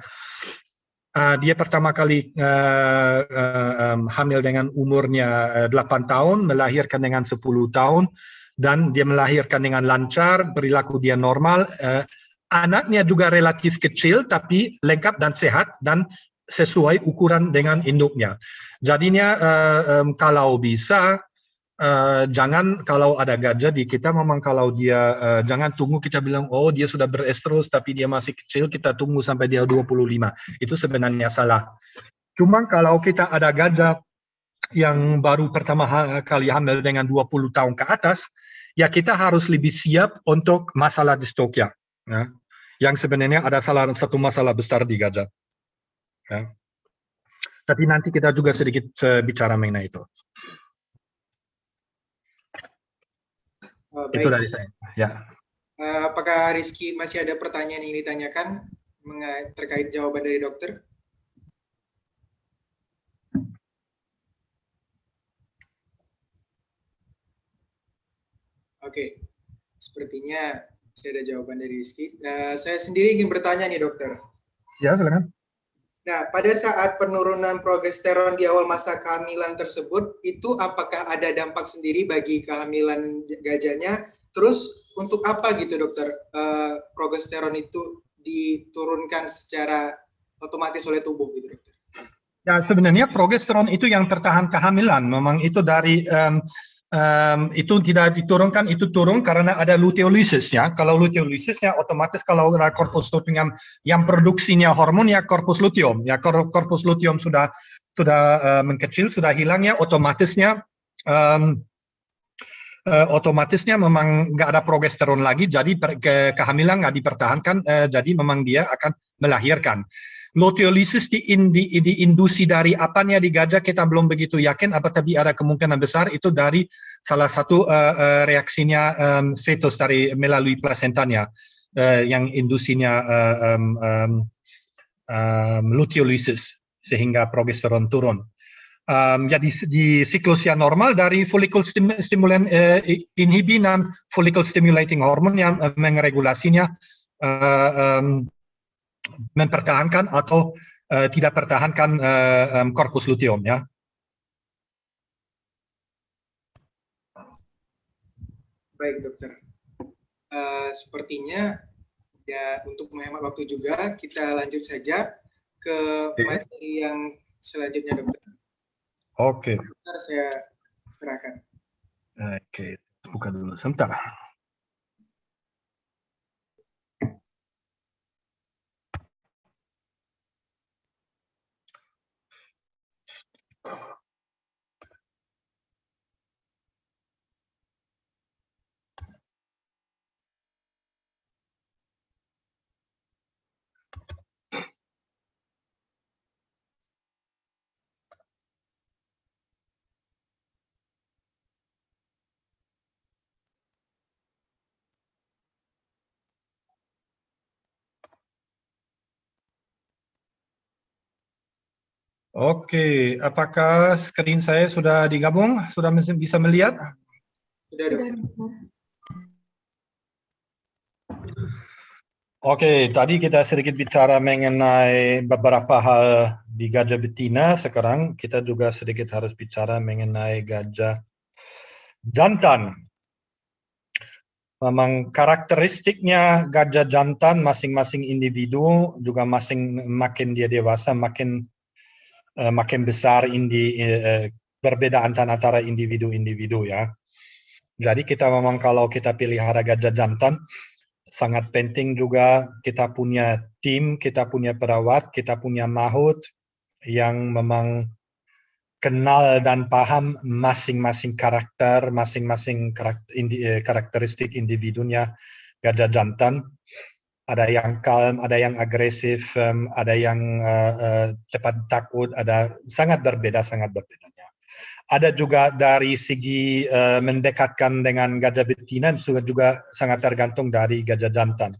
uh, dia pertama kali uh, uh, um, hamil dengan umurnya 8 eh, tahun melahirkan dengan 10 tahun dan dia melahirkan dengan lancar, perilaku dia normal. Eh, anaknya juga relatif kecil tapi lengkap dan sehat dan sesuai ukuran dengan induknya. Jadinya eh, eh, kalau bisa Uh, jangan kalau ada gajah di kita memang kalau dia uh, jangan tunggu kita bilang oh dia sudah berestrus tapi dia masih kecil kita tunggu sampai dia 25 itu sebenarnya salah. Cuma kalau kita ada gajah yang baru pertama kali hamil dengan 20 tahun ke atas, ya kita harus lebih siap untuk masalah distokia. Ya. ya. Yang sebenarnya ada salah satu masalah besar di Gaza. Ya. Tapi nanti kita juga sedikit uh, bicara mengenai itu. Oh, itu dari saya. Ya. Eh, apakah Rizky masih ada pertanyaan yang ditanyakan terkait jawaban dari dokter? Oke, sepertinya tidak ada jawaban dari Rizky. Nah, saya sendiri ingin bertanya nih dokter. Ya, silakan. Nah, pada saat penurunan progesteron di awal masa kehamilan tersebut, itu apakah ada dampak sendiri bagi kehamilan gajahnya? Terus untuk apa gitu dokter, uh, progesteron itu diturunkan secara otomatis oleh tubuh gitu dokter? Ya sebenarnya progesteron itu yang tertahan kehamilan, memang itu dari um, um, itu tidak diturunkan itu turun karena ada luteolisis ya kalau luteolisis otomatis kalau ada korpus luteum yang, yang produksinya hormon ya korpus luteum ya korpus luteum sudah sudah uh, eh, mengkecil sudah hilang ya otomatisnya um, uh, otomatisnya memang nggak ada progesteron lagi jadi ke, kehamilan nggak dipertahankan uh, jadi memang dia akan melahirkan Luteolisis di, in, di, di indusi dari apanya di gajah kita belum begitu yakin, apa tapi ada kemungkinan besar itu dari salah satu uh, uh, reaksinya um, fetus dari melalui plasentanya uh, yang indusinya uh, um, um, um, luteolisis sehingga progesteron turun. Um, ya di, siklus yang normal dari follicle stimulan uh, inhibinan follicle stimulating hormon yang uh, mengregulasinya uh, um, mempertahankan atau uh, tidak pertahankan uh, eh, um, korpus luteum ya. Baik dokter. Uh, sepertinya ya untuk menghemat waktu juga kita lanjut saja ke materi materi yang selanjutnya dokter. Oke. Okay. Dokter saya serahkan. Oke, okay. buka dulu sebentar. Oke, apakah screen saya sudah digabung? Sudah bisa melihat? Sudah. Oke, tadi kita sedikit bicara mengenai beberapa hal di gajah betina. Sekarang kita juga sedikit harus bicara mengenai gajah jantan. Memang karakteristiknya gajah jantan masing-masing individu juga masing makin dia dewasa makin Eh, makin besar indi uh, perbedaan antara individu-individu ya. Jadi kita memang kalau kita pilih harga jantan sangat penting juga kita punya tim, kita punya perawat, kita punya mahut yang memang kenal dan paham masing-masing karakter, masing-masing eh, karakteristik individunya gajah jantan ada yang kalem, ada yang agresif, um, ada yang uh, uh, cepat takut, ada sangat berbeda, sangat berbedanya. Ada juga dari segi uh, mendekatkan dengan gajah betina juga, juga sangat tergantung dari gajah jantan.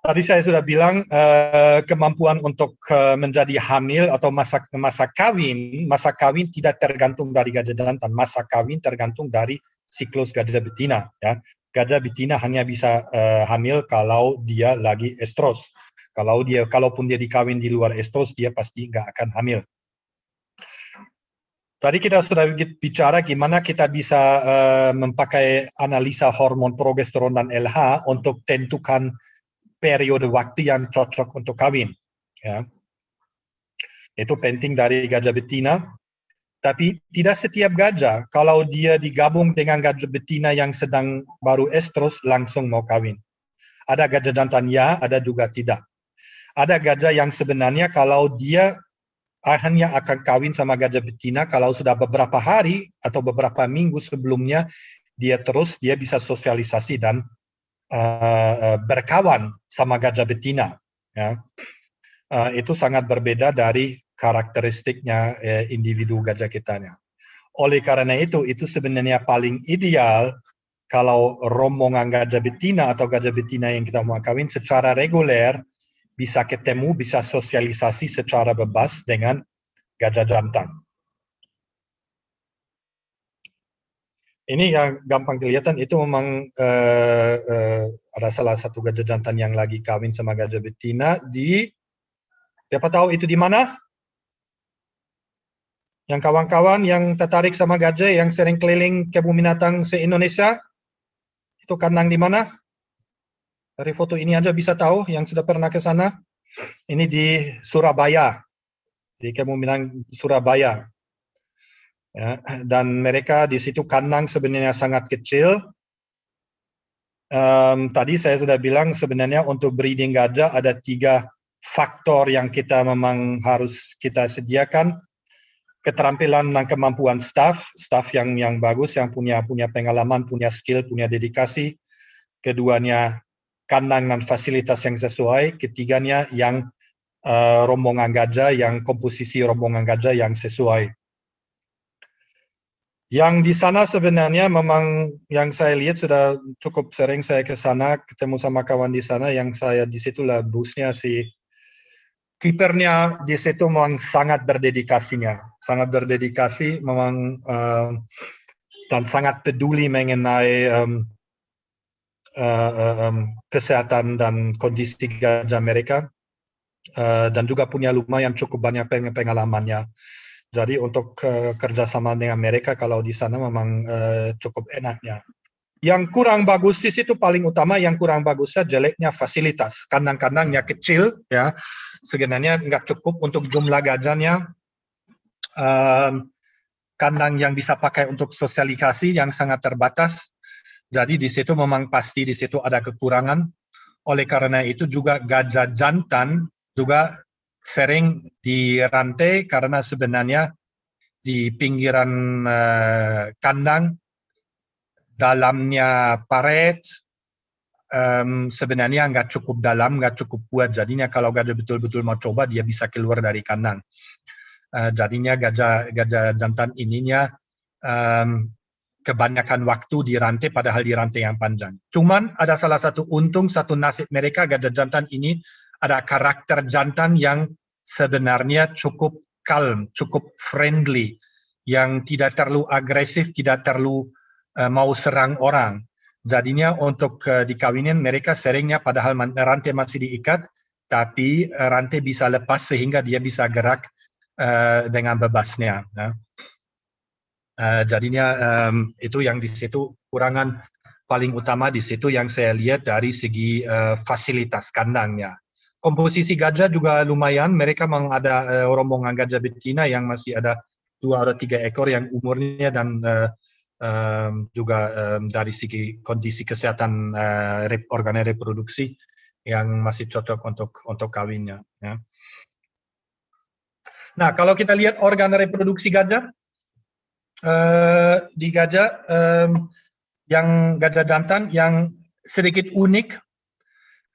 Tadi saya sudah bilang uh, kemampuan untuk uh, menjadi hamil atau masa masa kawin, masa kawin tidak tergantung dari gajah jantan, masa kawin tergantung dari siklus gajah betina. Ya gajah betina hanya bisa uh, hamil kalau dia lagi estrus. Kalau dia, kalaupun dia dikawin di luar estrus, dia pasti nggak akan hamil. Tadi kita sudah bicara gimana kita bisa uh, memakai analisa hormon progesteron dan LH untuk tentukan periode waktu yang cocok untuk kawin. Ya. Itu penting dari gajah betina. Tapi tidak setiap gajah, kalau dia digabung dengan gajah betina yang sedang baru estrus, langsung mau kawin. Ada gajah jantan ya, ada juga tidak. Ada gajah yang sebenarnya kalau dia hanya akan kawin sama gajah betina, kalau sudah beberapa hari atau beberapa minggu sebelumnya, dia terus dia bisa sosialisasi dan uh, berkawan sama gajah betina. Ya. Uh, itu sangat berbeda dari karakteristiknya eh, individu gajah kitanya. Oleh karena itu, itu sebenarnya paling ideal kalau rombongan gajah betina atau gajah betina yang kita mau kawin secara reguler bisa ketemu, bisa sosialisasi secara bebas dengan gajah jantan. Ini yang gampang kelihatan itu memang uh, uh, ada salah satu gajah jantan yang lagi kawin sama gajah betina di siapa tahu itu di mana? Yang kawan-kawan yang tertarik sama gajah, yang sering keliling kebun binatang se-Indonesia, itu kandang di mana? Dari foto ini aja bisa tahu yang sudah pernah ke sana. Ini di Surabaya, di kebun binatang Surabaya. Ya, dan mereka di situ kandang sebenarnya sangat kecil, um, tadi saya sudah bilang sebenarnya untuk breeding gajah ada tiga faktor yang kita memang harus kita sediakan keterampilan dan kemampuan staff, staff yang yang bagus, yang punya punya pengalaman, punya skill, punya dedikasi. Keduanya kandang dan fasilitas yang sesuai. Ketiganya yang uh, rombongan gajah, yang komposisi rombongan gajah yang sesuai. Yang di sana sebenarnya memang yang saya lihat sudah cukup sering saya ke sana ketemu sama kawan di sana yang saya di disitulah busnya si kipernya di situ memang sangat berdedikasinya, sangat berdedikasi memang um, dan sangat peduli mengenai um, uh, um, kesehatan dan kondisi gajah mereka uh, dan juga punya lumayan cukup banyak peng pengalamannya. Jadi untuk uh, kerjasama dengan mereka kalau di sana memang uh, cukup enaknya. Yang kurang bagus di situ paling utama yang kurang bagusnya jeleknya fasilitas. kandang-kandangnya kecil ya sebenarnya nggak cukup untuk jumlah gajahnya um, kandang yang bisa pakai untuk sosialisasi yang sangat terbatas jadi di situ memang pasti di situ ada kekurangan oleh karena itu juga gajah jantan juga sering dirantai karena sebenarnya di pinggiran uh, kandang dalamnya paret um, sebenarnya nggak cukup dalam, nggak cukup kuat. Jadinya kalau gajah betul-betul mau coba, dia bisa keluar dari kandang. Uh, jadinya gajah gajah jantan ininya um, kebanyakan waktu di rantai, padahal di rantai yang panjang. Cuman ada salah satu untung, satu nasib mereka gajah jantan ini ada karakter jantan yang sebenarnya cukup calm, cukup friendly, yang tidak terlalu agresif, tidak terlalu uh, mau serang orang. Jadinya untuk uh, dikawinin mereka seringnya padahal rantai masih diikat, tapi eh, rantai bisa lepas sehingga dia bisa gerak uh, dengan bebasnya. Ya. Uh, jadinya um, itu yang di situ kurangan paling utama di situ yang saya lihat dari segi uh, fasilitas kandangnya. Komposisi gajah juga lumayan, mereka memang ada uh, rombongan gajah betina yang masih ada dua atau tiga ekor yang umurnya dan uh, um, juga um, dari segi kondisi kesehatan uh, eh, organ reproduksi yang masih cocok untuk untuk kawinnya. Ya. Nah, kalau kita lihat organ reproduksi gajah, Uh, di gajah um, yang gajah jantan yang sedikit unik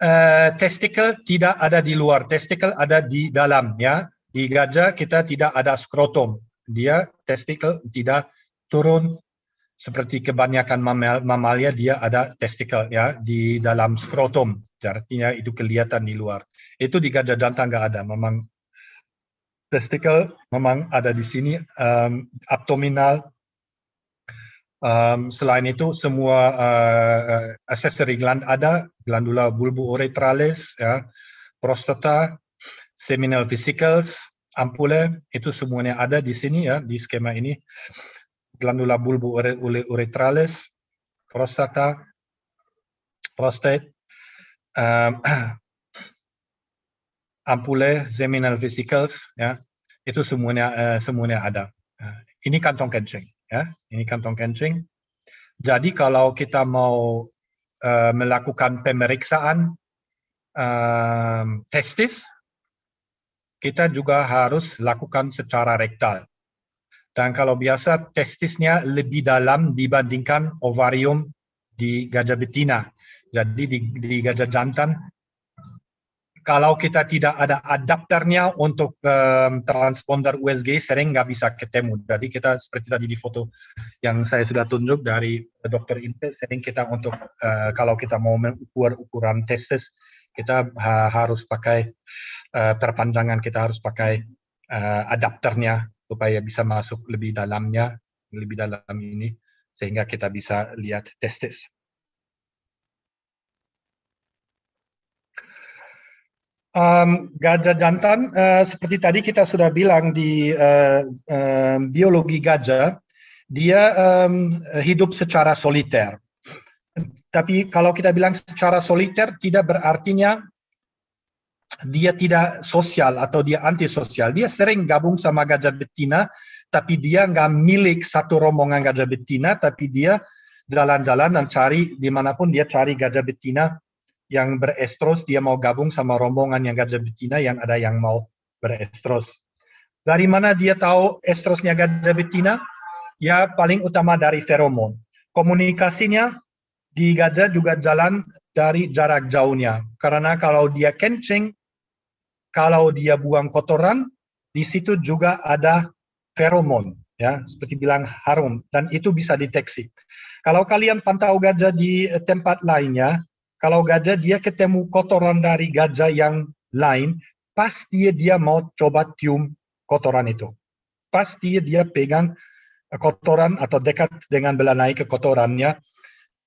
uh, testikel tidak ada di luar testikel ada di dalam ya di gajah kita tidak ada skrotum dia testikel tidak turun seperti kebanyakan mamalia dia ada testikel ya di dalam skrotum artinya itu kelihatan di luar itu di gajah jantan nggak ada memang testikel memang ada di sini um, abdominal um, selain itu semua uh, aksesori gland ada glandula uretralis ya prostata seminal vesicles ampule itu semuanya ada di sini ya di skema ini Glandula bulbo uretralis, prostata, prostate, um, ampule, seminal vesicles, ya, itu semuanya uh, semuanya ada. Uh, ini kantong kencing, ya, ini kantong kencing. Jadi kalau kita mau uh, melakukan pemeriksaan um, testis, kita juga harus lakukan secara rektal. Dan kalau biasa testisnya lebih dalam dibandingkan ovarium di gajah betina. Jadi di, di gajah jantan, kalau kita tidak ada adapternya untuk um, transponder USG, sering nggak bisa ketemu. Jadi kita seperti tadi di foto yang saya sudah tunjuk dari dokter Inte, sering kita untuk uh, kalau kita mau mengukur ukuran testis, kita ha harus pakai uh, eh, perpanjangan, kita harus pakai uh, adapternya supaya bisa masuk lebih dalamnya, lebih dalam ini, sehingga kita bisa lihat testis. Um, gajah jantan, uh, seperti tadi kita sudah bilang di uh, uh, biologi gajah, dia um, hidup secara soliter. Tapi kalau kita bilang secara soliter, tidak berartinya dia tidak sosial atau dia antisosial. Dia sering gabung sama gajah betina, tapi dia nggak milik satu rombongan gajah betina, tapi dia jalan-jalan dan cari dimanapun dia cari gajah betina yang berestros, dia mau gabung sama rombongan yang gajah betina yang ada yang mau berestros. Dari mana dia tahu estrosnya gajah betina? Ya paling utama dari feromon. Komunikasinya di gajah juga jalan dari jarak jauhnya. Karena kalau dia kencing, kalau dia buang kotoran, di situ juga ada feromon, ya seperti bilang harum, dan itu bisa deteksi. Kalau kalian pantau gajah di eh, tempat lainnya, kalau gajah dia ketemu kotoran dari gajah yang lain, pasti dia mau coba cium kotoran itu. Pasti dia pegang eh, kotoran atau dekat dengan belanai ke kotorannya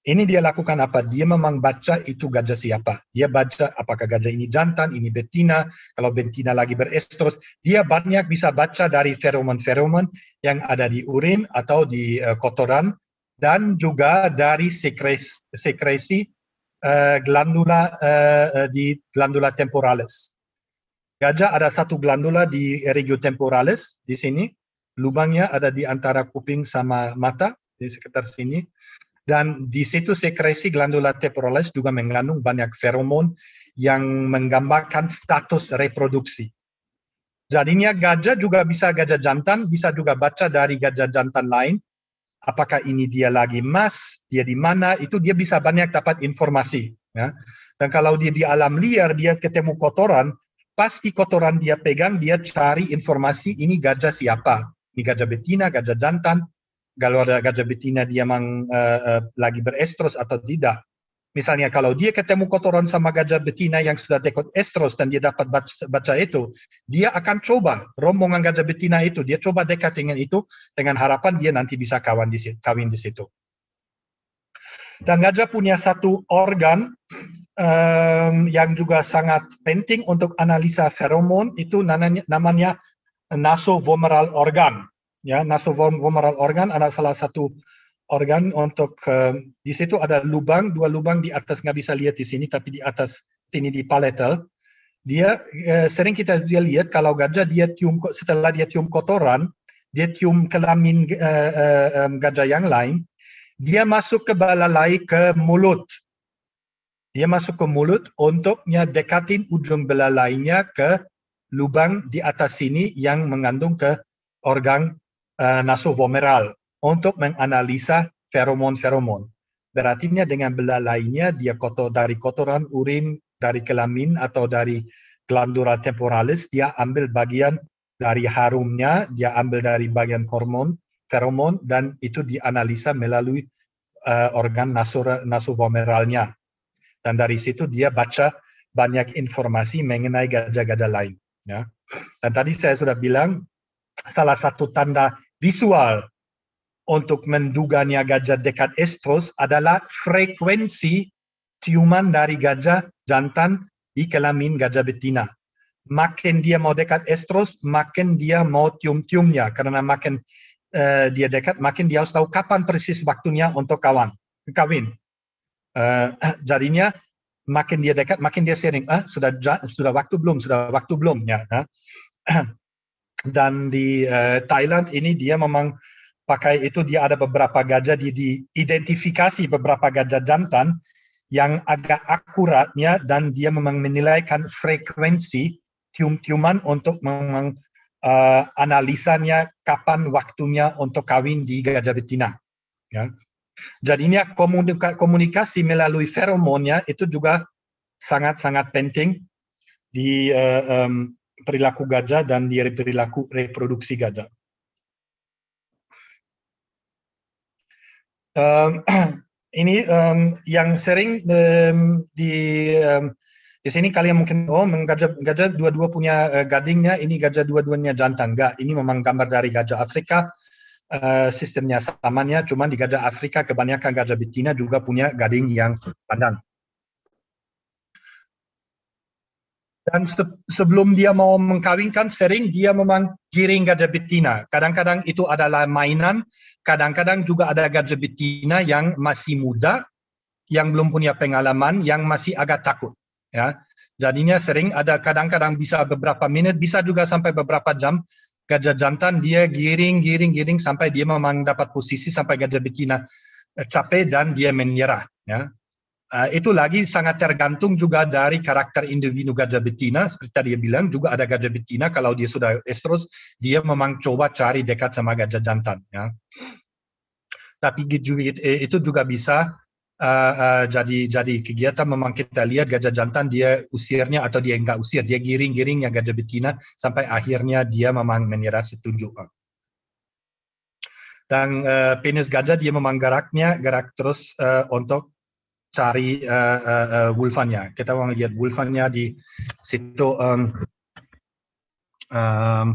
ini dia lakukan apa? Dia memang baca itu gajah siapa. Dia baca apakah gajah ini jantan, ini betina, kalau betina lagi berestros, Dia banyak bisa baca dari feromon-feromon yang ada di urin atau di uh, kotoran dan juga dari sekresi sekresi uh, glandula uh, di glandula temporalis. Gajah ada satu glandula di regio temporalis di sini. Lubangnya ada di antara kuping sama mata di sekitar sini dan di situ sekresi glandula teporales juga mengandung banyak feromon yang menggambarkan status reproduksi. Jadinya gajah juga bisa gajah jantan, bisa juga baca dari gajah jantan lain. Apakah ini dia lagi mas, dia di mana, itu dia bisa banyak dapat informasi. Ya. Dan kalau dia di alam liar, dia ketemu kotoran, pasti kotoran dia pegang, dia cari informasi ini gajah siapa. Ini gajah betina, gajah jantan, kalau ada gajah betina dia memang uh, eh, uh, eh, lagi berestros atau tidak. Misalnya kalau dia ketemu kotoran sama gajah betina yang sudah dekat estros dan dia dapat baca, baca itu, dia akan coba rombongan gajah betina itu, dia coba dekat dengan itu dengan harapan dia nanti bisa kawan di, kawin di situ. Dan gajah punya satu organ um, yang juga sangat penting untuk analisa feromon, itu namanya, namanya nasovomeral organ. Ya, nasovomeral organ adalah salah satu organ untuk uh, di situ ada lubang, dua lubang di atas nggak bisa lihat di sini, tapi di atas sini di palatal. Dia uh, sering kita dia lihat kalau gajah dia cium setelah dia cium kotoran, dia cium kelamin uh, uh, um, gajah yang lain, dia masuk ke balalai ke mulut. Dia masuk ke mulut untuknya dekatin ujung belalainya ke lubang di atas sini yang mengandung ke organ uh, nasovomeral untuk menganalisa feromon-feromon. Berarti dengan bela lainnya dia kotor dari kotoran urin, dari kelamin atau dari glandula temporalis dia ambil bagian dari harumnya, dia ambil dari bagian hormon, feromon dan itu dianalisa melalui uh, organ nasovomeralnya. Dan dari situ dia baca banyak informasi mengenai gajah-gajah lain. Ya. Dan tadi saya sudah bilang salah satu tanda visual untuk menduganya gajah dekat estrus adalah frekuensi ciuman dari gajah jantan di kelamin gajah betina. Makin dia mau dekat estrus, makin dia mau cium-ciumnya. Karena makin uh, dia dekat, makin dia harus tahu kapan persis waktunya untuk kawan, kawin. Uh, jadinya makin dia dekat, makin dia sering. uh, sudah sudah waktu belum, sudah waktu belum ya. Uh. dan di uh, Thailand ini dia memang pakai itu dia ada beberapa gajah di diidentifikasi beberapa gajah jantan yang agak akuratnya dan dia memang menilaikan frekuensi tium-tiuman untuk memang uh, analisanya kapan waktunya untuk kawin di gajah betina. Ya. Jadinya komunika komunikasi melalui feromonnya itu juga sangat-sangat penting di uh, um, perilaku gajah dan di perilaku reproduksi gajah. Um, ini um, yang sering um, di um, di sini kalian mungkin oh menggajah gajah dua-dua punya uh, gadingnya ini gajah dua-duanya jantan enggak ini memang gambar dari gajah Afrika uh, sistemnya samanya cuman di gajah Afrika kebanyakan gajah betina juga punya gading yang panjang. Dan se sebelum dia mau mengkawinkan, sering dia memang giring gajah betina. Kadang-kadang itu adalah mainan, kadang-kadang juga ada gajah betina yang masih muda, yang belum punya pengalaman, yang masih agak takut. Ya, jadinya sering ada kadang-kadang bisa beberapa menit, bisa juga sampai beberapa jam gajah jantan dia giring, giring, giring sampai dia memang dapat posisi sampai gajah betina eh, capek dan dia menyerah. Ya, Eh, itu lagi sangat tergantung juga dari karakter individu gajah betina. Seperti tadi dia bilang juga ada gajah betina kalau dia sudah estrus dia memang coba cari dekat sama gajah jantan. Ya. Tapi eh, itu juga bisa uh, uh, jadi jadi kegiatan memang kita lihat gajah jantan dia usirnya atau dia enggak usir dia giring-giringnya gajah betina sampai akhirnya dia memang menyerah setuju. dan uh, penis gajah dia memang geraknya gerak terus uh, untuk cari uh, eh, uh, eh, eh, wulfannya. Kita mau lihat wulfannya di situ um, um,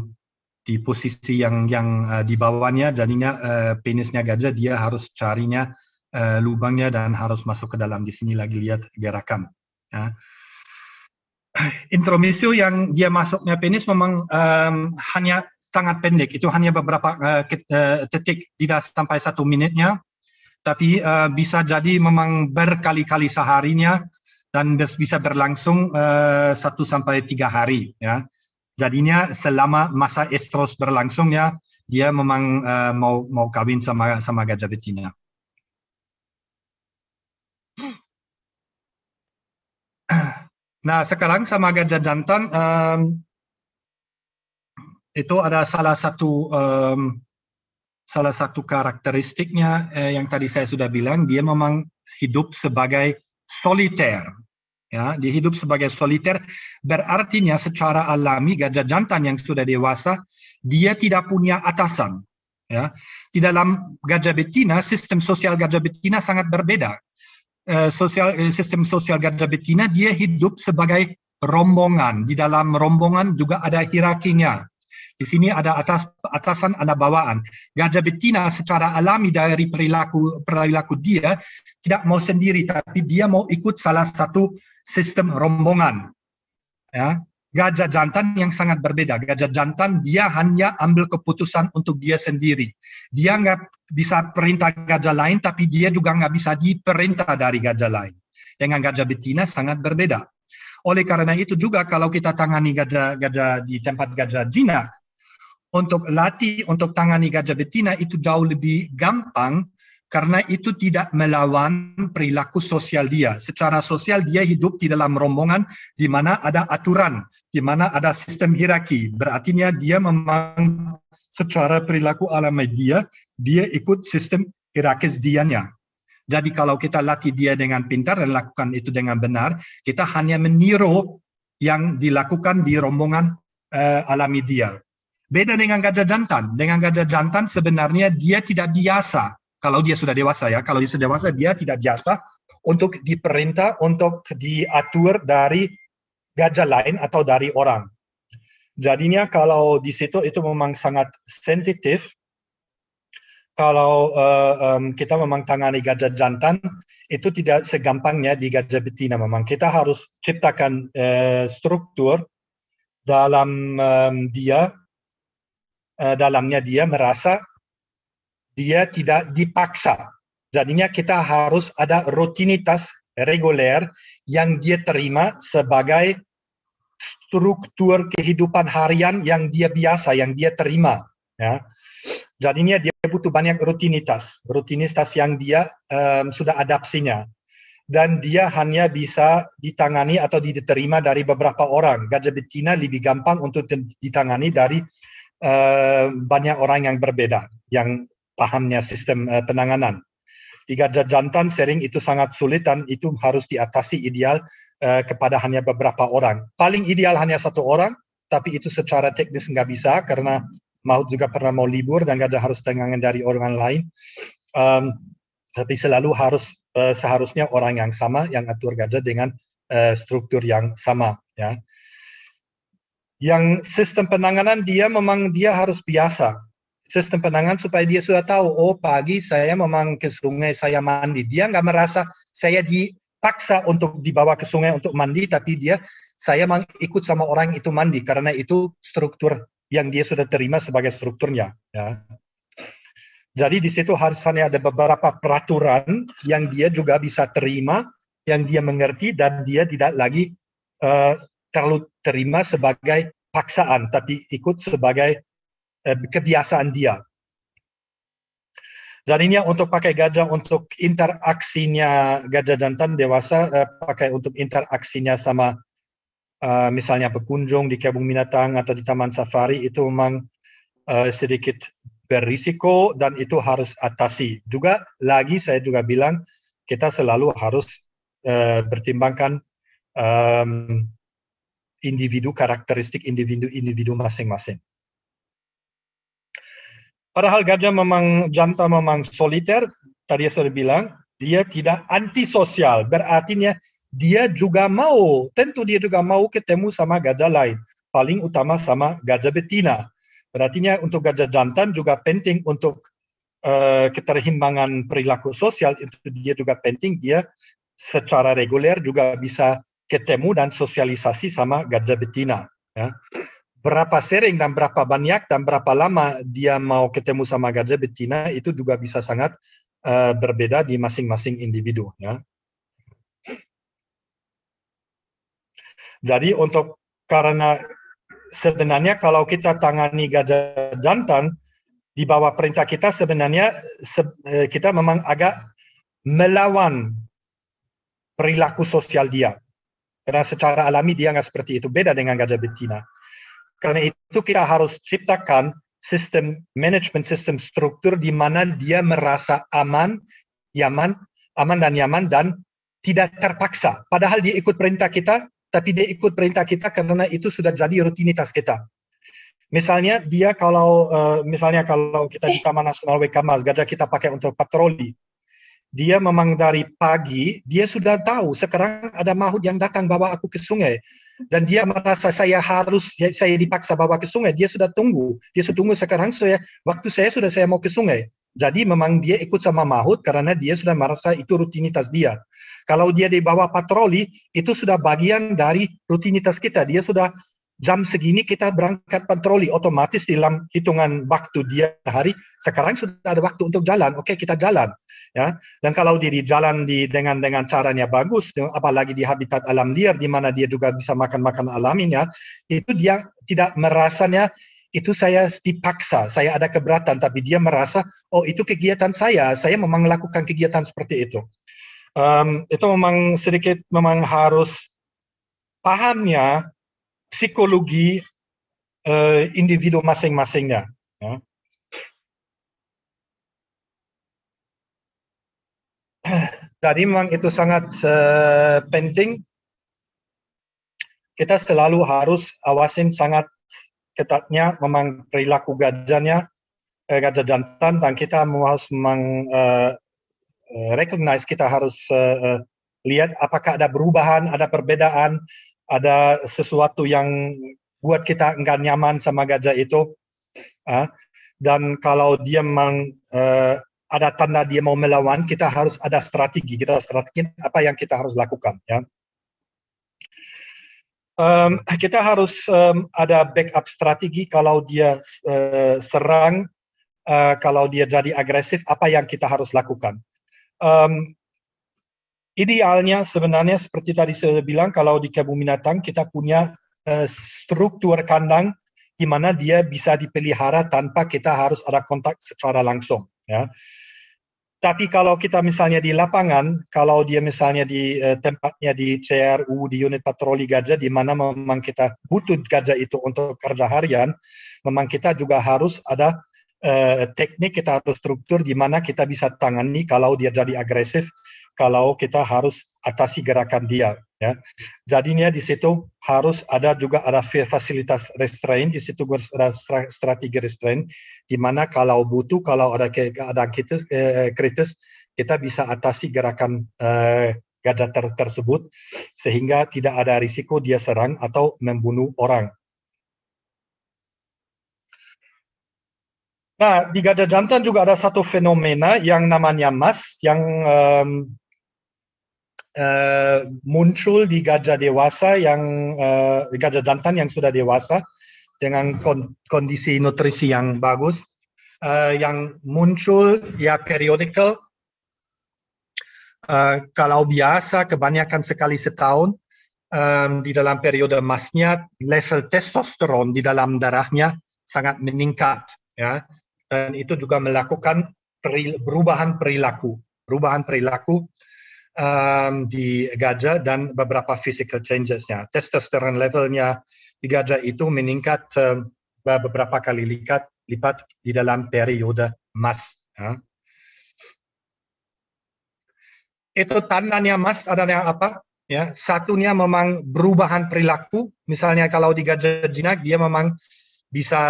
di posisi yang yang uh, di bawahnya jadinya uh, penisnya gajah dia harus carinya uh, lubangnya dan harus masuk ke dalam. Di sini lagi lihat gerakan. Ya. Intromisio yang dia masuknya penis memang um, hanya sangat pendek. Itu hanya beberapa uh, detik, tidak sampai satu menitnya tapi uh, bisa jadi memang berkali-kali seharinya dan bisa berlangsung eh, satu sampai tiga hari ya. Jadinya selama masa estros berlangsungnya dia memang uh, mau mau kawin sama sama gajah betina. Nah, sekarang sama gajah jantan um, itu ada salah satu um, salah satu karakteristiknya eh, yang tadi saya sudah bilang dia memang hidup sebagai soliter ya dia hidup sebagai soliter berartinya secara alami gajah jantan yang sudah dewasa dia tidak punya atasan ya di dalam gajah betina sistem sosial gajah betina sangat berbeda eh, sosial eh, sistem sosial gajah betina dia hidup sebagai rombongan di dalam rombongan juga ada hierarkinya di sini ada atas, atasan anak bawaan. Gajah betina secara alami dari perilaku perilaku dia tidak mau sendiri, tapi dia mau ikut salah satu sistem rombongan. Ya, gajah jantan yang sangat berbeda. Gajah jantan dia hanya ambil keputusan untuk dia sendiri. Dia nggak bisa perintah gajah lain, tapi dia juga nggak bisa diperintah dari gajah lain. Dengan gajah betina sangat berbeda. Oleh karena itu juga kalau kita tangani gajah-gajah di tempat gajah jinak, untuk latih untuk tangani gajah betina itu jauh lebih gampang karena itu tidak melawan perilaku sosial dia. Secara sosial dia hidup di dalam rombongan di mana ada aturan, di mana ada sistem hierarki. Berarti dia memang secara perilaku alam dia, dia ikut sistem hierarkis dianya. Jadi kalau kita latih dia dengan pintar dan lakukan itu dengan benar, kita hanya meniru yang dilakukan di rombongan uh, alami dia. Beda dengan gajah jantan. Dengan gajah jantan sebenarnya dia tidak biasa kalau dia sudah dewasa ya. Kalau dia sudah dewasa dia tidak biasa untuk diperintah untuk diatur dari gajah lain atau dari orang. Jadinya kalau di situ itu memang sangat sensitif. Kalau uh, um, kita memang tangani gajah jantan itu tidak segampangnya di gajah betina memang. Kita harus ciptakan uh, struktur dalam um, dia Eh, dalamnya dia merasa dia tidak dipaksa. Jadinya kita harus ada rutinitas reguler yang dia terima sebagai struktur kehidupan harian yang dia biasa, yang dia terima. Ya. Jadinya dia butuh banyak rutinitas, rutinitas yang dia um, sudah adapsinya. Dan dia hanya bisa ditangani atau diterima dari beberapa orang. Gajah betina lebih gampang untuk ditangani dari uh, banyak orang yang berbeda yang pahamnya sistem uh, penanganan. Di Gajah Jantan sering itu sangat sulit dan itu harus diatasi ideal uh, kepada hanya beberapa orang. Paling ideal hanya satu orang, tapi itu secara teknis nggak bisa karena Maut juga pernah mau libur dan Gajah harus tengangan dari orang lain. Um, tapi selalu harus uh, seharusnya orang yang sama yang atur Gajah dengan uh, struktur yang sama. Ya yang sistem penanganan dia memang dia harus biasa sistem penanganan supaya dia sudah tahu oh pagi saya memang ke sungai saya mandi dia nggak merasa saya dipaksa untuk dibawa ke sungai untuk mandi tapi dia saya memang ikut sama orang itu mandi karena itu struktur yang dia sudah terima sebagai strukturnya ya jadi di situ harusnya ada beberapa peraturan yang dia juga bisa terima yang dia mengerti dan dia tidak lagi uh, terlalu terima sebagai paksaan, tapi ikut sebagai eh, kebiasaan dia. Dan ini untuk pakai gajah untuk interaksinya gajah jantan dewasa eh, pakai untuk interaksinya sama eh, misalnya pekunjung di kebun binatang atau di taman safari itu memang eh, sedikit berisiko dan itu harus atasi. Juga lagi saya juga bilang kita selalu harus eh, bertimbangkan um, individu karakteristik individu-individu masing-masing. Padahal gajah memang jantan memang soliter, tadi saya sudah bilang, dia tidak antisosial, berarti dia juga mau, tentu dia juga mau ketemu sama gajah lain, paling utama sama gajah betina. Berarti untuk gajah jantan juga penting untuk uh, keterhimbangan perilaku sosial, itu dia juga penting, dia secara reguler juga bisa ketemu dan sosialisasi sama gajah betina. Ya. Berapa sering dan berapa banyak dan berapa lama dia mau ketemu sama gajah betina itu juga bisa sangat uh, berbeda di masing-masing individu. Ya. Jadi untuk karena sebenarnya kalau kita tangani gajah jantan di bawah perintah kita sebenarnya se, eh, kita memang agak melawan perilaku sosial dia. Karena secara alami dia nggak seperti itu, beda dengan gajah betina. Karena itu kita harus ciptakan sistem manajemen sistem struktur di mana dia merasa aman, nyaman, aman dan nyaman dan tidak terpaksa. Padahal dia ikut perintah kita, tapi dia ikut perintah kita karena itu sudah jadi rutinitas kita. Misalnya dia kalau uh, misalnya kalau kita di eh. Taman Nasional Wekamas, Gajah kita pakai untuk patroli dia memang dari pagi dia sudah tahu sekarang ada maut yang datang bawa aku ke sungai dan dia merasa saya harus saya dipaksa bawa ke sungai dia sudah tunggu dia sudah tunggu sekarang saya waktu saya sudah saya mau ke sungai jadi memang dia ikut sama Mahut karena dia sudah merasa itu rutinitas dia. Kalau dia dibawa patroli, itu sudah bagian dari rutinitas kita. Dia sudah jam segini kita berangkat patroli otomatis dalam hitungan waktu dia hari sekarang sudah ada waktu untuk jalan oke okay, kita jalan ya dan kalau dia di jalan di dengan dengan caranya bagus apalagi di habitat alam liar di mana dia juga bisa makan makan alaminya itu dia tidak merasanya itu saya dipaksa, saya ada keberatan, tapi dia merasa, oh itu kegiatan saya, saya memang melakukan kegiatan seperti itu. Um, itu memang sedikit memang harus pahamnya psikologi uh, individu masing-masingnya. Ya. Jadi memang itu sangat uh, penting. Kita selalu harus awasin sangat ketatnya memang perilaku gajahnya, eh, gajah jantan, dan kita harus memang uh, recognize kita harus uh, lihat apakah ada perubahan, ada perbedaan, ada sesuatu yang buat kita enggak nyaman sama gajah itu uh, dan kalau dia memang uh, ada tanda dia mau melawan, kita harus ada strategi. Kita harus strategi apa yang kita harus lakukan. Ya. Um, kita harus um, ada backup strategi kalau dia uh, serang, uh, kalau dia jadi agresif, apa yang kita harus lakukan. Um, Idealnya sebenarnya seperti tadi saya bilang kalau di kebun binatang kita punya uh, struktur kandang di mana dia bisa dipelihara tanpa kita harus ada kontak secara langsung. Ya. Tapi kalau kita misalnya di lapangan, kalau dia misalnya di eh, tempatnya di CRU, di unit patroli gajah, di mana memang kita butuh gajah itu untuk kerja harian, memang kita juga harus ada eh, teknik, kita atau struktur di mana kita bisa tangani kalau dia jadi agresif kalau kita harus atasi gerakan dia. Ya. Jadinya di situ harus ada juga ada fasilitas restrain, di situ ada strategi restrain, di mana kalau butuh, kalau ada keadaan kritis, eh, kritis kita bisa atasi gerakan eh, gada ter tersebut sehingga tidak ada risiko dia serang atau membunuh orang. Nah, di gada jantan juga ada satu fenomena yang namanya mas yang um, uh, muncul di gajah dewasa yang uh, gajah jantan yang sudah dewasa dengan kondisi nutrisi yang bagus uh, yang muncul ya periodikal uh, kalau biasa kebanyakan sekali setahun um, di dalam periode emasnya level testosteron di dalam darahnya sangat meningkat ya dan itu juga melakukan perubahan perilaku perubahan perilaku um, di gajah dan beberapa physical changesnya. Testosteron levelnya di gajah itu meningkat um, beberapa kali lipat, lipat di dalam periode emas. Ya. Itu tandanya emas adanya apa? Ya, satunya memang perubahan perilaku. Misalnya kalau di gajah jinak dia memang bisa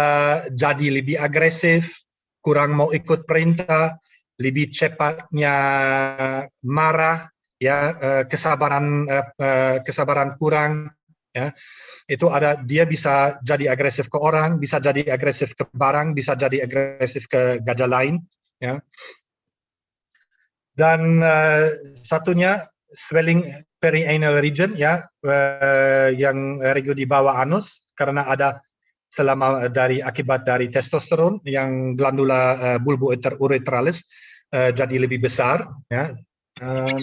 jadi lebih agresif, kurang mau ikut perintah, lebih cepatnya marah, ya eh, kesabaran eh, eh, kesabaran kurang ya itu ada dia bisa jadi agresif ke orang bisa jadi agresif ke barang bisa jadi agresif ke gajah lain ya dan uh, satunya swelling perianal region ya uh, yang regio di bawah anus karena ada selama dari akibat dari testosteron yang glandula uh, uretralis uh, jadi lebih besar ya uh,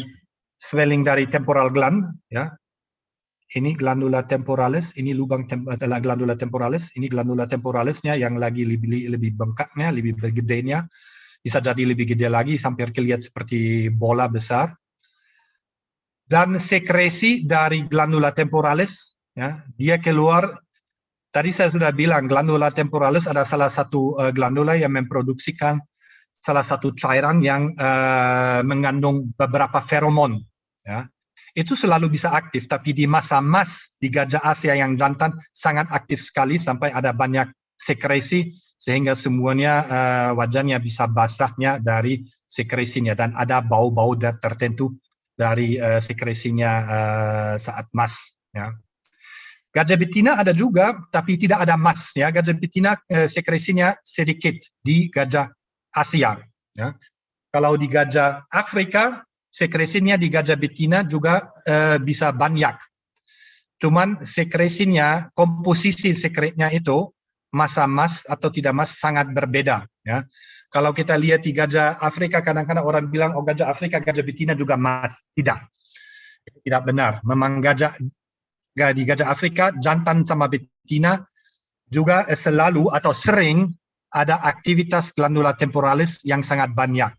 swelling dari temporal gland, ya. Ini glandula temporalis, ini lubang tem adalah glandula temporalis, ini glandula temporalisnya yang lagi lebih, lebih bengkaknya, lebih gedenya, bisa jadi lebih gede lagi sampai kelihatan seperti bola besar. Dan sekresi dari glandula temporalis, ya, dia keluar Tadi saya sudah bilang glandula temporalis ada salah satu uh, glandula yang memproduksikan salah satu cairan yang uh, mengandung beberapa feromon ya, itu selalu bisa aktif, tapi di masa emas di gajah Asia yang jantan sangat aktif sekali sampai ada banyak sekresi sehingga semuanya uh, wajahnya bisa basahnya dari sekresinya dan ada bau-bau tertentu dari uh, sekresinya uh, saat emas. Ya. Gajah betina ada juga, tapi tidak ada emas. Ya. Gajah betina eh, sekresinya sedikit di gajah Asia. Ya. Kalau di gajah Afrika sekresinya di gajah betina juga eh, bisa banyak. Cuman sekresinya, komposisi sekretnya itu masa mas atau tidak mas sangat berbeda. Ya. Kalau kita lihat di gajah Afrika, kadang-kadang orang bilang, oh gajah Afrika, gajah betina juga mas. Tidak. Tidak benar. Memang gajah di gajah Afrika, jantan sama betina juga eh, selalu atau sering ada aktivitas glandula temporalis yang sangat banyak.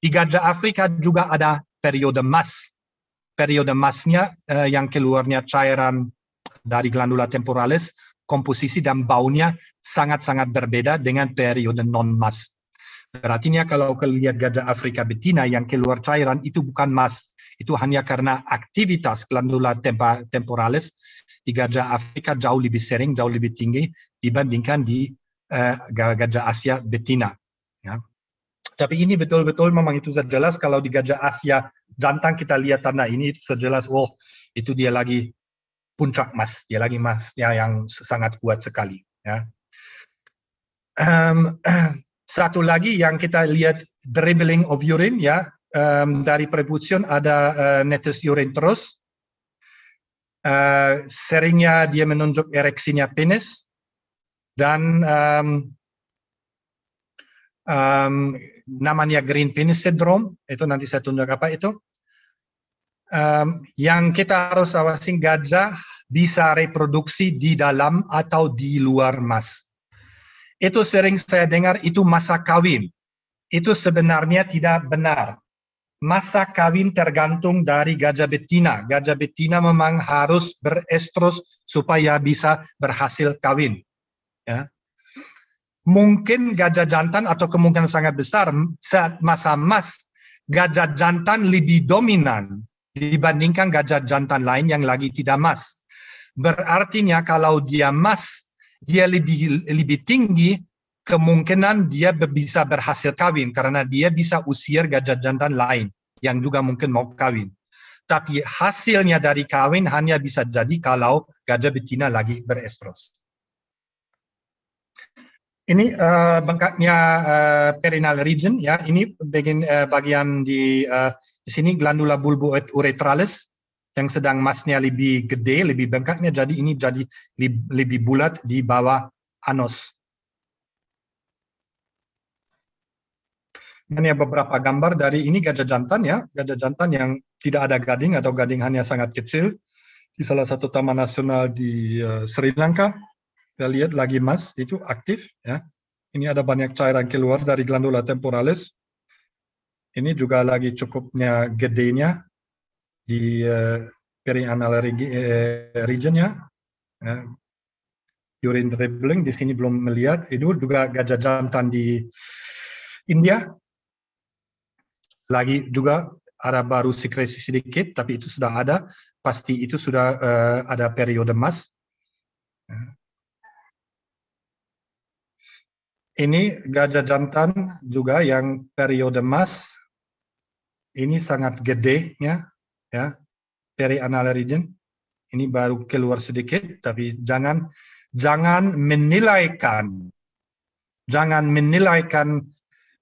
Di gajah Afrika juga ada periode emas. Periode emasnya eh, yang keluarnya cairan dari glandula temporalis, komposisi dan baunya sangat-sangat berbeda dengan periode non-emas. berarti ya, kalau lihat gajah Afrika betina yang keluar cairan itu bukan mas, itu hanya karena aktivitas glandula temporalis di gajah Afrika jauh lebih sering, jauh lebih tinggi dibandingkan di eh, gajah Asia betina. Ya. Tapi ini betul-betul memang itu sudah jelas kalau di Gajah Asia jantan kita lihat tanda ini itu sudah jelas, oh itu dia lagi puncak emas, dia lagi emasnya yang sangat kuat sekali. Ya. Um, satu lagi yang kita lihat dribbling of urine ya um, dari prepution ada uh, netes urine terus. Uh, seringnya dia menunjuk ereksinya penis dan um, um, namanya green finish syndrome itu nanti saya tunjuk apa itu um, yang kita harus awasi gajah bisa reproduksi di dalam atau di luar mas itu sering saya dengar itu masa kawin itu sebenarnya tidak benar masa kawin tergantung dari gajah betina. Gajah betina memang harus berestros supaya bisa berhasil kawin. Ya mungkin gajah jantan atau kemungkinan sangat besar saat masa emas gajah jantan lebih dominan dibandingkan gajah jantan lain yang lagi tidak emas. Berartinya kalau dia emas, dia lebih lebih tinggi kemungkinan dia bisa berhasil kawin karena dia bisa usir gajah jantan lain yang juga mungkin mau kawin. Tapi hasilnya dari kawin hanya bisa jadi kalau gajah betina lagi berestros. Ini uh, eh, bengkaknya uh, eh, perinal region ya. Ini bagian uh, eh, bagian di uh, di sini glandula bulbo uretralis yang sedang masnya lebih gede, lebih bengkaknya jadi ini jadi lebih bulat di bawah anus. Ini ya, beberapa gambar dari ini gajah jantan ya, gajah jantan yang tidak ada gading atau gading hanya sangat kecil di salah satu taman nasional di uh, Sri Lanka kita lihat lagi mas itu aktif ya. Ini ada banyak cairan keluar dari glandula temporalis. Ini juga lagi cukupnya gedenya di uh, perianal eh, region ya. Uh, urine dribbling di sini belum melihat itu juga gajah jantan di India lagi juga ada baru sekresi sedikit tapi itu sudah ada pasti itu sudah uh, ada periode mas ya. Ini gajah jantan juga yang periode emas. Ini sangat gede ya, ya anal region. Ini baru keluar sedikit, tapi jangan jangan menilaikan jangan menilaikan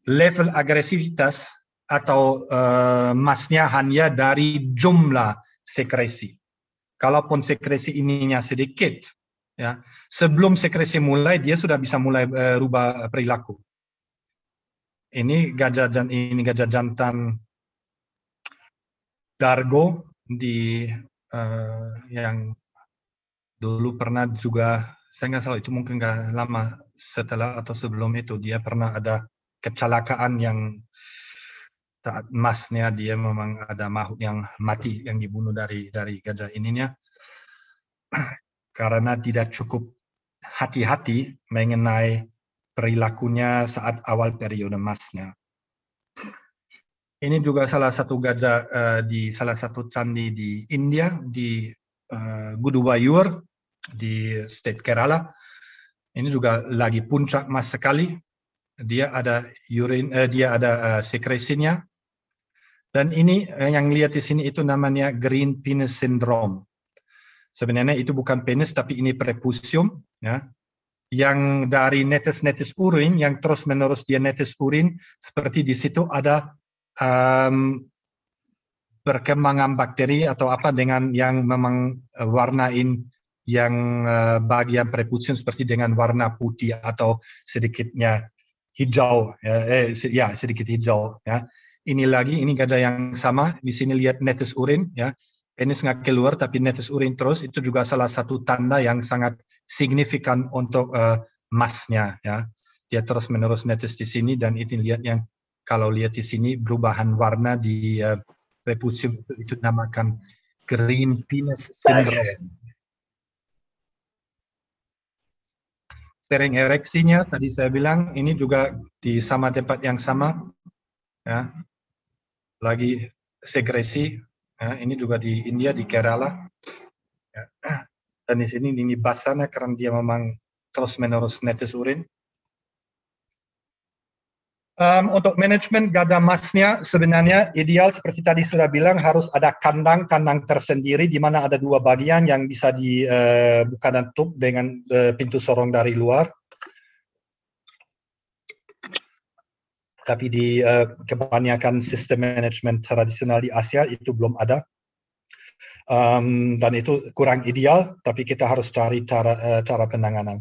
level agresivitas atau uh, eh, masnya hanya dari jumlah sekresi. Kalaupun sekresi ininya sedikit, ya sebelum sekresi mulai dia sudah bisa mulai uh, perilaku ini gajah dan ini gajah jantan Dargo di uh, yang dulu pernah juga saya nggak salah itu mungkin nggak lama setelah atau sebelum itu dia pernah ada kecelakaan yang saat emasnya dia memang ada makhluk yang mati yang dibunuh dari dari gajah ininya karena tidak cukup hati-hati mengenai perilakunya saat awal periode emasnya. Ini juga salah satu gajah eh, uh, di salah satu candi di India di uh, eh, Guduwayur, di state Kerala. Ini juga lagi puncak emas sekali. Dia ada urin, uh, eh, dia ada uh, sekresinya. Dan ini yang lihat di sini itu namanya green penis syndrome sebenarnya itu bukan penis tapi ini prepusium ya yang dari netes-netes urin yang terus-menerus dia netes urin seperti di situ ada um, perkembangan bakteri atau apa dengan yang memang eh, warnain yang eh, bagian prepusium seperti dengan warna putih atau sedikitnya hijau ya, eh, ya sedikit hijau ya ini lagi ini ada yang sama di sini lihat netes urin ya penis nggak keluar tapi netes urin terus itu juga salah satu tanda yang sangat signifikan untuk uh, masnya ya dia terus menerus netes di sini dan ini lihat yang kalau lihat di sini perubahan warna di uh, itu namakan green penis syndrome sering ereksinya tadi saya bilang ini juga di sama tempat yang sama ya lagi sekresi Ya, ini juga di India di Kerala ya. dan di sini ini basahnya karena dia memang terus menerus netes urin um, untuk manajemen gada masnya sebenarnya ideal seperti tadi sudah bilang harus ada kandang-kandang tersendiri di mana ada dua bagian yang bisa dibuka eh, dan tutup dengan eh, pintu sorong dari luar. tapi di uh, kebanyakan sistem manajemen tradisional di Asia itu belum ada. Um, dan itu kurang ideal, tapi kita harus cari cara, uh, cara penanganan.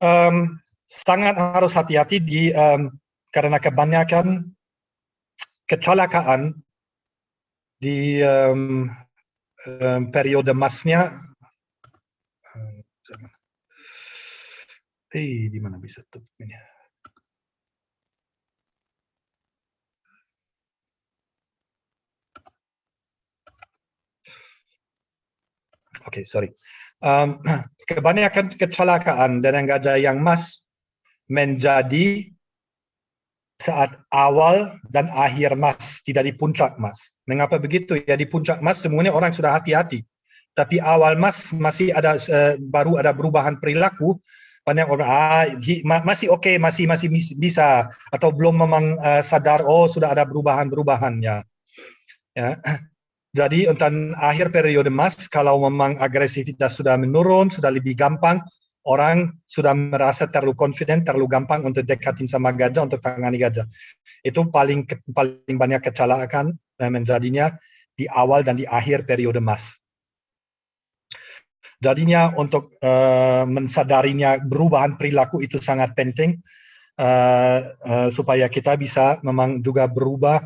Um, sangat harus hati-hati di um, karena kebanyakan kecelakaan di um, um, periode emasnya Hey, eh, di mana bisa tutup ini? okay, sorry. Um, kebanyakan kecelakaan dan gajah yang mas menjadi saat awal dan akhir mas, tidak di puncak mas. Mengapa begitu? Ya di puncak mas semuanya orang sudah hati-hati. Tapi awal mas masih ada uh, baru ada perubahan perilaku banyak orang ah, masih oke okay, masih masih bisa atau belum memang uh, sadar oh sudah ada perubahan perubahan Ya. ya. Jadi untuk akhir periode emas, kalau memang agresivitas sudah menurun, sudah lebih gampang, orang sudah merasa terlalu confident, terlalu gampang untuk dekatin sama gajah, untuk tangani gajah. Itu paling paling banyak kecelakaan menjadinya di awal dan di akhir periode emas. Jadinya untuk uh, mensadarinya perubahan perilaku itu sangat penting uh, uh, supaya kita bisa memang juga berubah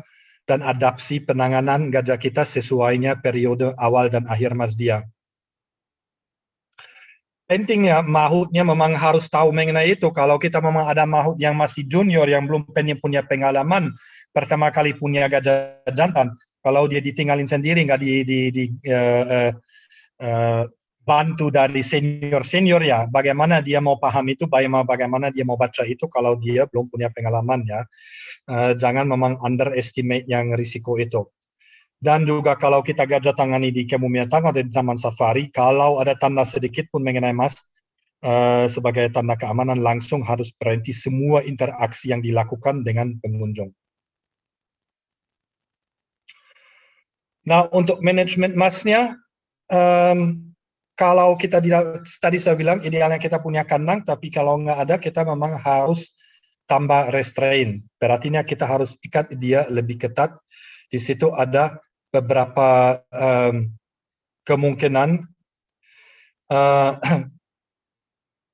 dan adopsi penanganan gajah kita sesuainya periode awal dan akhir mas dia. Pentingnya mahutnya memang harus tahu mengenai itu. Kalau kita memang ada mahut yang masih junior yang belum punya pengalaman pertama kali punya gajah jantan, kalau dia ditinggalin sendiri nggak di, di, di uh, uh, bantu dari senior-senior ya, bagaimana dia mau paham itu, bagaimana, bagaimana dia mau baca itu kalau dia belum punya pengalaman ya. Uh, jangan memang underestimate yang risiko itu. Dan juga kalau kita gajah tangani di kebumiatan atau di Taman Safari, kalau ada tanda sedikit pun mengenai mas, Uh, sebagai tanda keamanan langsung harus berhenti semua interaksi yang dilakukan dengan pengunjung. Nah, untuk manajemen masnya, um, kalau kita tadi saya bilang idealnya kita punya kandang, tapi kalau nggak ada kita memang harus tambah restrain. Berartinya kita harus ikat dia lebih ketat. Di situ ada beberapa um, kemungkinan. Uh,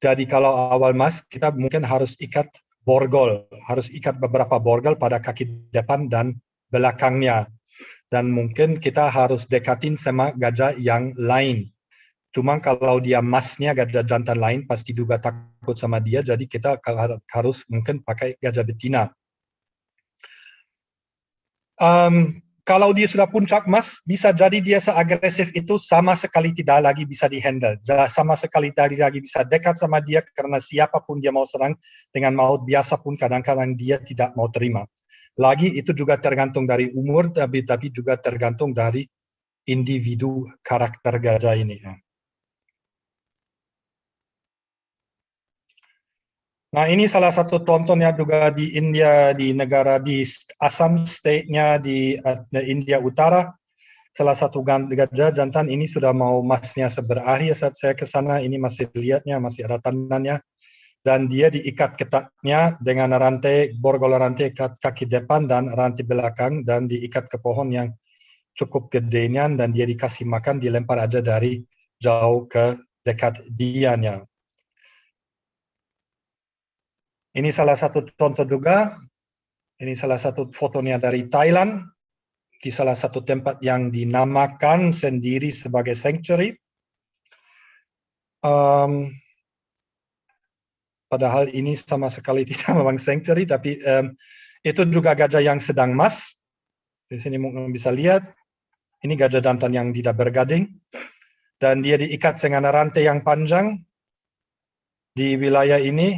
jadi kalau awal mas kita mungkin harus ikat borgol, harus ikat beberapa borgol pada kaki depan dan belakangnya. Dan mungkin kita harus dekatin sama gajah yang lain Cuma kalau dia masnya gajah jantan lain pasti juga takut sama dia, jadi kita harus mungkin pakai gajah betina. Um, kalau dia sudah puncak mas, bisa jadi dia seagresif itu sama sekali tidak lagi bisa dihandle. Sama sekali tidak lagi bisa dekat sama dia karena siapapun dia mau serang dengan maut biasa pun kadang-kadang dia tidak mau terima. Lagi itu juga tergantung dari umur, tapi, tapi juga tergantung dari individu karakter gajah ini. Ya. Nah, ini salah satu tontonnya juga di India, di negara di Assam state-nya di eh, India Utara. Salah satu gajah jantan ini sudah mau masnya seberakhir saat saya ke sana. Ini masih lihatnya, masih ada tandanya. Dan dia diikat ketatnya dengan rantai, borgol rantai kaki depan dan rantai belakang. Dan diikat ke pohon yang cukup gedenya dan dia dikasih makan dilempar ada dari jauh ke dekat dianya. Ini salah satu contoh juga. Ini salah satu fotonya dari Thailand di salah satu tempat yang dinamakan sendiri sebagai sanctuary. Um, padahal ini sama sekali tidak memang sanctuary, tapi um, itu juga gajah yang sedang mas. Di sini mungkin bisa lihat. Ini gajah jantan yang tidak bergading. Dan dia diikat dengan rantai yang panjang di wilayah ini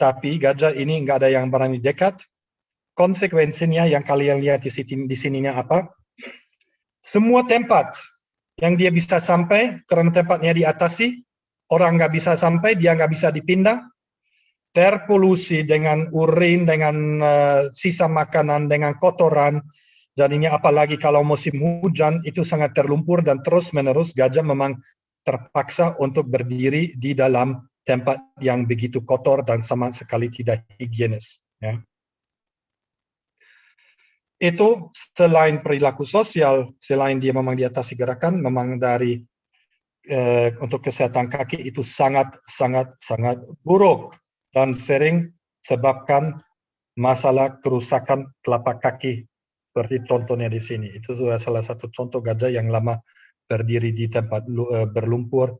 tapi gajah ini nggak ada yang berani dekat. Konsekuensinya yang kalian lihat di sini di sininya apa? Semua tempat yang dia bisa sampai karena tempatnya diatasi, orang nggak bisa sampai, dia nggak bisa dipindah, terpolusi dengan urin, dengan uh, sisa makanan, dengan kotoran. Dan ini apalagi kalau musim hujan itu sangat terlumpur dan terus menerus gajah memang terpaksa untuk berdiri di dalam tempat yang begitu kotor dan sama sekali tidak higienis. Ya. Itu selain perilaku sosial, selain dia memang di atas gerakan, memang dari eh, untuk kesehatan kaki itu sangat sangat sangat buruk dan sering sebabkan masalah kerusakan telapak kaki seperti contohnya di sini. Itu sudah salah satu contoh gajah yang lama berdiri di tempat eh, berlumpur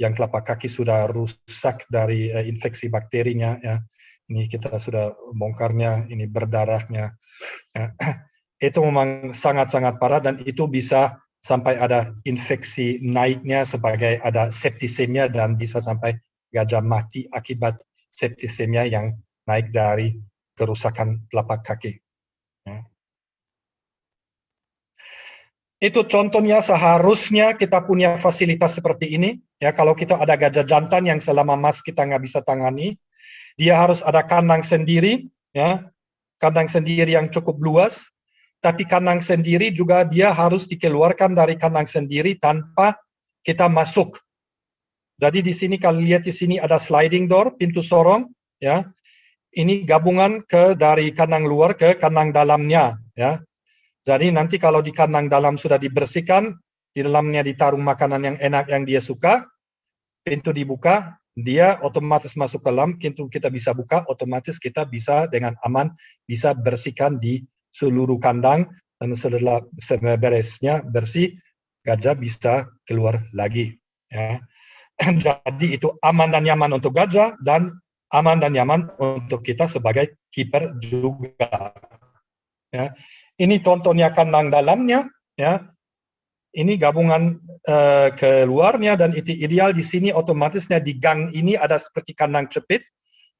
yang telapak kaki sudah rusak dari uh, infeksi bakterinya ya ini kita sudah bongkarnya ini berdarahnya ya. itu memang sangat-sangat parah dan itu bisa sampai ada infeksi naiknya sebagai ada septisemia dan bisa sampai gajah mati akibat septisemia yang naik dari kerusakan telapak kaki. Itu contohnya seharusnya kita punya fasilitas seperti ini. Ya, kalau kita ada gajah jantan yang selama mas kita nggak bisa tangani, dia harus ada kandang sendiri, ya, kandang sendiri yang cukup luas. Tapi kandang sendiri juga dia harus dikeluarkan dari kandang sendiri tanpa kita masuk. Jadi di sini kalian lihat di sini ada sliding door, pintu sorong, ya. Ini gabungan ke dari kandang luar ke kandang dalamnya, ya jadi nanti kalau di kandang dalam sudah dibersihkan, di dalamnya ditaruh makanan yang enak yang dia suka, pintu dibuka, dia otomatis masuk ke dalam, pintu kita bisa buka, otomatis kita bisa dengan aman bisa bersihkan di seluruh kandang dan setelah beresnya bersih, gajah bisa keluar lagi. Ya. Jadi itu aman dan nyaman untuk gajah dan aman dan nyaman untuk kita sebagai keeper juga. Ya. Ini tontonnya kandang dalamnya, ya. Ini gabungan uh, eh, keluarnya dan itu ideal di sini otomatisnya di gang ini ada seperti kandang Jadi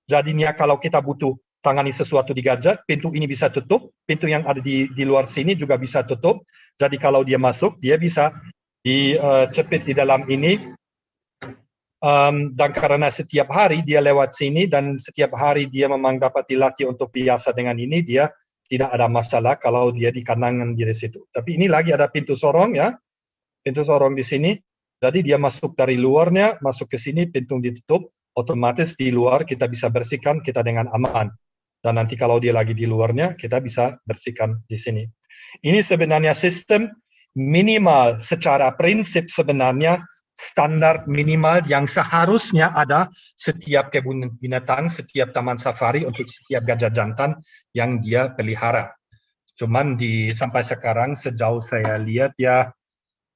Jadinya kalau kita butuh tangani sesuatu di gadget, pintu ini bisa tutup, pintu yang ada di, di luar sini juga bisa tutup. Jadi kalau dia masuk, dia bisa dicepit eh, uh, di dalam ini. Um, dan karena setiap hari dia lewat sini dan setiap hari dia memang dapat dilatih untuk biasa dengan ini, dia tidak ada masalah kalau dia di kanan di situ. Tapi ini lagi ada pintu sorong ya, pintu sorong di sini. Jadi dia masuk dari luarnya, masuk ke sini, pintu ditutup, otomatis di luar kita bisa bersihkan kita dengan aman. Dan nanti kalau dia lagi di luarnya, kita bisa bersihkan di sini. Ini sebenarnya sistem minimal secara prinsip sebenarnya standar minimal yang seharusnya ada setiap kebun binatang, setiap taman safari untuk setiap gajah jantan yang dia pelihara. Cuman di sampai sekarang sejauh saya lihat ya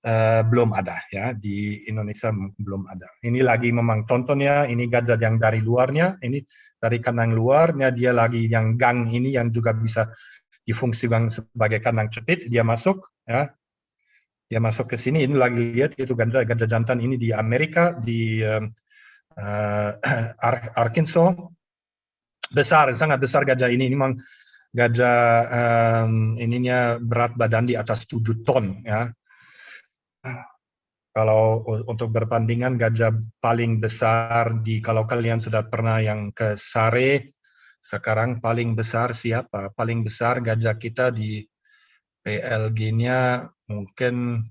uh, belum ada ya di Indonesia belum ada. Ini lagi memang tontonnya, ini gajah yang dari luarnya, ini dari kandang luarnya dia lagi yang gang ini yang juga bisa difungsikan sebagai kandang cepit dia masuk ya dia masuk ke sini ini lagi lihat itu ganda ganda jantan ini di Amerika di uh, Arkansas besar sangat besar gajah ini ini memang gajah um, ininya berat badan di atas 7 ton ya kalau untuk berbandingan gajah paling besar di kalau kalian sudah pernah yang ke Sare sekarang paling besar siapa paling besar gajah kita di PLG-nya mungkin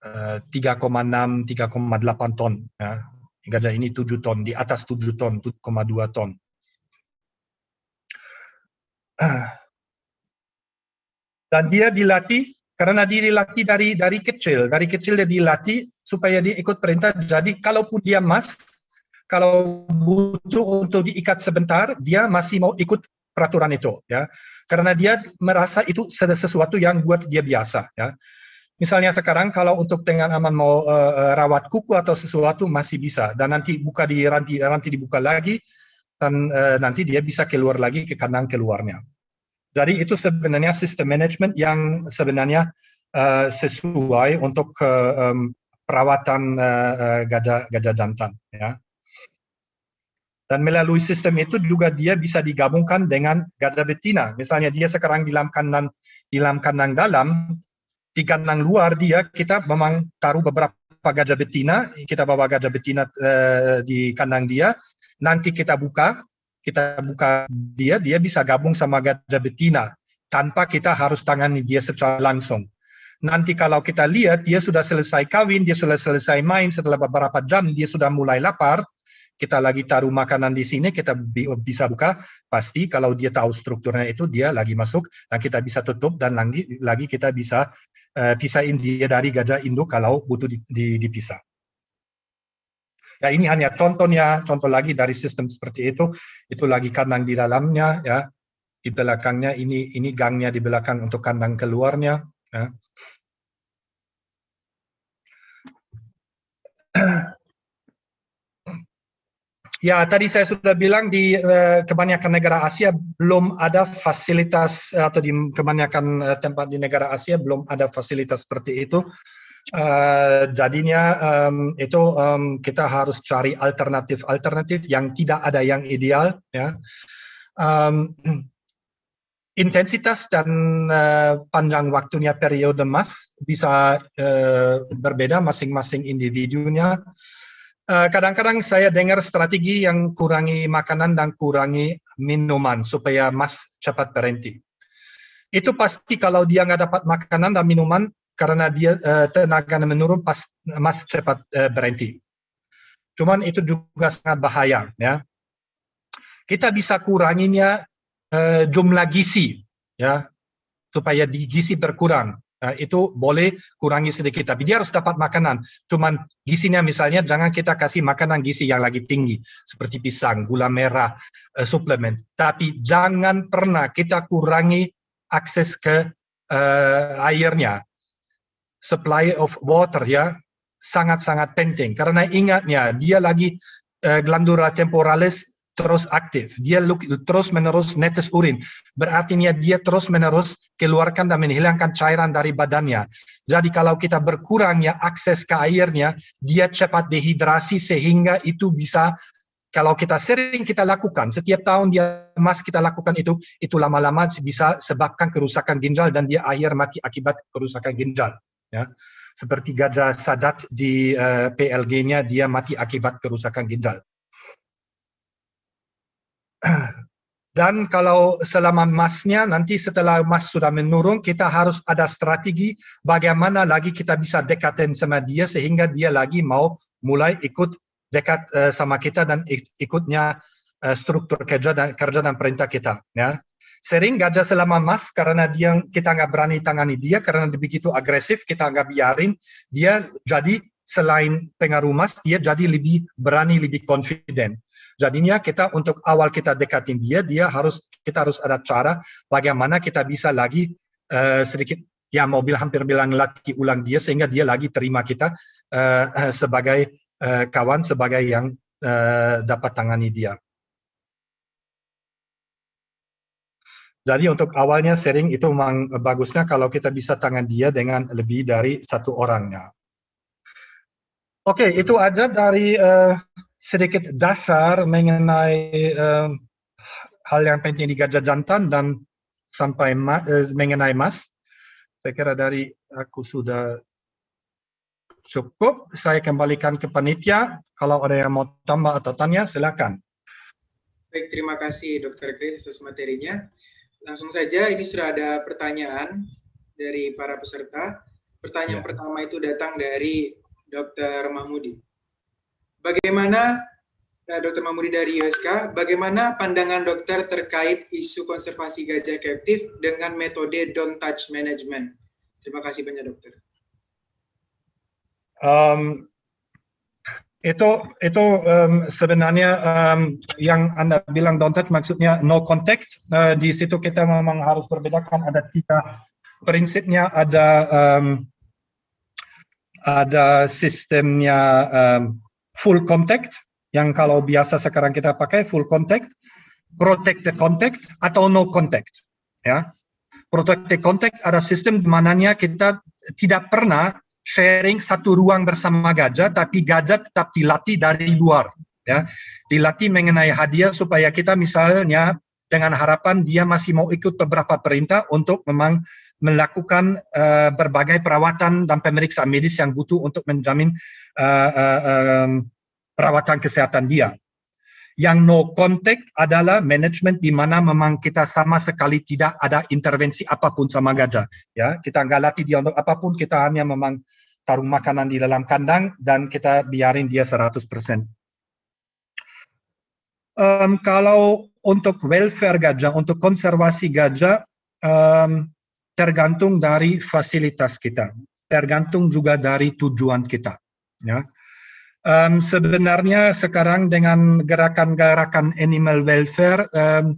3,6 eh, 3,8 ton ya. ini 7 ton, di atas 7 ton, 7,2 ton. Dan dia dilatih karena dia dilatih dari dari kecil, dari kecil dia dilatih supaya dia ikut perintah. Jadi kalaupun dia mas, kalau butuh untuk diikat sebentar, dia masih mau ikut peraturan itu ya karena dia merasa itu sesuatu yang buat dia biasa ya misalnya sekarang kalau untuk dengan aman mau uh, rawat kuku atau sesuatu masih bisa dan nanti buka di ranti ranti dibuka lagi dan uh, nanti dia bisa keluar lagi ke kandang keluarnya jadi itu sebenarnya sistem manajemen yang sebenarnya uh, sesuai untuk uh, um, perawatan uh, gajah gajah jantan ya dan melalui sistem itu juga dia bisa digabungkan dengan gada betina. Misalnya dia sekarang di dalam kandang, di dalam kandang dalam, di kandang luar dia kita memang taruh beberapa gajah betina, kita bawa gajah betina uh, di kandang dia, nanti kita buka, kita buka dia, dia bisa gabung sama gajah betina tanpa kita harus tangani dia secara langsung. Nanti kalau kita lihat dia sudah selesai kawin, dia sudah selesai main setelah beberapa jam dia sudah mulai lapar, kita lagi taruh makanan di sini, kita bisa buka, pasti kalau dia tahu strukturnya itu, dia lagi masuk, dan kita bisa tutup, dan lagi, lagi kita bisa uh, pisahin dia dari gajah induk kalau butuh dipisah. Ya ini hanya contohnya, contoh lagi dari sistem seperti itu, itu lagi kandang di dalamnya, ya di belakangnya ini ini gangnya di belakang untuk kandang keluarnya. Ya. Eh, Ya, tadi saya sudah bilang di eh, kebanyakan negara Asia belum ada fasilitas eh, atau di kebanyakan eh, tempat di negara Asia belum ada fasilitas seperti itu. Uh, jadinya um, itu um, kita harus cari alternatif-alternatif yang tidak ada yang ideal. Ya. Um, intensitas dan uh, panjang waktunya periode emas bisa uh, berbeda masing-masing individunya. Uh, Eh, kadang-kadang saya dengar strategi yang kurangi makanan dan kurangi minuman supaya Mas cepat berhenti. Itu pasti kalau dia nggak dapat makanan dan minuman karena dia uh, tenaga menurun pas Mas cepat uh, berhenti. Cuman itu juga sangat bahaya ya. Kita bisa kuranginya uh, jumlah gizi ya supaya di gizi berkurang. Uh, itu boleh kurangi sedikit, tapi dia harus dapat makanan. Cuman gisinya misalnya jangan kita kasih makanan gisi yang lagi tinggi seperti pisang, gula merah, uh, suplemen. Tapi jangan pernah kita kurangi akses ke uh, airnya. Supply of water ya sangat-sangat penting karena ingatnya dia lagi uh, glandula temporalis terus aktif, dia terus menerus netes urin, berarti dia terus menerus keluarkan dan menghilangkan cairan dari badannya. Jadi kalau kita berkurangnya akses ke airnya, dia cepat dehidrasi sehingga itu bisa kalau kita sering kita lakukan, setiap tahun dia mas kita lakukan itu, itu lama-lama bisa sebabkan kerusakan ginjal dan dia akhir mati akibat kerusakan ginjal. Ya. Seperti gajah sadat di uh, eh, PLG-nya, dia mati akibat kerusakan ginjal. Dan kalau selama emasnya nanti setelah emas sudah menurun, kita harus ada strategi bagaimana lagi kita bisa dekatin sama dia sehingga dia lagi mau mulai ikut dekat uh, sama kita dan ikutnya uh, struktur kerja dan kerja dan perintah kita. Ya. Sering gajah selama emas karena dia kita nggak berani tangani dia karena begitu agresif kita nggak biarin dia jadi selain pengaruh emas dia jadi lebih berani lebih confident Jadinya kita untuk awal kita dekatin dia, dia harus kita harus ada cara bagaimana kita bisa lagi uh, sedikit ya mobil hampir bilang lagi ulang dia sehingga dia lagi terima kita uh, sebagai uh, kawan sebagai yang uh, dapat tangani dia. Jadi untuk awalnya sharing itu memang bagusnya kalau kita bisa tangan dia dengan lebih dari satu orangnya. Oke, okay, itu ada dari uh, sedikit dasar mengenai uh, hal yang penting di Gajah Jantan dan sampai ma uh, mengenai emas. Saya kira dari aku sudah cukup. Saya kembalikan ke panitia. Kalau ada yang mau tambah atau tanya, silakan. Baik, terima kasih Dr. Chris atas materinya. Langsung saja, ini sudah ada pertanyaan dari para peserta. Pertanyaan ya. pertama itu datang dari Dr. Mahmudi bagaimana eh, Dr. Mamudi dari USK, bagaimana pandangan dokter terkait isu konservasi gajah kaptif dengan metode don't touch management? Terima kasih banyak dokter. Um, itu itu um, sebenarnya um, yang anda bilang don't touch maksudnya no contact. Uh, di situ kita memang harus berbedakan ada tiga prinsipnya ada um, ada sistemnya um, full contact yang kalau biasa sekarang kita pakai full contact, protect the contact atau no contact. Ya, Protect the contact ada sistem di mananya kita tidak pernah sharing satu ruang bersama gajah, tapi gajah tetap dilatih dari luar. Ya, dilatih mengenai hadiah supaya kita misalnya dengan harapan dia masih mau ikut beberapa perintah untuk memang melakukan uh, berbagai perawatan dan pemeriksaan medis yang butuh untuk menjamin uh, uh, um, perawatan kesehatan dia. Yang no contact adalah manajemen di mana memang kita sama sekali tidak ada intervensi apapun sama gajah. Ya, kita nggak latih dia untuk apapun, kita hanya memang taruh makanan di dalam kandang dan kita biarin dia 100%. Um, kalau untuk welfare gajah, untuk konservasi gajah, um, tergantung dari fasilitas kita, tergantung juga dari tujuan kita. Ya. Um, sebenarnya sekarang dengan gerakan-gerakan animal welfare um,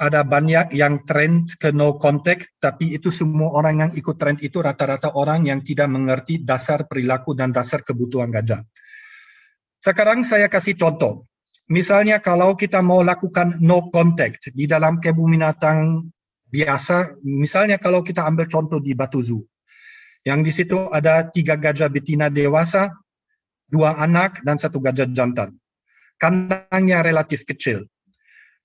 ada banyak yang trend ke no contact, tapi itu semua orang yang ikut trend itu rata-rata orang yang tidak mengerti dasar perilaku dan dasar kebutuhan gajah. Sekarang saya kasih contoh. Misalnya kalau kita mau lakukan no contact di dalam kebun binatang biasa, misalnya kalau kita ambil contoh di Batu Zoo, yang di situ ada tiga gajah betina dewasa, dua anak, dan satu gajah jantan. Kandangnya relatif kecil.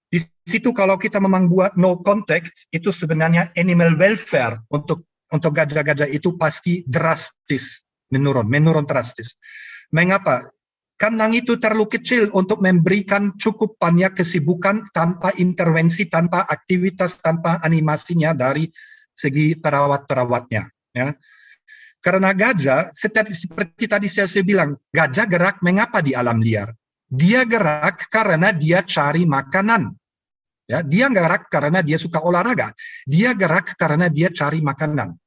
Di situ kalau kita memang buat no contact, itu sebenarnya animal welfare untuk untuk gajah-gajah itu pasti drastis menurun, menurun drastis. Mengapa? kandang itu terlalu kecil untuk memberikan cukup banyak kesibukan tanpa intervensi, tanpa aktivitas, tanpa animasinya dari segi perawat-perawatnya. Ya. Karena gajah, seperti tadi saya, saya bilang, gajah gerak mengapa di alam liar? Dia gerak karena dia cari makanan. Ya, dia gerak karena dia suka olahraga. Dia gerak karena dia cari makanan.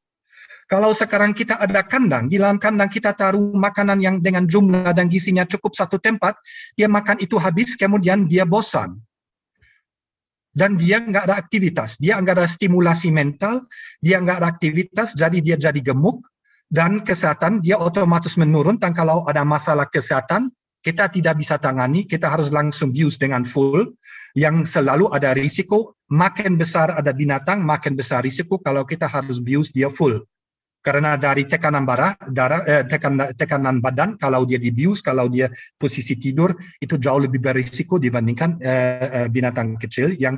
Kalau sekarang kita ada kandang, di dalam kandang kita taruh makanan yang dengan jumlah dan gisinya cukup satu tempat, dia makan itu habis, kemudian dia bosan. Dan dia nggak ada aktivitas, dia nggak ada stimulasi mental, dia nggak ada aktivitas, jadi dia jadi gemuk, dan kesehatan dia otomatis menurun. Dan kalau ada masalah kesehatan, kita tidak bisa tangani, kita harus langsung bius dengan full, yang selalu ada risiko, makin besar ada binatang, makin besar risiko kalau kita harus bius dia full karena dari tekanan barah darah eh, tekanan, tekanan badan kalau dia dibius, kalau dia posisi tidur itu jauh lebih berisiko dibandingkan eh, eh binatang kecil yang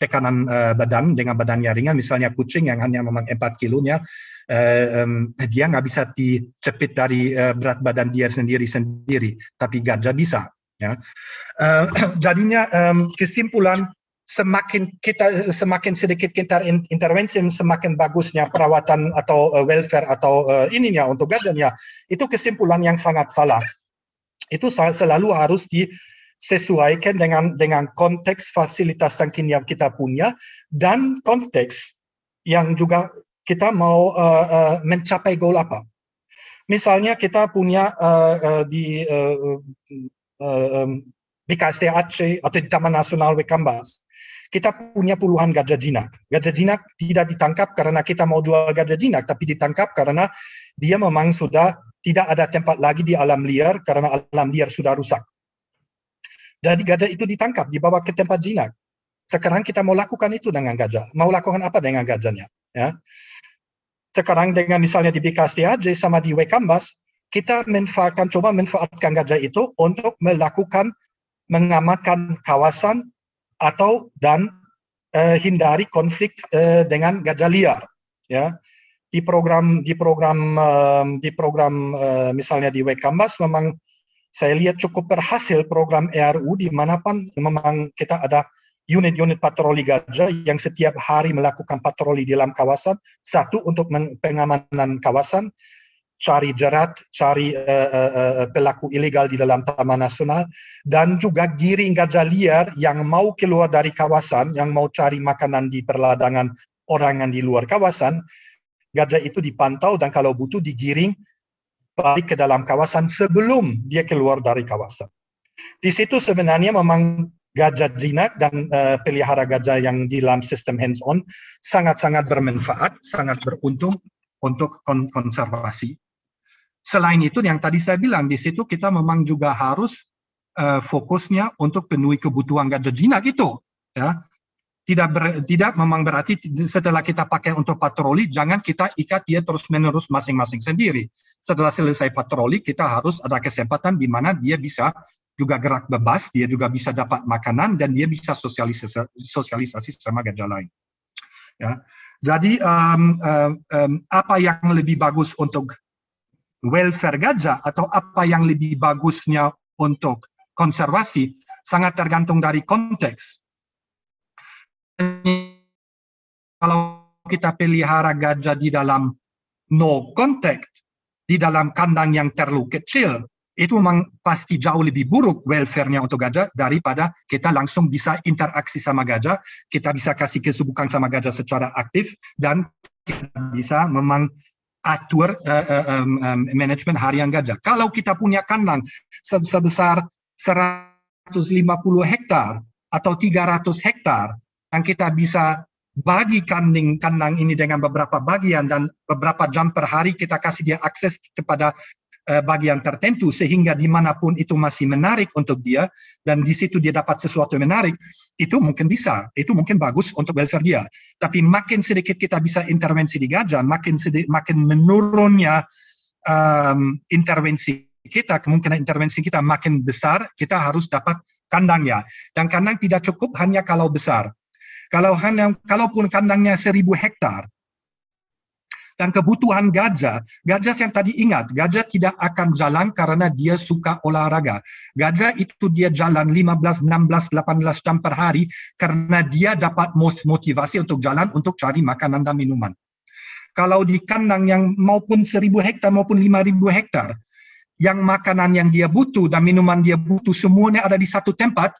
tekanan eh, badan dengan badannya ringan, misalnya kucing yang hanya memang 4 kilonya, eh, eh, dia nggak bisa dicepit dari eh, berat badan dia sendiri sendiri, tapi gajah bisa. Ya. Eh, jadinya eh, kesimpulan semakin kita semakin sedikit kita intervensi semakin bagusnya perawatan atau uh, welfare atau uh, ininya untuk gardennya itu kesimpulan yang sangat salah itu selalu harus disesuaikan dengan dengan konteks fasilitas yang kini kita punya dan konteks yang juga kita mau uh, uh, mencapai goal apa misalnya kita punya uh, uh, di uh, uh, um, Aceh atau di Taman Nasional Wekambas kita punya puluhan gajah jinak. Gajah jinak tidak ditangkap karena kita mau jual gajah jinak, tapi ditangkap karena dia memang sudah tidak ada tempat lagi di alam liar karena alam liar sudah rusak. Jadi gajah itu ditangkap, dibawa ke tempat jinak. Sekarang kita mau lakukan itu dengan gajah. Mau lakukan apa dengan gajahnya? Ya. Sekarang dengan misalnya di BKSTAJ sama di Wekambas, kita manfaatkan, coba manfaatkan gajah itu untuk melakukan mengamankan kawasan atau dan eh, hindari konflik eh, dengan gajah liar ya di program di program eh, di program eh, misalnya di Wekambas memang saya lihat cukup berhasil program ERU di mana pun memang kita ada unit-unit patroli gajah yang setiap hari melakukan patroli di dalam kawasan satu untuk pengamanan kawasan cari jerat, cari uh, uh, pelaku ilegal di dalam Taman Nasional, dan juga giring gajah liar yang mau keluar dari kawasan, yang mau cari makanan di perladangan orang yang di luar kawasan, gajah itu dipantau dan kalau butuh digiring balik ke dalam kawasan sebelum dia keluar dari kawasan. Di situ sebenarnya memang gajah jinak dan uh, pelihara gajah yang di dalam sistem hands-on sangat-sangat bermanfaat, sangat beruntung untuk konservasi. Selain itu yang tadi saya bilang di situ kita memang juga harus uh, fokusnya untuk penuhi kebutuhan gajah jinak itu ya tidak ber, tidak memang berarti setelah kita pakai untuk patroli jangan kita ikat dia terus menerus masing-masing sendiri setelah selesai patroli kita harus ada kesempatan di mana dia bisa juga gerak bebas dia juga bisa dapat makanan dan dia bisa sosialisasi sosialisasi sama gajah lain ya jadi um, um, um, apa yang lebih bagus untuk welfare gajah atau apa yang lebih bagusnya untuk konservasi sangat tergantung dari konteks. Kalau kita pelihara gajah di dalam no contact, di dalam kandang yang terlalu kecil, itu memang pasti jauh lebih buruk welfare-nya untuk gajah daripada kita langsung bisa interaksi sama gajah, kita bisa kasih kesubukan sama gajah secara aktif, dan kita bisa memang atur uh, eh, um, eh, um, manajemen harian gajah. Kalau kita punya kandang sebesar 150 hektar atau 300 hektar yang kita bisa bagi kandang kandang ini dengan beberapa bagian dan beberapa jam per hari kita kasih dia akses kepada Eh, bagian tertentu sehingga dimanapun itu masih menarik untuk dia dan di situ dia dapat sesuatu yang menarik itu mungkin bisa itu mungkin bagus untuk welfare dia tapi makin sedikit kita bisa intervensi di gajah makin sedikit, makin menurunnya um, intervensi kita kemungkinan intervensi kita makin besar kita harus dapat kandangnya dan kandang tidak cukup hanya kalau besar kalau hanya kalaupun kandangnya seribu hektar dan kebutuhan gajah, gajah yang tadi ingat, gajah tidak akan jalan karena dia suka olahraga. Gajah itu dia jalan 15, 16, 18 jam per hari karena dia dapat motivasi untuk jalan untuk cari makanan dan minuman. Kalau di kandang yang maupun 1000 hektar maupun 5000 hektar, yang makanan yang dia butuh dan minuman dia butuh semuanya ada di satu tempat,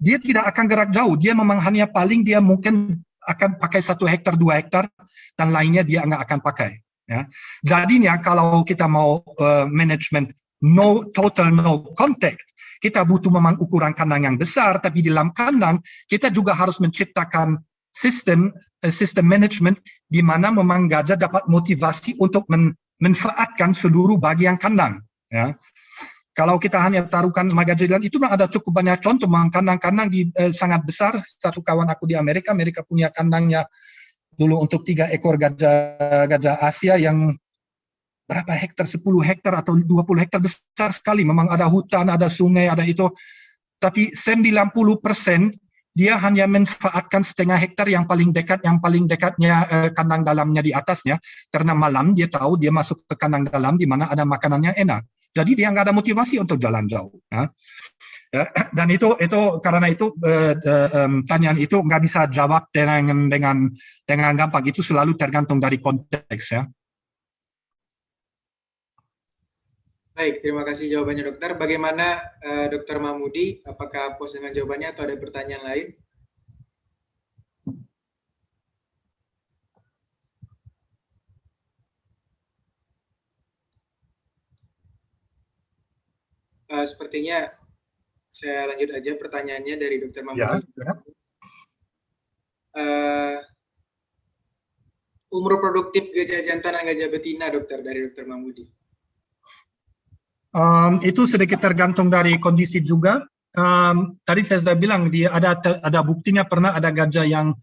dia tidak akan gerak jauh. Dia memang hanya paling dia mungkin akan pakai satu hektar dua hektar dan lainnya dia nggak akan pakai. Ya. Jadinya kalau kita mau uh, management no total no contact, kita butuh memang ukuran kandang yang besar, tapi di dalam kandang kita juga harus menciptakan sistem uh, sistem management di mana memang gajah dapat motivasi untuk men, manfaatkan seluruh bagian kandang. Ya. Kalau kita hanya taruhkan Magajilan itu ada cukup banyak contoh, Memang kandang-kandang di eh, sangat besar. Satu kawan aku di Amerika, Amerika punya kandangnya dulu untuk tiga ekor gajah gajah Asia yang berapa hektar, 10 hektar atau 20 hektar besar sekali. Memang ada hutan, ada sungai, ada itu. Tapi 90 persen dia hanya manfaatkan setengah hektar yang paling dekat, yang paling dekatnya eh, kandang dalamnya di atasnya, karena malam dia tahu dia masuk ke kandang dalam di mana ada makanannya enak. Jadi dia nggak ada motivasi untuk jalan jauh. Ya. ya dan itu itu karena itu eh, eh, tanyaan itu nggak bisa jawab dengan dengan dengan gampang. Itu selalu tergantung dari konteks ya. Baik, terima kasih jawabannya dokter. Bagaimana uh, dokter Mahmudi, apakah puas dengan jawabannya atau ada pertanyaan lain? uh, sepertinya saya lanjut aja pertanyaannya dari Dokter Mamudi. Ya, uh, umur produktif gajah jantan dan gajah betina, dokter, dari Dokter Mamudi. Um, itu sedikit tergantung dari kondisi juga. Um, tadi saya sudah bilang dia ada ada buktinya pernah ada gajah yang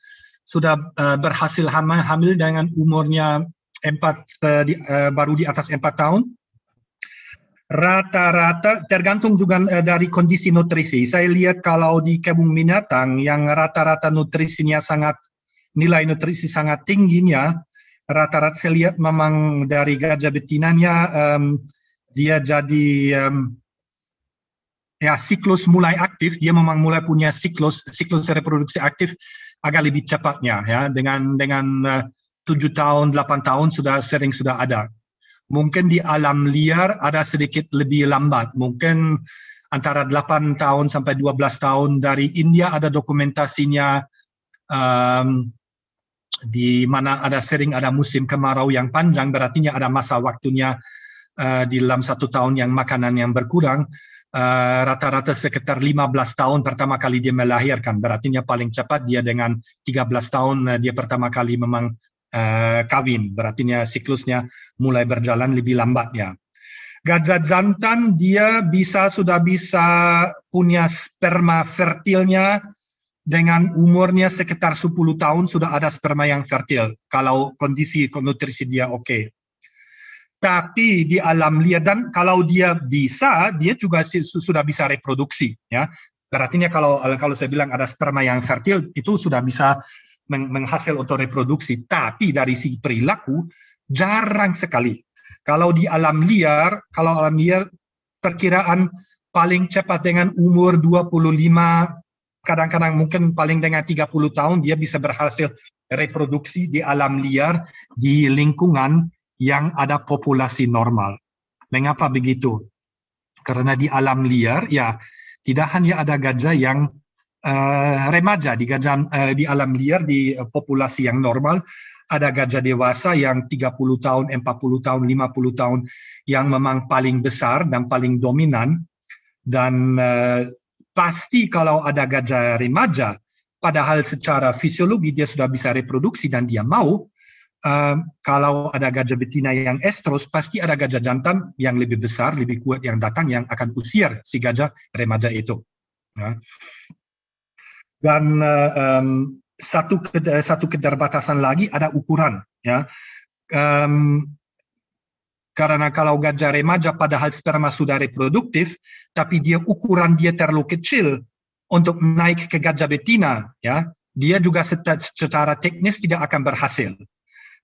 sudah uh, berhasil hamil, hamil dengan umurnya empat uh, di, uh, baru di atas empat tahun rata-rata tergantung juga eh, dari kondisi nutrisi. Saya lihat kalau di kebun binatang yang rata-rata nutrisinya sangat nilai nutrisi sangat tingginya, rata-rata saya lihat memang dari gajah betinanya um, dia jadi um, ya siklus mulai aktif, dia memang mulai punya siklus siklus reproduksi aktif agak lebih cepatnya ya dengan dengan eh, tujuh tahun delapan tahun sudah sering sudah ada Mungkin di alam liar ada sedikit lebih lambat. Mungkin antara 8 tahun sampai 12 tahun dari India ada dokumentasinya um, di mana ada sering ada musim kemarau yang panjang berarti ada masa waktunya uh, di dalam satu tahun yang makanan yang berkurang uh, rata-rata uh, lima belas sekitar 15 tahun pertama kali dia melahirkan. Berarti paling cepat dia dengan 13 tahun uh, dia pertama kali memang eh, kawin, berartinya siklusnya mulai berjalan lebih lambat ya. Gajah jantan dia bisa sudah bisa punya sperma fertilnya dengan umurnya sekitar 10 tahun sudah ada sperma yang fertil kalau kondisi nutrisi dia oke. Okay. Tapi di alam liar dan kalau dia bisa, dia juga sudah bisa reproduksi ya. Berartinya kalau kalau saya bilang ada sperma yang fertil itu sudah bisa menghasil atau reproduksi, tapi dari si perilaku jarang sekali. Kalau di alam liar, kalau alam liar perkiraan paling cepat dengan umur 25, kadang-kadang mungkin paling dengan 30 tahun dia bisa berhasil reproduksi di alam liar di lingkungan yang ada populasi normal. Mengapa begitu? Karena di alam liar ya tidak hanya ada gajah yang uh, remaja di, gajah, uh, di alam liar di uh, populasi yang normal ada gajah dewasa yang 30 tahun, 40 tahun, 50 tahun yang memang paling besar dan paling dominan dan uh, pasti kalau ada gajah remaja padahal secara fisiologi dia sudah bisa reproduksi dan dia mau uh, kalau ada gajah betina yang estros pasti ada gajah jantan yang lebih besar, lebih kuat yang datang yang akan usir si gajah remaja itu. Nah. Dan um, satu eh, satu keterbatasan lagi ada ukuran ya um, karena kalau gajah remaja padahal sperma sudah reproduktif tapi dia ukuran dia terlalu kecil untuk naik ke gajah betina ya dia juga secara teknis tidak akan berhasil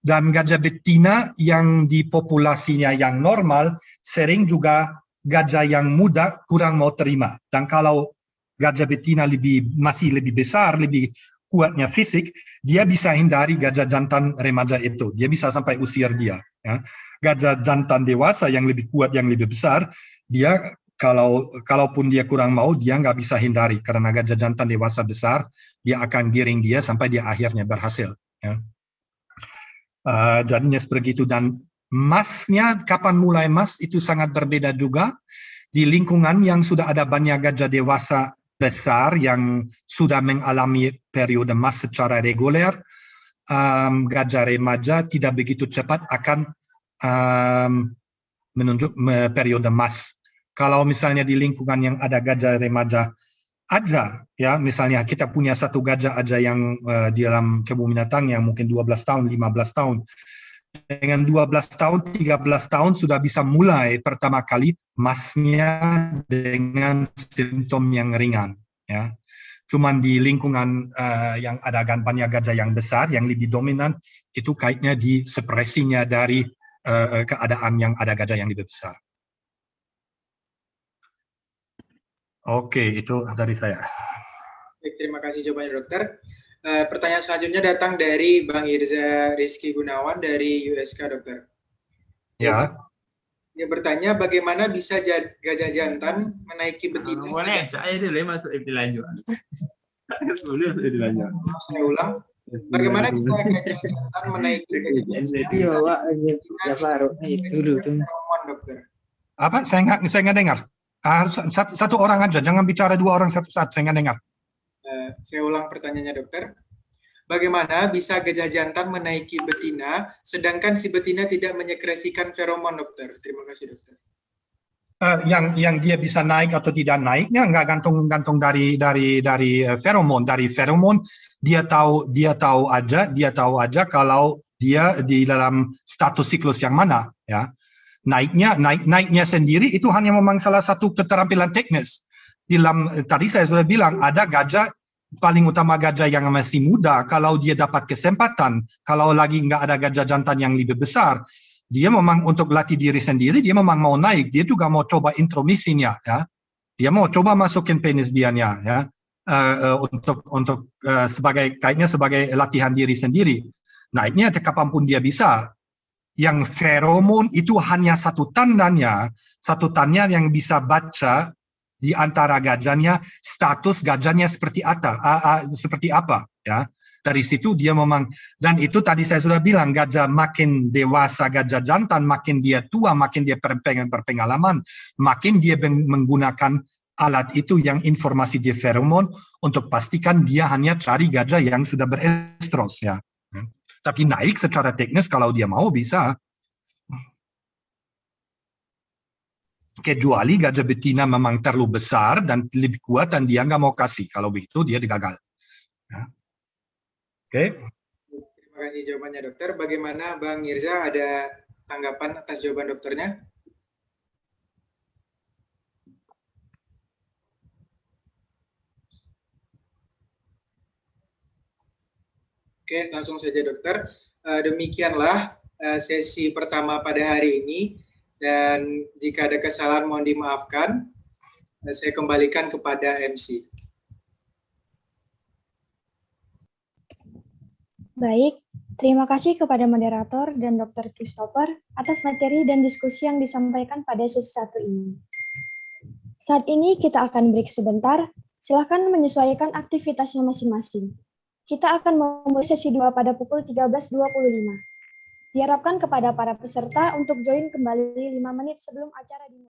dan gajah betina yang di populasinya yang normal sering juga gajah yang muda kurang mau terima dan kalau gajah betina lebih masih lebih besar, lebih kuatnya fisik, dia bisa hindari gajah jantan remaja itu. Dia bisa sampai usir dia. Ya. Gajah jantan dewasa yang lebih kuat, yang lebih besar, dia kalau kalaupun dia kurang mau, dia nggak bisa hindari karena gajah jantan dewasa besar, dia akan giring dia sampai dia akhirnya berhasil. Ya. Uh, jadinya seperti itu dan masnya kapan mulai mas itu sangat berbeda juga di lingkungan yang sudah ada banyak gajah dewasa besar yang sudah mengalami periode emas secara reguler, um, gajah remaja tidak begitu cepat akan um, menunjuk periode emas. Kalau misalnya di lingkungan yang ada gajah remaja aja, ya misalnya kita punya satu gajah aja yang uh, di dalam kebun binatang yang mungkin 12 tahun, 15 tahun, dengan 12 tahun, 13 tahun sudah bisa mulai pertama kali masnya dengan simptom yang ringan ya. Cuman di lingkungan uh, yang ada gampangnya gajah yang besar, yang lebih dominan, itu kaitnya di sepresinya dari uh, keadaan yang ada gajah yang lebih besar. Oke, itu dari saya. terima kasih jawabannya dokter. Eh, pertanyaan selanjutnya datang dari Bang Irza Rizky Gunawan dari USK Dokter. Ya. Dia bertanya bagaimana bisa gajah jantan menaiki betina? Nah, boleh, saya dulu masuk dilanjut. Boleh lanjut. Saya ulang. Bagaimana bisa gajah jantan menaiki gajah jantan? itu iya, iya, iya, dulu. Apa? Saya nggak saya nggak dengar. Harus ah, satu, satu orang aja, jangan bicara dua orang satu saat. Saya nggak dengar. Eh, saya ulang pertanyaannya dokter. Bagaimana bisa gajah jantan menaiki betina, sedangkan si betina tidak menyekresikan feromon, dokter? Terima kasih, dokter. Uh, yang yang dia bisa naik atau tidak naiknya nggak gantung-gantung dari dari dari eh, feromon dari feromon dia tahu dia tahu aja dia tahu aja kalau dia di dalam status siklus yang mana ya naiknya naik naiknya sendiri itu hanya memang salah satu keterampilan teknis dalam eh, tadi saya sudah bilang ada gajah paling utama gajah yang masih muda kalau dia dapat kesempatan kalau lagi nggak ada gajah jantan yang lebih besar dia memang untuk latih diri sendiri dia memang mau naik dia juga mau coba intromisinya ya dia mau coba masukin penis dianya ya uh, uh, untuk untuk uh, sebagai kayaknya sebagai latihan diri sendiri naiknya ke kapanpun dia bisa yang feromon itu hanya satu tandanya satu tanya yang bisa baca di antara gajahnya status gajahnya seperti apa seperti apa ya dari situ dia memang dan itu tadi saya sudah bilang gajah makin dewasa gajah jantan makin dia tua makin dia berpengalaman makin dia menggunakan alat itu yang informasi di feromon untuk pastikan dia hanya cari gajah yang sudah berestros ya hmm. tapi naik secara teknis kalau dia mau bisa kecuali gajah betina memang terlalu besar dan lebih kuat dan dia nggak mau kasih. Kalau begitu dia gagal. Ya. Oke. Okay. Terima kasih jawabannya dokter. Bagaimana Bang Irza ada tanggapan atas jawaban dokternya? Oke, langsung saja dokter. Eh, demikianlah eh, sesi pertama pada hari ini dan jika ada kesalahan mohon dimaafkan. Saya kembalikan kepada MC. Baik, terima kasih kepada moderator dan Dr. Christopher atas materi dan diskusi yang disampaikan pada sesi satu ini. Saat ini kita akan break sebentar. Silakan menyesuaikan aktivitasnya masing-masing. Kita akan memulai sesi dua pada pukul 13.25. Diharapkan kepada para peserta untuk join kembali 5 menit sebelum acara dimulai.